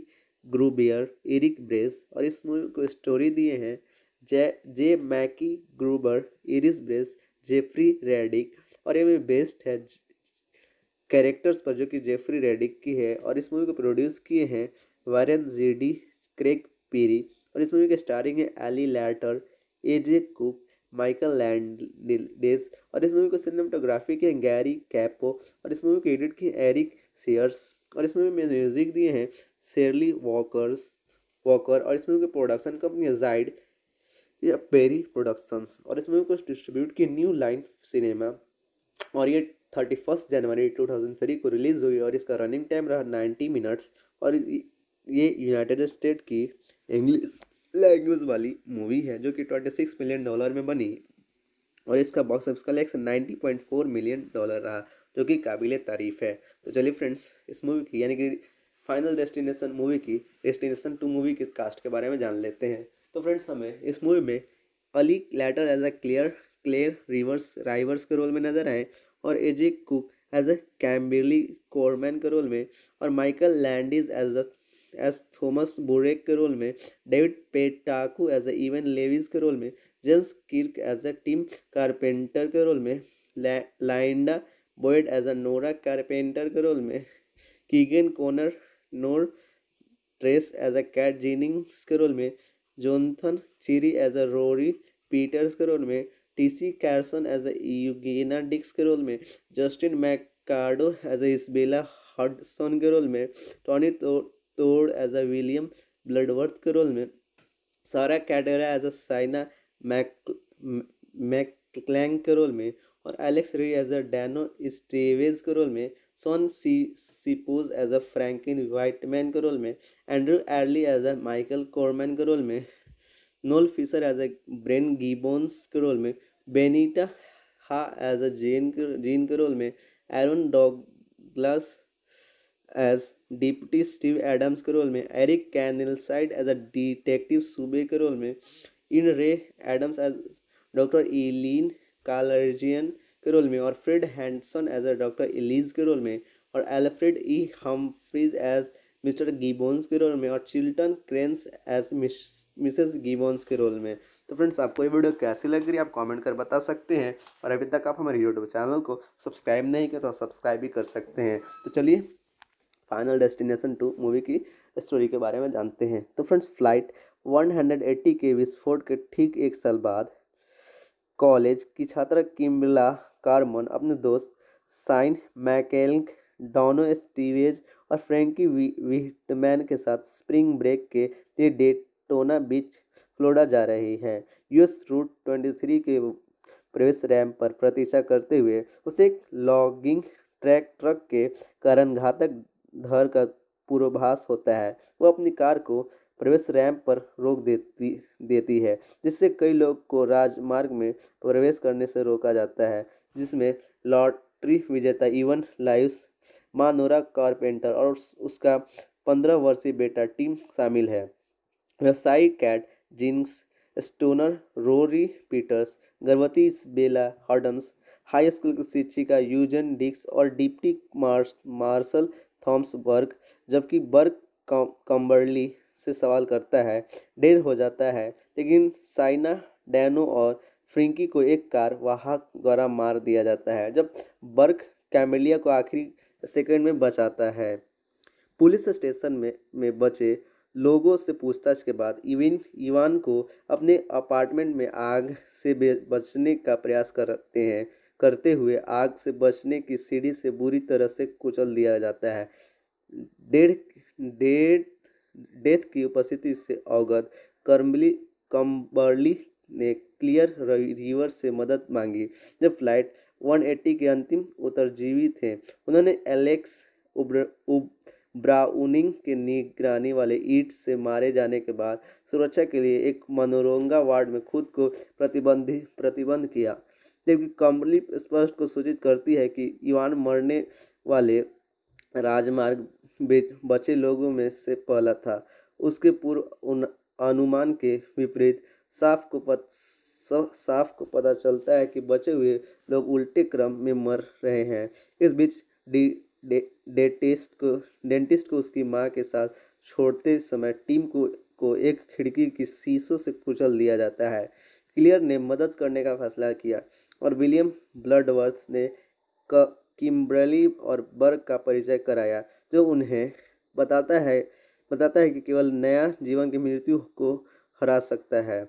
Gruber Eric Bress और इस मूवी को स्टोरी दिए हैं J J Mackye Gruber Eric Bress Jeffrey Reddick और ये मूवी बेस्ड है कैरेक्टर्स पर जो कि जेफरी रेडिक की है और इस मूवी को प्रोड्यूस किए हैं वारेन जीडी क्रेग पीरी और इस मूवी के स्टारिंग है Ali Larter A J Cook Michael Landes और इस मूवी को सिनेमाटोग्राफी के गैरी कैपो और इस मूवी के एडिट किए एरिक सेयर्स और इस मूवी में म्यूजिक दिए हैं शेरली वॉकर्स वॉकर और इस मूवी के प्रोडक्शन कंपनी है जाइड या पेरी प्रोडक्शंस और इस मूवी को डिस्ट्रीब्यूट की न्यू लाइन सिनेमा और ये थर्टी फर्स्ट जनवरी टू थाउजेंड थ्री को रिलीज़ हुई और इसका रनिंग टाइम रहा नाइन्टी मिनट्स और ये यूनाइटेड स्टेट की इंग्लिश लैंग्वेज वाली मूवी है जो कि ट्वेंटी सिक्स मिलियन डॉलर में बनी और इसका box office collection ninety point four million dollar रहा जो कि काबिल तारीफ़ है तो चलिए फ्रेंड्स इस मूवी की यानी कि फाइनल डेस्टिनेशन मूवी की डेस्टिनेशन टू मूवी के कास्ट के बारे में जान लेते हैं तो फ्रेंड्स हमें इस मूवी में Ali Larter as a clear clear Rivers Rivers के रोल में नजर आए और AJ Cook as a Kimberly Corman के रोल में और Michael Landes as a as Thomas Boric के रोल में David Paetkau as a Evan Lewis के रोल में James Kirk as a Tim Carpenter के रोल में लाइंडा Boyd as a Nora Carpenter के रोल में Keegan Connor NOR Tracy as a Kat Jennings के role में Jonathan Cherry as a Rory Peters के role में TC Carson as a Eugene Dix के role में Justin Machado as a Isabella Hudson के role में Tony तो Todd as a William Bludworth के रोल में Sarah कैडेरा as a Shaina Mac मैक्लैंग के रोल में और एलेक्स री एज अ डैनो स्टेवेज के रोल में सोन सी Sipos as a Frankie Whitman के रोल में Andrew Airlie as a Michael Corman के रोल में Noel Fisher as a Brian Gibbons के रोल में Benita Ha as a gen Jean के रोल में Aaron Douglas as deputy Steve Adams के role में Eric Keenleyside as a detective Suby के role में Enid Raye Adams as doctor Ellen कालर्जियन के role में और Fred Henderson as a doctor Ellis के रोल में और Alfred E Humphreys as mister Gibbons के रोल में और Chilton Crane as Mrs Gibbons के रोल में तो फ्रेंड्स आपको ये वीडियो कैसी लग रही है आप कमेंट कर बता सकते हैं और अभी तक आप हमारे यूट्यूब चैनल को सब्सक्राइब नहीं किया तो सब्सक्राइब भी कर सकते हैं तो चलिए फाइनल डेस्टिनेशन टू मूवी की स्टोरी के बारे में जानते हैं तो friends flight one hundred eighty के विस्फोट के ठीक एक साल बाद कॉलेज की छात्रा किम्बला कारमोन अपने दोस्त साइन मैकेल डोनो स्टीवेज और फ्रेंकी विटमैन के साथ स्प्रिंग ब्रेक के लिए डेटोना बीच फ्लोडा जा रही है यूएस रूट ट्वेंटी थ्री के प्रवेश रैम पर प्रतीक्षा करते हुए उसे एक लॉगिंग ट्रैक ट्रक के कारण घातक धर का पूर्वाभास होता है वो अपनी कार को प्रवेश रैंप पर रोक देती देती है जिससे कई लोग को राजमार्ग में प्रवेश करने से रोका जाता है जिसमें लॉटरी विजेता इवन लाइस मानोरा कारपेंटर और उसका पंद्रह वर्षीय बेटा टीम शामिल है व्यवसायी Kat Jennings stoner Rory Peters गर्भवती बेला हॉर्डन्स हाई स्कूल की शिक्षिका यूजन डिक्स और डिप्टी मार्श मार्शल थॉम्स बर्ग जबकि बर्ग कम्बर्ली से सवाल करता है ढेर हो जाता है लेकिन साइना डैनो और फ्रिंकी को एक कार वाहक द्वारा मार दिया जाता है जब बर्क कैमिलिया को आखिरी सेकंड में बचाता है पुलिस स्टेशन में में बचे लोगों से पूछताछ के बाद इविन इवान को अपने अपार्टमेंट में आग से बचने का प्रयास करते हैं करते हुए आग से बचने की सीढ़ी से बुरी तरह से कुचल दिया जाता है डेढ़ डेढ़ डेथ की उपस्थिति से अवगत कर्मली कम्बर्ली ने क्लियर रिवर से मदद मांगी जब फ्लाइट 180 के अंतिम उत्तरजीवी थे उन्होंने एलेक्स उब्र उब, ब्राउनिंग के निगरानी वाले ईट से मारे जाने के बाद सुरक्षा के लिए एक मनोरंगा वार्ड में खुद को प्रतिबंधित प्रतिबंध किया जबकि कमली स्पष्ट को सूचित करती है कि युवान मरने वाले राजमार्ग बचे लोगों में से पहला था उसके पूर्व अनुमान के विपरीत साफ को पत, साफ को पता चलता है कि बचे हुए लोग उल्टे क्रम में मर रहे हैं इस बीच डी डेंटिस्ट डेटिस्ट को डेंटिस्ट को उसकी माँ के साथ छोड़ते समय टीम को को एक खिड़की की शीशों से कुचल दिया जाता है क्लियर ने मदद करने का फैसला किया और विलियम ब्लडवर्थ ने किम्बरली और बर्ग का परिचय कराया जो उन्हें बताता है बताता है कि केवल नया जीवन की मृत्यु को हरा सकता है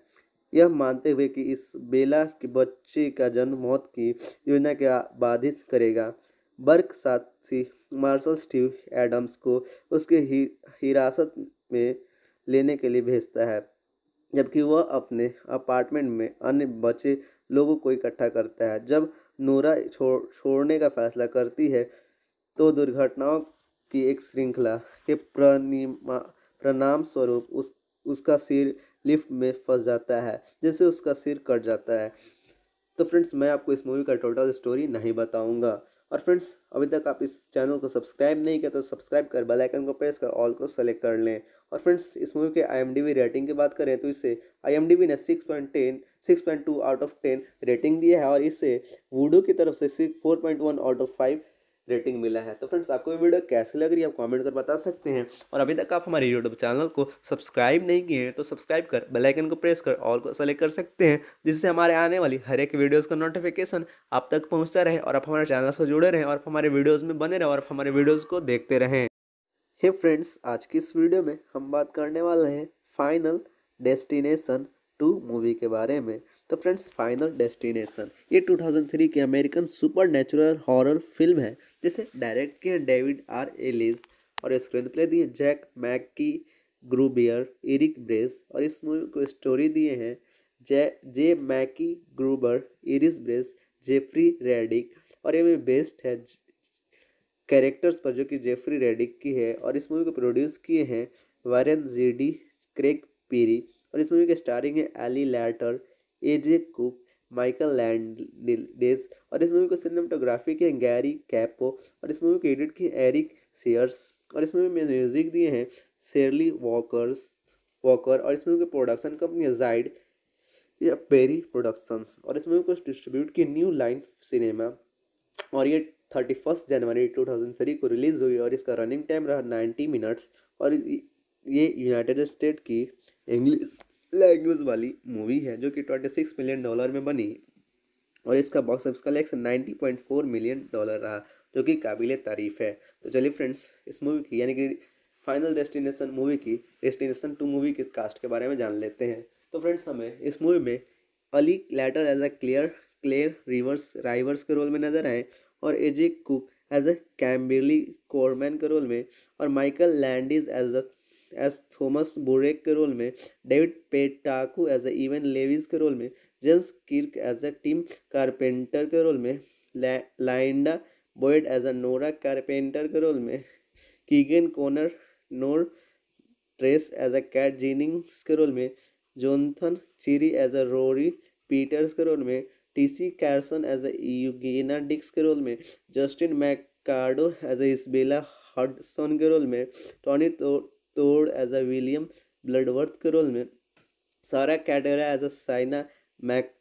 यह मानते हुए कि इस बेला के बच्चे का जन्म मौत की योजना के बाधित करेगा बर्क साथी मार्शल स्टीव एडम्स को उसके हिरासत ही में लेने के लिए भेजता है जबकि वह अपने अपार्टमेंट में अन्य बचे लोगों को इकट्ठा करता है जब नोरा छोड़ छोड़ने का फैसला करती है तो दुर्घटनाओं की एक श्रृंखला के प्रनिमा प्रणाम स्वरूप उस उसका सिर लिफ्ट में फंस जाता है जैसे उसका सिर कट जाता है तो फ्रेंड्स मैं आपको इस मूवी का टोटल स्टोरी नहीं बताऊंगा और फ्रेंड्स अभी तक आप इस चैनल को सब्सक्राइब नहीं किया तो सब्सक्राइब कर बेल आइकन को प्रेस कर ऑल को सेलेक्ट कर लें और फ्रेंड्स इस मूवी के आईएमडीबी रेटिंग की बात करें तो इसे आईएमडीबी ने ten six point two out of ten rating दिया है और इससे वूडो की तरफ से six four point one out of five rating मिला है तो फ्रेंड्स आपको ये वीडियो कैसी लग रही है आप कमेंट कर बता सकते हैं और अभी तक आप हमारे यूट्यूब चैनल को सब्सक्राइब नहीं किए हैं तो सब्सक्राइब कर बेल आइकन को प्रेस कर ऑल को सेलेक्ट कर सकते हैं जिससे हमारे आने वाली हर एक वीडियोस का नोटिफिकेशन आप तक पहुंचता रहे और आप हमारे चैनल से जुड़े रहें और हमारे वीडियोज़ में बने रहें और हमारे वीडियोज़ को देखते रहें हे फ्रेंड्स आज की इस वीडियो में हम बात करने वाले हैं फाइनल डेस्टिनेशन टू मूवी के बारे में तो फ्रेंड्स फाइनल डेस्टिनेशन ये 2003 की American super natural horror film है जिसे डायरेक्ट किए डेविड आर एलिस और स्क्रीन प्ले दिए Jack Mackye Gruber Eric Bress और इस मूवी को स्टोरी दिए हैं J J Mackye Gruber Eric Bress Jeffrey Reddick और ये बेस्ड है कैरेक्टर्स पर जो कि जेफरी रेडिक की है और इस मूवी को प्रोड्यूस किए हैं वारेन जीडी क्रेग पीरी और इस मूवी के स्टारिंग है Ali Larter AJ Cook Michael Landes और इस मूवी को सिनेमाटोग्राफी के गैरी कैपो और इस मूवी को एडिट की एरिक सेयर्स और इस मूवी में म्यूजिक दिए हैं शेरली वॉकर्स वॉकर और इस मूवी की प्रोडक्शन कंपनी जाइड या पेरी प्रोडक्शंस और इस मूवी को डिस्ट्रीब्यूट की न्यू लाइन सिनेमा और ये थर्टी फर्स्ट जनवरी टू थाउजेंड थ्री को रिलीज़ हुई और इसका रनिंग टाइम रहा नाइन्टी मिनट्स और ये यूनाइटेड स्टेट की इंग्लिश लैंग्वेज वाली मूवी है जो कि ट्वेंटी सिक्स मिलियन डॉलर में बनी और इसका box office collection ninety point four million dollar रहा जो कि काबिल तारीफ़ है तो चलिए फ्रेंड्स इस मूवी की यानी कि फाइनल डेस्टिनेशन मूवी की डेस्टिनेशन टू मूवी के कास्ट के बारे में जान लेते हैं तो फ्रेंड्स हमें इस मूवी में Ali Larter as a clear clear Rivers Rivers के रोल में नजर आए और AJ Cook as a Kimberly Corman के रोल में और Michael Landes as a as Thomas Boric के रोल में David Paetkau as a Evan Lewis के रोल में James Kirk as a Tim Carpenter के रोल में लाइंडा Boyd as a Nora Carpenter के रोल में Keegan Connor NOR Tracy as a Kat Jennings के role में Jonathan Cherry as a Rory Peters के role में TC Carson as a Dix के role में Justin Machado as a Isabella Hudson के role में Tony तो Todd as a William Bludworth के रोल में Sarah कैडेरा as a Shaina Mac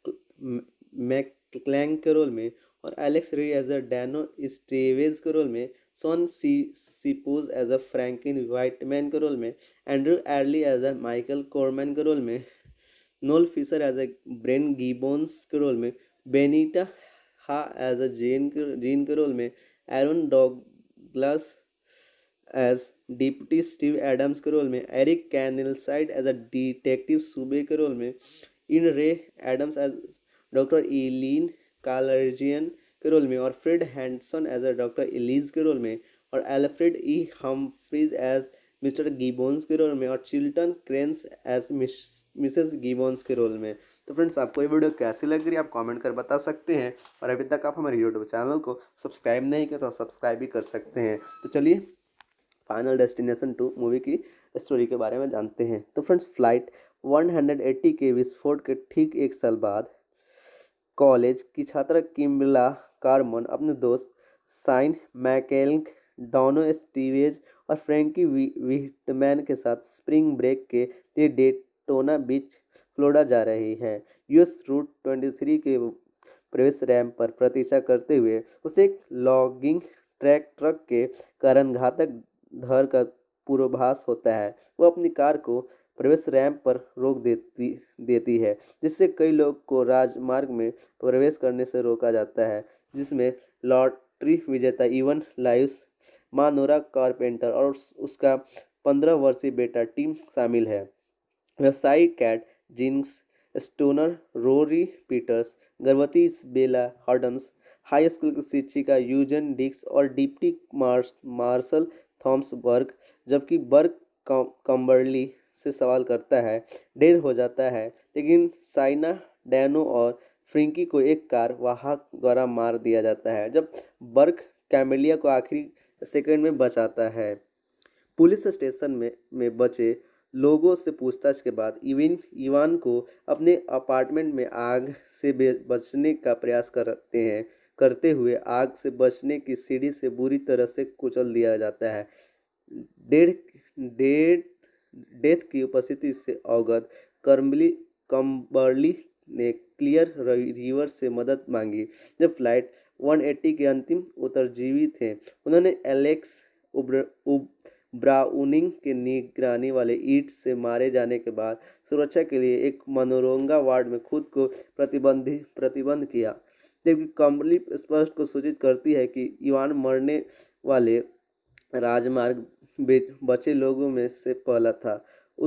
मैक्लैंग के रोल में और एलेक्स रे एज अ डैनो स्टेवेज के रोल में sworn C Sipos as a Frankie Whitman के रोल में Andrew Airlie as a Michael Corman के रोल में Noel Fisher as a Brian Gibbons के रोल में Benita Ha as a gen Jean के role में Aaron Douglas as deputy Steve Adams के role में Eric Keenleyside as a detective Suby के role में Enid Raye Adams as doctor Ellen कालर्जियन के role में और Fred Henderson as a doctor Ellis के रोल में और Alfred E freeze as mister Gibbons के रोल में और Chilton Crane as Mrs Gibbons के रोल में तो फ्रेंड्स आपको ये वीडियो कैसी लग रही है आप कमेंट कर बता सकते हैं और अभी तक आप हमारे यूट्यूब चैनल को सब्सक्राइब नहीं किया तो सब्सक्राइब भी कर सकते हैं तो चलिए फाइनल डेस्टिनेशन टू मूवी की स्टोरी के बारे में जानते हैं तो फ्रेंड्स फ्लाइट एट्टी के विस्फोट के ठीक एक साल बाद कॉलेज की छात्रा किम्बला कारमोन अपने दोस्त साइन मैकेल्क डोनो स्टीवेज और फ्रेंकी विटमैन के साथ स्प्रिंग ब्रेक के लिए डेटोना बीच फ्लोडा जा रही है यूएस रूट 23 के प्रवेश रैम पर प्रतीक्षा करते हुए उसे एक लॉगिंग ट्रैक ट्रक के कारण घातक धर का पूर्वाभास होता है वह अपनी कार को प्रवेश रैंप पर रोक देती देती है जिससे कई लोग को राजमार्ग में प्रवेश करने से रोका जाता है जिसमें लॉटरी विजेता इवन लाइस मानोरा कारपेंटर और उसका पंद्रह वर्षीय बेटा टीम शामिल है व्यवसायी Kat Jennings stoner Rory Peters गर्भवती बेला हॉर्डन्स हाई स्कूल की शिक्षिका यूजन डिक्स और डिप्टी मार्श मार्शल थॉम्सबर्ग जबकि बर्ग कम्बर्ली से सवाल करता है ढेर हो जाता है लेकिन साइना डैनो और फ्रिंकी को एक कार वाहक द्वारा मार दिया जाता है जब बर्क कैमेलिया को आखिरी सेकंड में बचाता है पुलिस स्टेशन में में बचे लोगों से पूछताछ के बाद इविन इवान को अपने अपार्टमेंट में आग से बचने का प्रयास करते हैं करते हुए आग से बचने की सीढ़ी से बुरी तरह से कुचल दिया जाता है डेढ़ डेढ़ डेथ की उपस्थिति से अवगत कर्मली कम्बर्ली ने क्लियर रिवर से मदद मांगी जब फ्लाइट 180 के अंतिम उत्तरजीवी थे उन्होंने एलेक्स उब्र उब, ब्राउनिंग के निगरानी वाले ईट से मारे जाने के बाद सुरक्षा के लिए एक मनोरंगा वार्ड में खुद को प्रतिबंधित प्रतिबंध किया जबकि कमली स्पष्ट को सूचित करती है कि युवान मरने वाले राजमार्ग बचे लोगों में से पहला था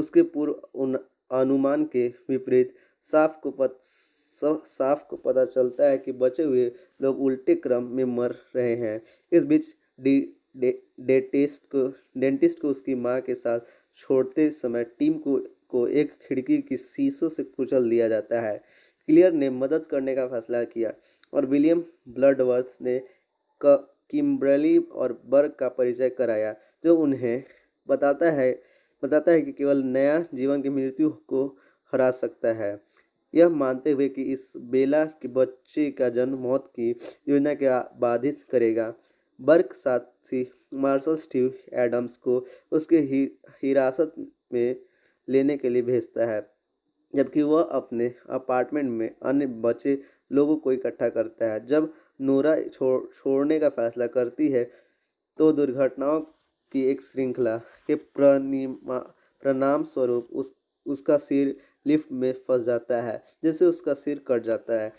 उसके पूर्व अनुमान के विपरीत साफ को पत, साफ को पता चलता है कि बचे हुए लोग उल्टे क्रम में मर रहे हैं इस बीच डी डेंटिस्ट डेटिस्ट को डेंटिस्ट को उसकी माँ के साथ छोड़ते समय टीम को को एक खिड़की की शीशों से कुचल दिया जाता है क्लियर ने मदद करने का फैसला किया और विलियम ब्लडवर्थ ने किम्बरली और बर्ग का परिचय कराया जो उन्हें बताता है बताता है कि केवल नया जीवन की मृत्यु को हरा सकता है यह मानते हुए कि इस बेला के बच्चे का जन्म मौत की योजना के बाधित करेगा बर्क साथी मार्शल स्टीव एडम्स को उसके ही हिरासत में लेने के लिए भेजता है जबकि वह अपने अपार्टमेंट में अन्य बच्चे लोगों को इकट्ठा करता है जब नोरा छोड़ छोड़ने का फैसला करती है तो दुर्घटनाओं की एक श्रृंखला के प्रनिमा प्रणाम स्वरूप उस उसका सिर लिफ्ट में फंस जाता है जैसे उसका सिर कट जाता है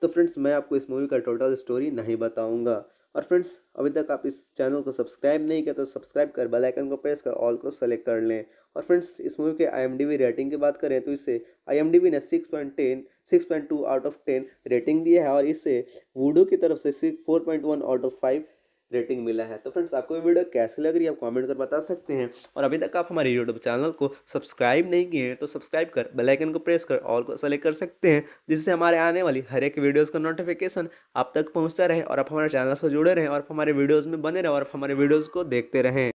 तो फ्रेंड्स मैं आपको इस मूवी का टोटल स्टोरी नहीं बताऊंगा और फ्रेंड्स अभी तक आप इस चैनल को सब्सक्राइब नहीं किया तो सब्सक्राइब कर बेल आइकन को प्रेस कर ऑल को सेलेक्ट कर लें और फ्रेंड्स इस मूवी के आई रेटिंग की बात करें तो इसे आई ने six point ten six point two out of ten rating दिया है और इसे वूडो की तरफ से six four point one out of five rating मिला है तो फ्रेंड्स आपको ये वीडियो कैसी लग रही है आप कमेंट कर बता सकते हैं और अभी तक आप हमारे यूट्यूब चैनल को सब्सक्राइब नहीं किए हैं तो सब्सक्राइब कर बेल आइकन को प्रेस कर ऑल को सेलेक्ट कर सकते हैं जिससे हमारे आने वाली हर एक वीडियोस का नोटिफिकेशन आप तक पहुंचता रहे और आप हमारे चैनल से जुड़े रहें और हमारे वीडियोज़ में बने रहें और हमारे वीडियोज़ को देखते रहें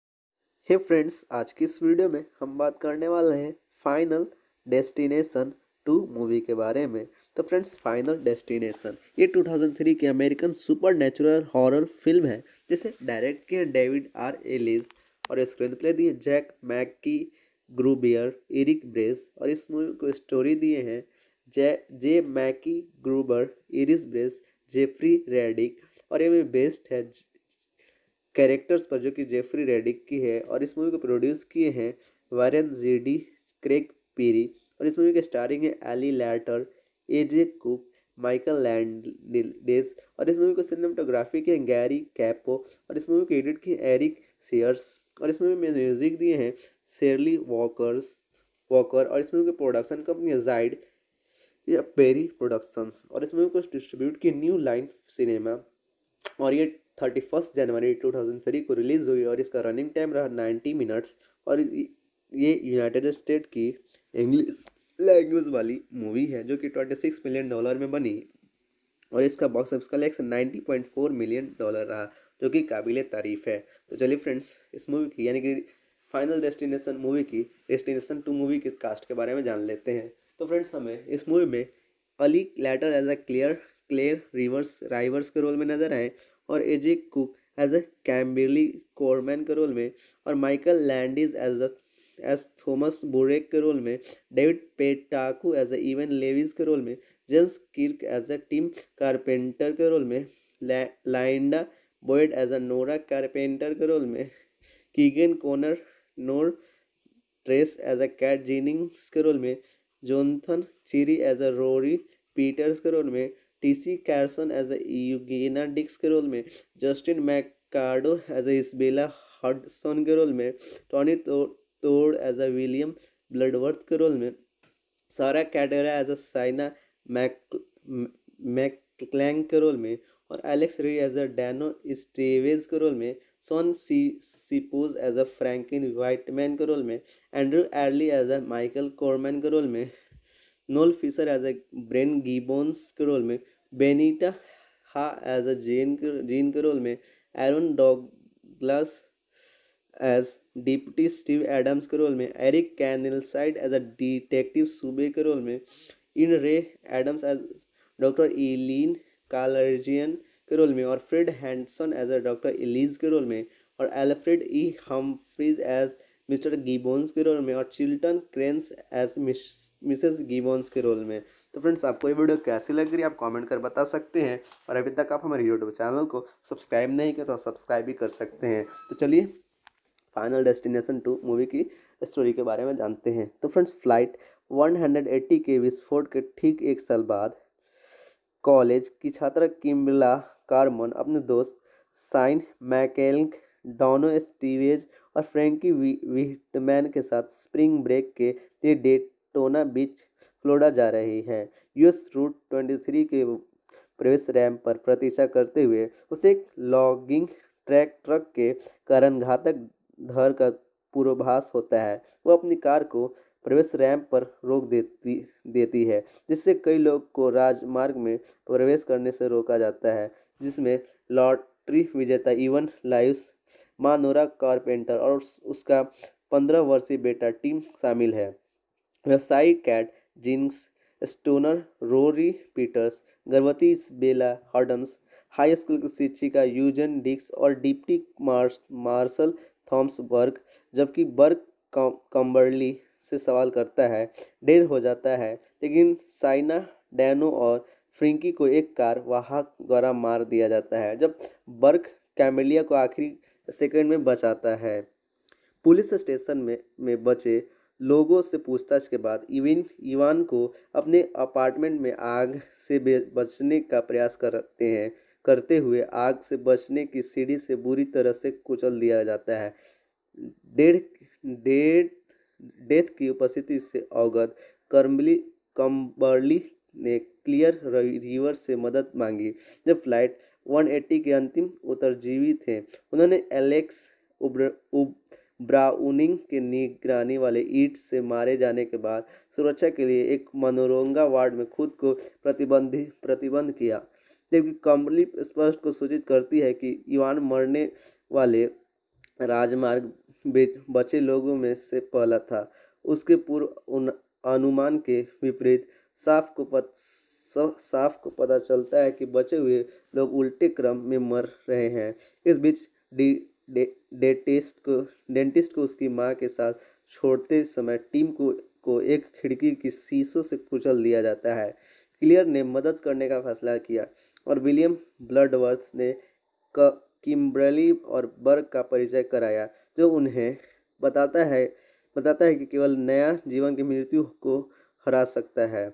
हे hey फ्रेंड्स आज की इस वीडियो में हम बात करने वाले हैं फाइनल डेस्टिनेशन टू मूवी के बारे में तो फ्रेंड्स फाइनल डेस्टिनेशन ये 2003 की American super natural horror film है जिसे डायरेक्ट किए डेविड आर एलिस और स्क्रीन प्ले दिए Jack Mackye Gruber Eric Bress और इस मूवी को स्टोरी दिए हैं J J Mackye Gruber Eric Bress Jeffrey Reddick और ये बेस्ट है कैरेक्टर्स पर जो कि जेफरी रेडिक की है और इस मूवी को प्रोड्यूस किए हैं वारन जीडी क्रेग पीरी और इस मूवी के स्टारिंग है Ali Larter A J Cook Michael Landes और इस मूवी को सिनेमाटोग्राफी के गैरी कैपो और इस मूवी को एडिट किए एरिक सीयर्स और इस मूवी में म्यूजिक दिए हैं शेरली वॉकर्स वॉकर और इस मूवी की प्रोडक्शन कंपनी जाइड या पेरी प्रोडक्शंस और इस मूवी को डिस्ट्रीब्यूट की न्यू लाइन सिनेमा और ये थर्टी फर्स्ट जनवरी टू थाउजेंड थ्री को रिलीज़ हुई और इसका रनिंग टाइम रहा नाइन्टी मिनट्स और ये यूनाइटेड स्टेट की इंग्लिश लैंग्वेज वाली मूवी है जो कि ट्वेंटी सिक्स मिलियन डॉलर में बनी और इसका box office collection ninety point four million dollar रहा जो कि काबिल तारीफ़ है तो चलिए फ्रेंड्स इस मूवी की यानी कि फाइनल डेस्टिनेशन मूवी की डेस्टिनेशन टू मूवी के कास्ट के बारे में जान लेते हैं तो फ्रेंड्स हमें इस मूवी में Ali Larter as a clear clear Rivers Rivers के रोल में नजर आए और AJ Cook as a Kimberly Corman के रोल में और Michael Landes as a as Thomas Boric के रोल में David Paetkau as a Evan Lewis के रोल में James Kirk as a Tim Carpenter के रोल में लाइंडा Boyd as a Nora Carpenter के रोल में कीगन कोनर नोर Tracy as a Kat Jennings के रोल में Jonathan Cherry as a Rory Peters के रोल में TC Carson as a Eugene Dix के रोल में Justin Machado as a Isabella Hudson के रोल में Tony Todd as a William Bludworth के role में Sarah कैडेरा as a Shaina Mac मैक्लैंग के role में और एलेक्स री एज अ डैनो स्टेवेज के रोल में सोन सी Sipos as a Frankie Whitman के रोल में Andrew Airlie as a Michael Corman के रोल में Noel Fisher as a Brian Gibbons के रोल में Benita Ha as a gen Jean के रोल में Aaron Douglas as deputy Steve Adams के role में Eric Keenleyside as a detective Suby के role में Enid Raye Adams as doctor Ellen कालर्जियन के role में और Fred Henderson as a doctor Ellis के रोल में और Alfred E freeze as mister Gibbons के रोल में और Chilton Crane as Mrs Gibbons के रोल में तो फ्रेंड्स आपको ये वीडियो कैसी लग रही है आप कमेंट कर बता सकते हैं और अभी तक आप हमारे यूट्यूब चैनल को सब्सक्राइब नहीं किया तो सब्सक्राइब भी कर सकते हैं तो चलिए फाइनल डेस्टिनेशन टू मूवी की स्टोरी के बारे में जानते हैं तो फ्रेंड्स फ्लाइट वन के विस्फोट के ठीक एक साल बाद कॉलेज की छात्रा किमला कार्मन अपने दोस्त साइन मैकेल डोनो स्टीवेज और फ्रेंकी विटमैन के साथ स्प्रिंग ब्रेक के लिए डेटोना बीच फ्लोडा जा रही है यूएस रूट ट्वेंटी थ्री के प्रवेश रैम पर प्रतीक्षा करते हुए उसे एक लॉगिंग ट्रैक ट्रक के कारण घातक धर का पूर्वाभास होता है वह अपनी कार को प्रवेश रैंप पर रोक देती देती है जिससे कई लोग को राजमार्ग में प्रवेश करने से रोका जाता है जिसमें लॉटरी विजेता इवन लाइस मानोरा कारपेंटर और उसका पंद्रह वर्षीय बेटा टीम शामिल है व्यवसायी Kat Jennings stoner Rory Peters गर्भवती बेला हार्डन्स हाई स्कूल की शिक्षिका यूजन डिक्स और डिप्टी मार्स मार्शल थॉम्स बर्ग जबकि बर्ग कम्बर्ली से सवाल करता है देर हो जाता है लेकिन साइना डैनो और फ्रिंकी को एक कार वाहक द्वारा मार दिया जाता है जब बर्क कैमेलिया को आखिरी सेकेंड में बचाता है पुलिस स्टेशन में में बचे लोगों से पूछताछ के बाद इविन इवान को अपने अपार्टमेंट में आग से बचने का प्रयास करते हैं करते हुए आग से बचने की सीढ़ी से बुरी तरह से कुचल दिया जाता है डेढ़ डेढ़ डेथ की उपस्थिति से अवगत कर्मली कम्बर्ली ने क्लियर रिवर से मदद मांगी जब फ्लाइट 180 के अंतिम उत्तरजीवी थे उन्होंने एलेक्स उब्र उब, ब्राउनिंग के निगरानी वाले ईट से मारे जाने के बाद सुरक्षा के लिए एक मनोरंगा वार्ड में खुद को प्रतिबंधी प्रतिबंध किया जबकि कम्बली स्पष्ट को सूचित करती है कि ईवान मरने वाले राजमार्ग बचे लोगों में से पहला था उसके पूर्व अनुमान के विपरीत साफ को पत साफ को पता चलता है कि बचे हुए लोग उल्टे क्रम में मर रहे हैं इस बीच डी डे, डेटिस्ट को डेंटिस्ट को उसकी माँ के साथ छोड़ते समय टीम को को एक खिड़की की शीशों से कुचल दिया जाता है क्लियर ने मदद करने का फैसला किया और विलियम ब्लडवर्थ ने किम्बरली और बर्ग का परिचय कराया जो उन्हें बताता है बताता है कि केवल नया जीवन की मृत्यु को हरा सकता है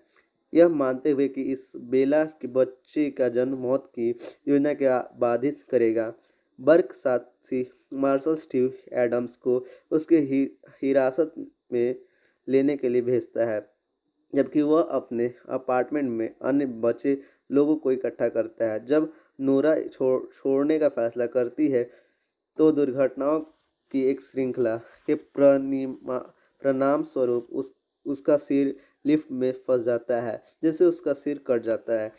यह मानते हुए कि इस बेला के बच्चे का जन्म मौत की योजना के बाधित करेगा बर्क साथी मार्शल स्टीव एडम्स को उसके हिरासत ही में लेने के लिए भेजता है जबकि वह अपने अपार्टमेंट में अन्य बचे लोगों को इकट्ठा करता है जब नोरा छोड़ छोड़ने का फैसला करती है तो दुर्घटनाओं की एक श्रृंखला के प्रणाम स्वरूप उस उसका सिर लिफ्ट में फंस जाता है जैसे उसका सिर कट जाता है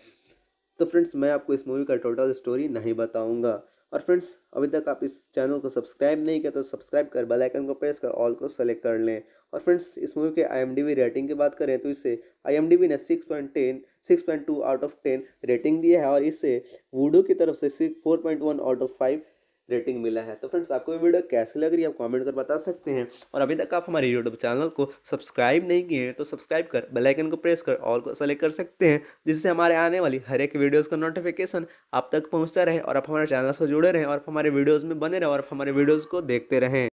तो फ्रेंड्स मैं आपको इस मूवी का टोटल स्टोरी नहीं बताऊंगा और फ्रेंड्स अभी तक आप इस चैनल को सब्सक्राइब नहीं किया तो सब्सक्राइब कर बेल आइकन को प्रेस कर ऑल को सेलेक्ट कर लें और फ्रेंड्स इस मूवी के आईएमडीबी रेटिंग की बात करें तो इसे आईएमडीबी ने 6.10 6.2 आउट ऑफ 10 रेटिंग दिया है और इसे वूडो की तरफ से point one out of five rating मिला है तो फ्रेंड्स आपको ये वीडियो कैसी लग रही है आप कमेंट कर बता सकते हैं और अभी तक आप हमारे यूट्यूब चैनल को सब्सक्राइब नहीं किए हैं तो सब्सक्राइब कर बेलाइकन को प्रेस कर और को सेलेक्ट कर सकते हैं जिससे हमारे आने वाली हर एक वीडियोज़ का नोटिफिकेशन आप तक पहुँचता रहे और आप हमारे चैनल से जुड़े रहें और हमारे वीडियोज़ में बने रहें और हमारे वीडियोज़ को देखते रहें